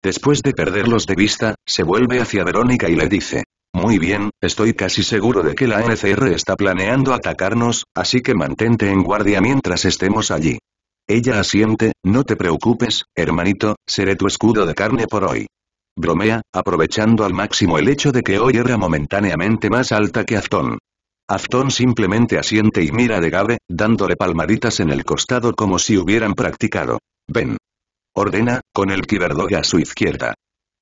Después de perderlos de vista, se vuelve hacia Verónica y le dice, muy bien, estoy casi seguro de que la NCR está planeando atacarnos, así que mantente en guardia mientras estemos allí. Ella asiente, no te preocupes, hermanito, seré tu escudo de carne por hoy. Bromea, aprovechando al máximo el hecho de que hoy era momentáneamente más alta que Afton. Afton simplemente asiente y mira de Gabe, dándole palmaditas en el costado como si hubieran practicado. Ven. Ordena, con el Kiberdog a su izquierda.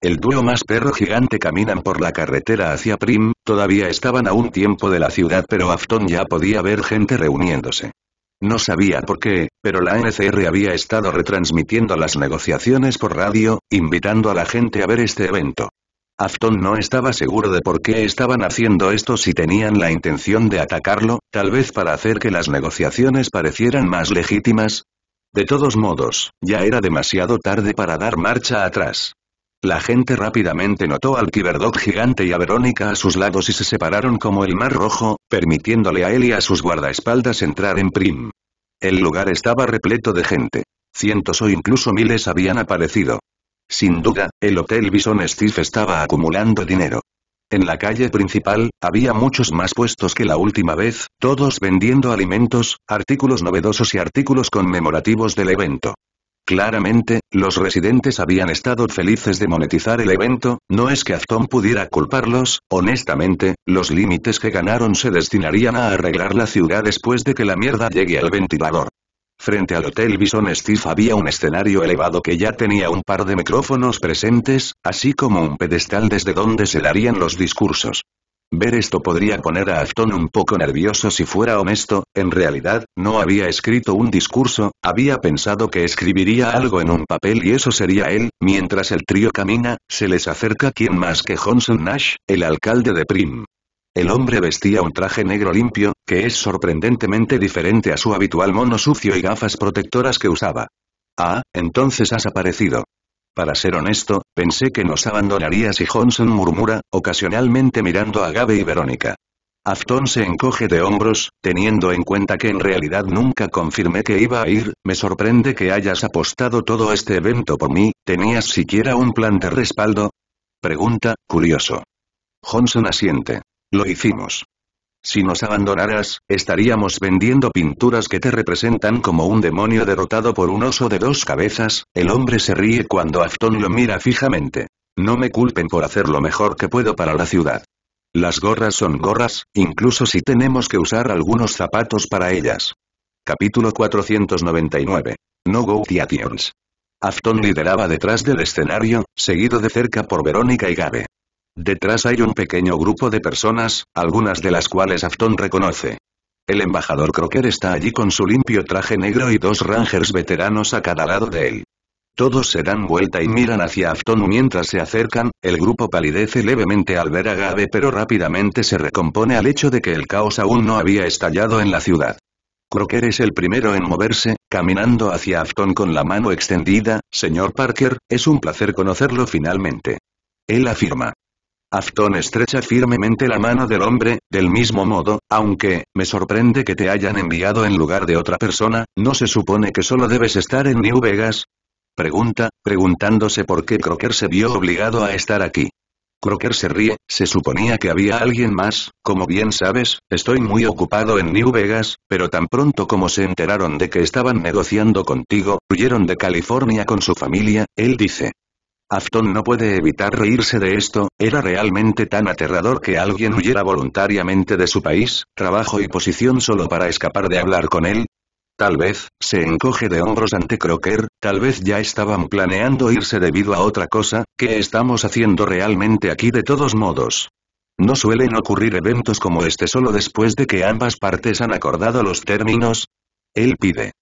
El dúo más perro gigante caminan por la carretera hacia Prim, todavía estaban a un tiempo de la ciudad pero Afton ya podía ver gente reuniéndose. No sabía por qué, pero la NCR había estado retransmitiendo las negociaciones por radio, invitando a la gente a ver este evento. Afton no estaba seguro de por qué estaban haciendo esto si tenían la intención de atacarlo, tal vez para hacer que las negociaciones parecieran más legítimas. De todos modos, ya era demasiado tarde para dar marcha atrás. La gente rápidamente notó al Kiberdog gigante y a Verónica a sus lados y se separaron como el mar rojo, permitiéndole a él y a sus guardaespaldas entrar en Prim. El lugar estaba repleto de gente. Cientos o incluso miles habían aparecido. Sin duda, el Hotel Bison Steve estaba acumulando dinero. En la calle principal, había muchos más puestos que la última vez, todos vendiendo alimentos, artículos novedosos y artículos conmemorativos del evento. Claramente, los residentes habían estado felices de monetizar el evento, no es que Afton pudiera culparlos, honestamente, los límites que ganaron se destinarían a arreglar la ciudad después de que la mierda llegue al ventilador. Frente al Hotel Bison Steve había un escenario elevado que ya tenía un par de micrófonos presentes, así como un pedestal desde donde se darían los discursos. Ver esto podría poner a Afton un poco nervioso si fuera honesto, en realidad, no había escrito un discurso, había pensado que escribiría algo en un papel y eso sería él, mientras el trío camina, se les acerca quien más que Johnson Nash, el alcalde de Prim. El hombre vestía un traje negro limpio, que es sorprendentemente diferente a su habitual mono sucio y gafas protectoras que usaba. Ah, entonces has aparecido. Para ser honesto, pensé que nos abandonarías si Johnson murmura, ocasionalmente mirando a Gabe y Verónica. Afton se encoge de hombros, teniendo en cuenta que en realidad nunca confirmé que iba a ir, me sorprende que hayas apostado todo este evento por mí, ¿tenías siquiera un plan de respaldo? Pregunta, curioso. Johnson asiente. Lo hicimos. Si nos abandonaras, estaríamos vendiendo pinturas que te representan como un demonio derrotado por un oso de dos cabezas, el hombre se ríe cuando Afton lo mira fijamente. No me culpen por hacer lo mejor que puedo para la ciudad. Las gorras son gorras, incluso si tenemos que usar algunos zapatos para ellas. Capítulo 499. No Go Theatrians. Afton lideraba detrás del escenario, seguido de cerca por Verónica y Gabe. Detrás hay un pequeño grupo de personas, algunas de las cuales Afton reconoce. El embajador Crocker está allí con su limpio traje negro y dos rangers veteranos a cada lado de él. Todos se dan vuelta y miran hacia Afton mientras se acercan, el grupo palidece levemente al ver a Gabe pero rápidamente se recompone al hecho de que el caos aún no había estallado en la ciudad. Crocker es el primero en moverse, caminando hacia Afton con la mano extendida, señor Parker, es un placer conocerlo finalmente. Él afirma. Afton estrecha firmemente la mano del hombre, del mismo modo, aunque, me sorprende que te hayan enviado en lugar de otra persona, ¿no se supone que solo debes estar en New Vegas? Pregunta, preguntándose por qué Crocker se vio obligado a estar aquí. Crocker se ríe, se suponía que había alguien más, como bien sabes, estoy muy ocupado en New Vegas, pero tan pronto como se enteraron de que estaban negociando contigo, huyeron de California con su familia, él dice, Afton no puede evitar reírse de esto, era realmente tan aterrador que alguien huyera voluntariamente de su país, trabajo y posición solo para escapar de hablar con él. Tal vez, se encoge de hombros ante Crocker, tal vez ya estaban planeando irse debido a otra cosa, ¿qué estamos haciendo realmente aquí de todos modos? No suelen ocurrir eventos como este solo después de que ambas partes han acordado los términos. Él pide.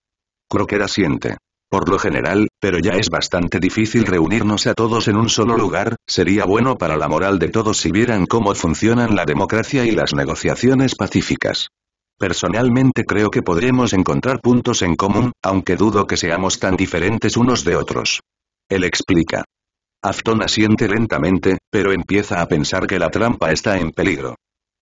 Crocker asiente por lo general, pero ya es bastante difícil reunirnos a todos en un solo lugar, sería bueno para la moral de todos si vieran cómo funcionan la democracia y las negociaciones pacíficas. Personalmente creo que podremos encontrar puntos en común, aunque dudo que seamos tan diferentes unos de otros. Él explica. Afton asiente lentamente, pero empieza a pensar que la trampa está en peligro.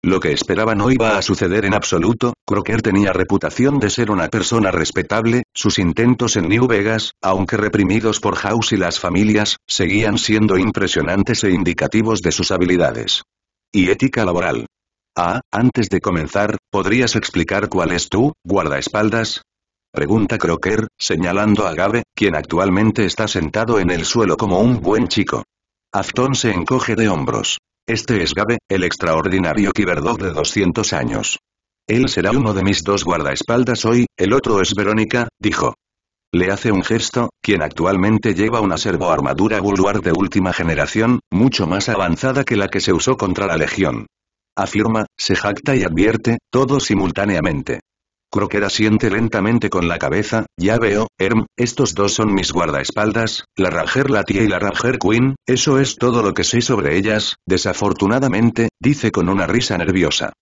Lo que esperaba no iba a suceder en absoluto, Crocker tenía reputación de ser una persona respetable, sus intentos en New Vegas, aunque reprimidos por House y las familias, seguían siendo impresionantes e indicativos de sus habilidades. Y ética laboral. Ah, antes de comenzar, ¿podrías explicar cuál es tu, guardaespaldas? Pregunta Crocker, señalando a Gabe, quien actualmente está sentado en el suelo como un buen chico. Afton se encoge de hombros. Este es Gabe, el extraordinario Kiberdog de 200 años. Él será uno de mis dos guardaespaldas hoy, el otro es Verónica, dijo. Le hace un gesto, quien actualmente lleva una servoarmadura Bulwark de última generación, mucho más avanzada que la que se usó contra la Legión. Afirma, se jacta y advierte, todo simultáneamente. Crocker asiente lentamente con la cabeza, ya veo, Erm, estos dos son mis guardaespaldas, la Ranger Latia y la Ranger Queen, eso es todo lo que sé sobre ellas, desafortunadamente, dice con una risa nerviosa.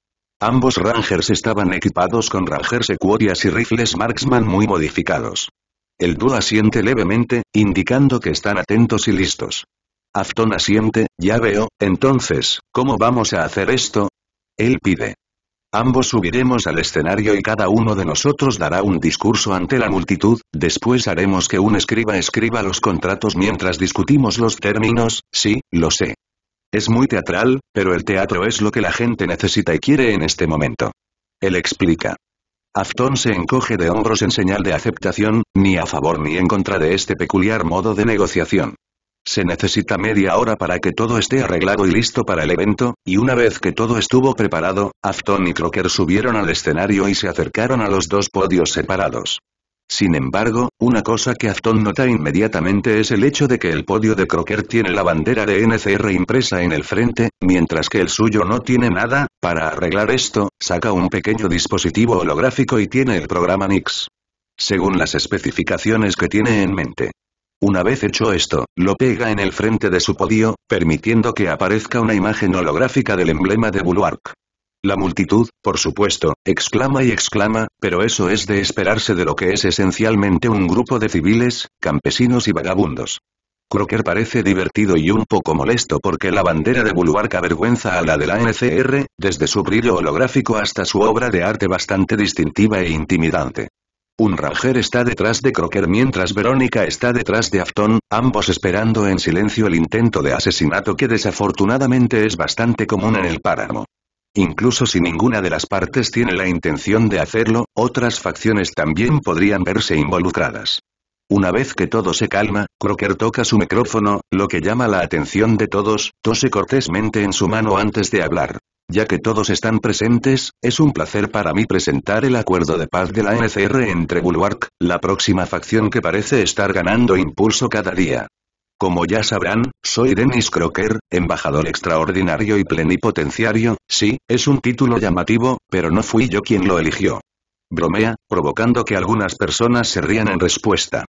Ambos Rangers estaban equipados con Rangers Equorias y rifles Marksman muy modificados. El dúo asiente levemente, indicando que están atentos y listos. Afton asiente, ya veo, entonces, ¿cómo vamos a hacer esto? Él pide. Ambos subiremos al escenario y cada uno de nosotros dará un discurso ante la multitud, después haremos que un escriba escriba los contratos mientras discutimos los términos, sí, lo sé. Es muy teatral, pero el teatro es lo que la gente necesita y quiere en este momento. Él explica. Afton se encoge de hombros en señal de aceptación, ni a favor ni en contra de este peculiar modo de negociación. Se necesita media hora para que todo esté arreglado y listo para el evento, y una vez que todo estuvo preparado, Afton y Crocker subieron al escenario y se acercaron a los dos podios separados. Sin embargo, una cosa que Afton nota inmediatamente es el hecho de que el podio de Crocker tiene la bandera de NCR impresa en el frente, mientras que el suyo no tiene nada, para arreglar esto, saca un pequeño dispositivo holográfico y tiene el programa Nix. Según las especificaciones que tiene en mente. Una vez hecho esto, lo pega en el frente de su podio, permitiendo que aparezca una imagen holográfica del emblema de Bulwark. La multitud, por supuesto, exclama y exclama, pero eso es de esperarse de lo que es esencialmente un grupo de civiles, campesinos y vagabundos. Crocker parece divertido y un poco molesto porque la bandera de Bulwark avergüenza a la de la NCR, desde su brillo holográfico hasta su obra de arte bastante distintiva e intimidante. Un Ranger está detrás de Crocker mientras Verónica está detrás de Afton, ambos esperando en silencio el intento de asesinato que desafortunadamente es bastante común en el páramo. Incluso si ninguna de las partes tiene la intención de hacerlo, otras facciones también podrían verse involucradas. Una vez que todo se calma, Crocker toca su micrófono, lo que llama la atención de todos, tose cortésmente en su mano antes de hablar. Ya que todos están presentes, es un placer para mí presentar el acuerdo de paz de la NCR entre Bulwark, la próxima facción que parece estar ganando impulso cada día. Como ya sabrán, soy Dennis Crocker, embajador extraordinario y plenipotenciario, sí, es un título llamativo, pero no fui yo quien lo eligió. Bromea, provocando que algunas personas se rían en respuesta.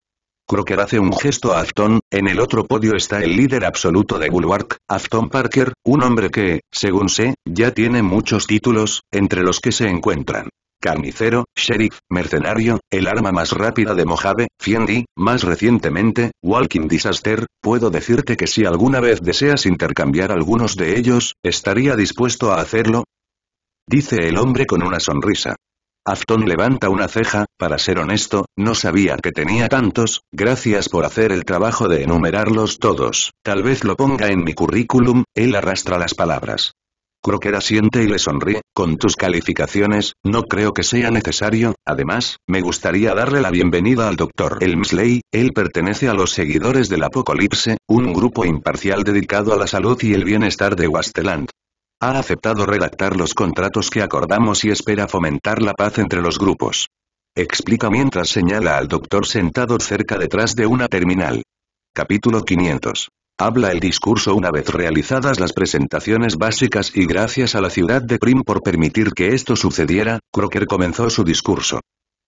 Crocker hace un gesto a Afton, en el otro podio está el líder absoluto de Bulwark, Afton Parker, un hombre que, según sé, ya tiene muchos títulos, entre los que se encuentran. Carnicero, Sheriff, Mercenario, el arma más rápida de Mojave, Fiendi, más recientemente, Walking Disaster, puedo decirte que si alguna vez deseas intercambiar algunos de ellos, ¿estaría dispuesto a hacerlo? Dice el hombre con una sonrisa. Afton levanta una ceja, para ser honesto, no sabía que tenía tantos, gracias por hacer el trabajo de enumerarlos todos, tal vez lo ponga en mi currículum, él arrastra las palabras. Crocker asiente y le sonríe, con tus calificaciones, no creo que sea necesario, además, me gustaría darle la bienvenida al Dr. Elmsley, él pertenece a los seguidores del Apocalipse, un grupo imparcial dedicado a la salud y el bienestar de Wasteland. Ha aceptado redactar los contratos que acordamos y espera fomentar la paz entre los grupos. Explica mientras señala al doctor sentado cerca detrás de una terminal. Capítulo 500. Habla el discurso una vez realizadas las presentaciones básicas y gracias a la ciudad de Prim por permitir que esto sucediera, Crocker comenzó su discurso.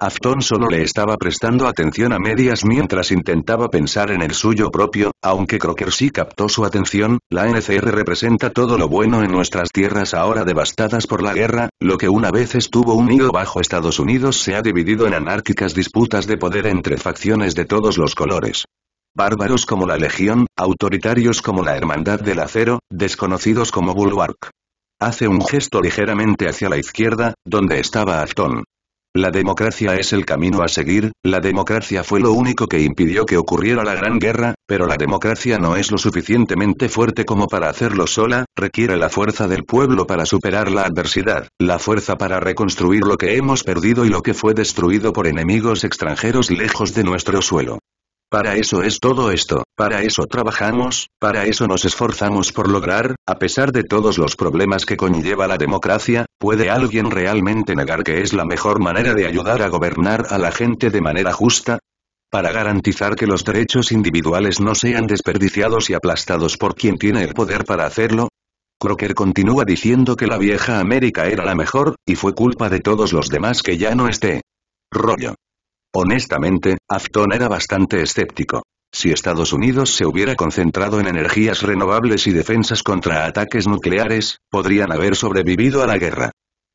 Afton solo le estaba prestando atención a medias mientras intentaba pensar en el suyo propio, aunque Crocker sí captó su atención, la NCR representa todo lo bueno en nuestras tierras ahora devastadas por la guerra, lo que una vez estuvo unido bajo Estados Unidos se ha dividido en anárquicas disputas de poder entre facciones de todos los colores. Bárbaros como la Legión, autoritarios como la Hermandad del Acero, desconocidos como Bulwark. Hace un gesto ligeramente hacia la izquierda, donde estaba Afton. La democracia es el camino a seguir, la democracia fue lo único que impidió que ocurriera la Gran Guerra, pero la democracia no es lo suficientemente fuerte como para hacerlo sola, requiere la fuerza del pueblo para superar la adversidad, la fuerza para reconstruir lo que hemos perdido y lo que fue destruido por enemigos extranjeros lejos de nuestro suelo. Para eso es todo esto, para eso trabajamos, para eso nos esforzamos por lograr, a pesar de todos los problemas que conlleva la democracia, ¿puede alguien realmente negar que es la mejor manera de ayudar a gobernar a la gente de manera justa? Para garantizar que los derechos individuales no sean desperdiciados y aplastados por quien tiene el poder para hacerlo, Crocker continúa diciendo que la vieja América era la mejor, y fue culpa de todos los demás que ya no esté. Rollo. Honestamente, Afton era bastante escéptico. Si Estados Unidos se hubiera concentrado en energías renovables y defensas contra ataques nucleares, podrían haber sobrevivido a la guerra.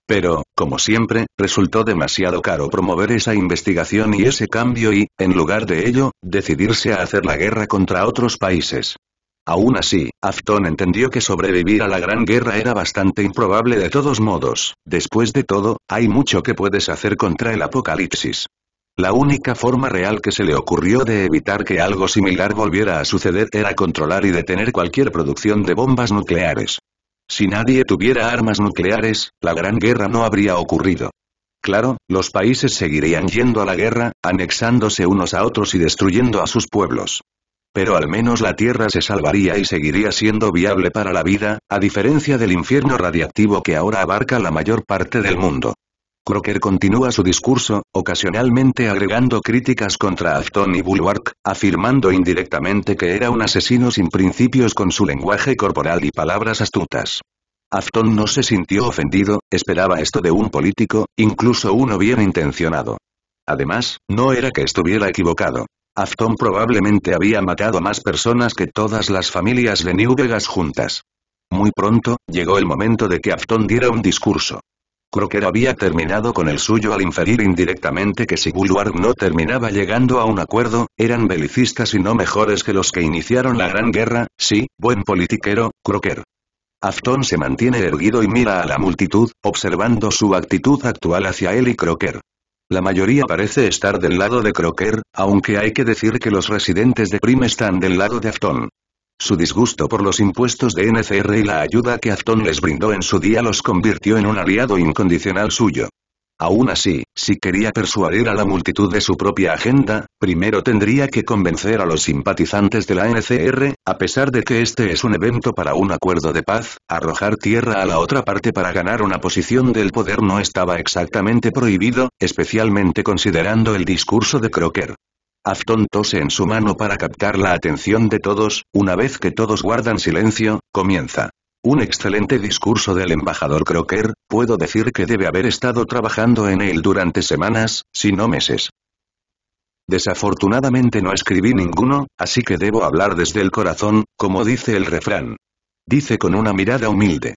Pero, como siempre, resultó demasiado caro promover esa investigación y ese cambio y, en lugar de ello, decidirse a hacer la guerra contra otros países. Aún así, Afton entendió que sobrevivir a la Gran Guerra era bastante improbable de todos modos. Después de todo, hay mucho que puedes hacer contra el apocalipsis. La única forma real que se le ocurrió de evitar que algo similar volviera a suceder era controlar y detener cualquier producción de bombas nucleares. Si nadie tuviera armas nucleares, la Gran Guerra no habría ocurrido. Claro, los países seguirían yendo a la guerra, anexándose unos a otros y destruyendo a sus pueblos. Pero al menos la Tierra se salvaría y seguiría siendo viable para la vida, a diferencia del infierno radiactivo que ahora abarca la mayor parte del mundo. Crocker continúa su discurso, ocasionalmente agregando críticas contra Afton y Bulwark, afirmando indirectamente que era un asesino sin principios con su lenguaje corporal y palabras astutas. Afton no se sintió ofendido, esperaba esto de un político, incluso uno bien intencionado. Además, no era que estuviera equivocado. Afton probablemente había matado a más personas que todas las familias de New Vegas juntas. Muy pronto, llegó el momento de que Afton diera un discurso. Crocker había terminado con el suyo al inferir indirectamente que si Bulwark no terminaba llegando a un acuerdo, eran belicistas y no mejores que los que iniciaron la Gran Guerra, sí, buen politiquero, Crocker. Afton se mantiene erguido y mira a la multitud, observando su actitud actual hacia él y Crocker. La mayoría parece estar del lado de Crocker, aunque hay que decir que los residentes de Prim están del lado de Afton. Su disgusto por los impuestos de NCR y la ayuda que Afton les brindó en su día los convirtió en un aliado incondicional suyo. Aún así, si quería persuadir a la multitud de su propia agenda, primero tendría que convencer a los simpatizantes de la NCR, a pesar de que este es un evento para un acuerdo de paz, arrojar tierra a la otra parte para ganar una posición del poder no estaba exactamente prohibido, especialmente considerando el discurso de Crocker. Afton tose en su mano para captar la atención de todos, una vez que todos guardan silencio, comienza. Un excelente discurso del embajador Crocker, puedo decir que debe haber estado trabajando en él durante semanas, si no meses. Desafortunadamente no escribí ninguno, así que debo hablar desde el corazón, como dice el refrán. Dice con una mirada humilde.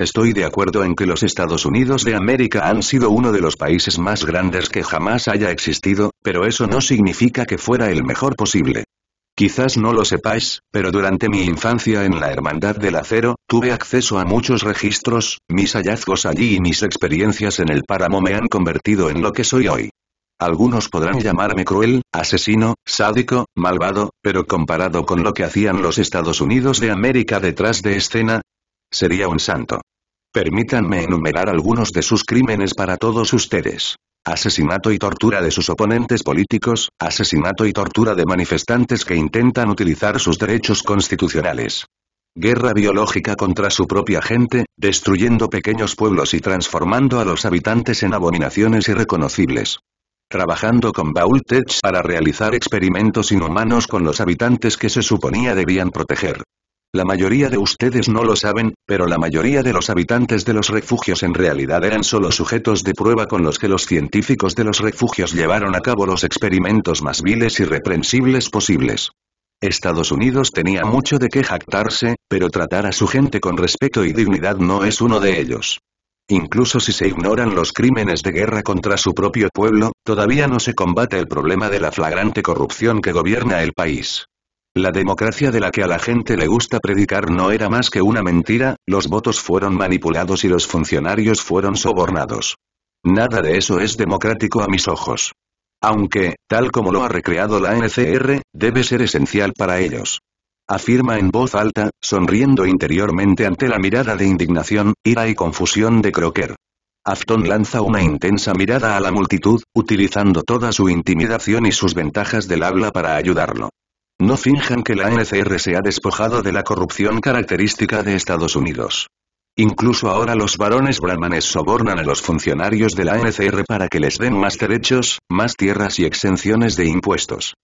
Estoy de acuerdo en que los Estados Unidos de América han sido uno de los países más grandes que jamás haya existido, pero eso no significa que fuera el mejor posible. Quizás no lo sepáis, pero durante mi infancia en la Hermandad del Acero, tuve acceso a muchos registros, mis hallazgos allí y mis experiencias en el páramo me han convertido en lo que soy hoy. Algunos podrán llamarme cruel, asesino, sádico, malvado, pero comparado con lo que hacían los Estados Unidos de América detrás de escena, sería un santo. Permítanme enumerar algunos de sus crímenes para todos ustedes. Asesinato y tortura de sus oponentes políticos, asesinato y tortura de manifestantes que intentan utilizar sus derechos constitucionales. Guerra biológica contra su propia gente, destruyendo pequeños pueblos y transformando a los habitantes en abominaciones irreconocibles. Trabajando con Baultech para realizar experimentos inhumanos con los habitantes que se suponía debían proteger. La mayoría de ustedes no lo saben, pero la mayoría de los habitantes de los refugios en realidad eran solo sujetos de prueba con los que los científicos de los refugios llevaron a cabo los experimentos más viles y reprensibles posibles. Estados Unidos tenía mucho de qué jactarse, pero tratar a su gente con respeto y dignidad no es uno de ellos. Incluso si se ignoran los crímenes de guerra contra su propio pueblo, todavía no se combate el problema de la flagrante corrupción que gobierna el país. La democracia de la que a la gente le gusta predicar no era más que una mentira, los votos fueron manipulados y los funcionarios fueron sobornados. Nada de eso es democrático a mis ojos. Aunque, tal como lo ha recreado la NCR, debe ser esencial para ellos. Afirma en voz alta, sonriendo interiormente ante la mirada de indignación, ira y confusión de Crocker. Afton lanza una intensa mirada a la multitud, utilizando toda su intimidación y sus ventajas del habla para ayudarlo. No finjan que la NCR se ha despojado de la corrupción característica de Estados Unidos. Incluso ahora los varones brahmanes sobornan a los funcionarios de la NCR para que les den más derechos, más tierras y exenciones de impuestos.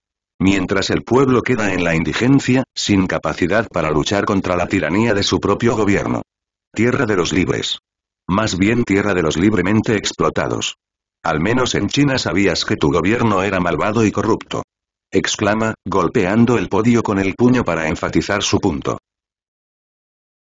Mientras el pueblo queda en la indigencia, sin capacidad para luchar contra la tiranía de su propio gobierno. Tierra de los libres. Más bien tierra de los libremente explotados. Al menos en China sabías que tu gobierno era malvado y corrupto exclama, golpeando el podio con el puño para enfatizar su punto.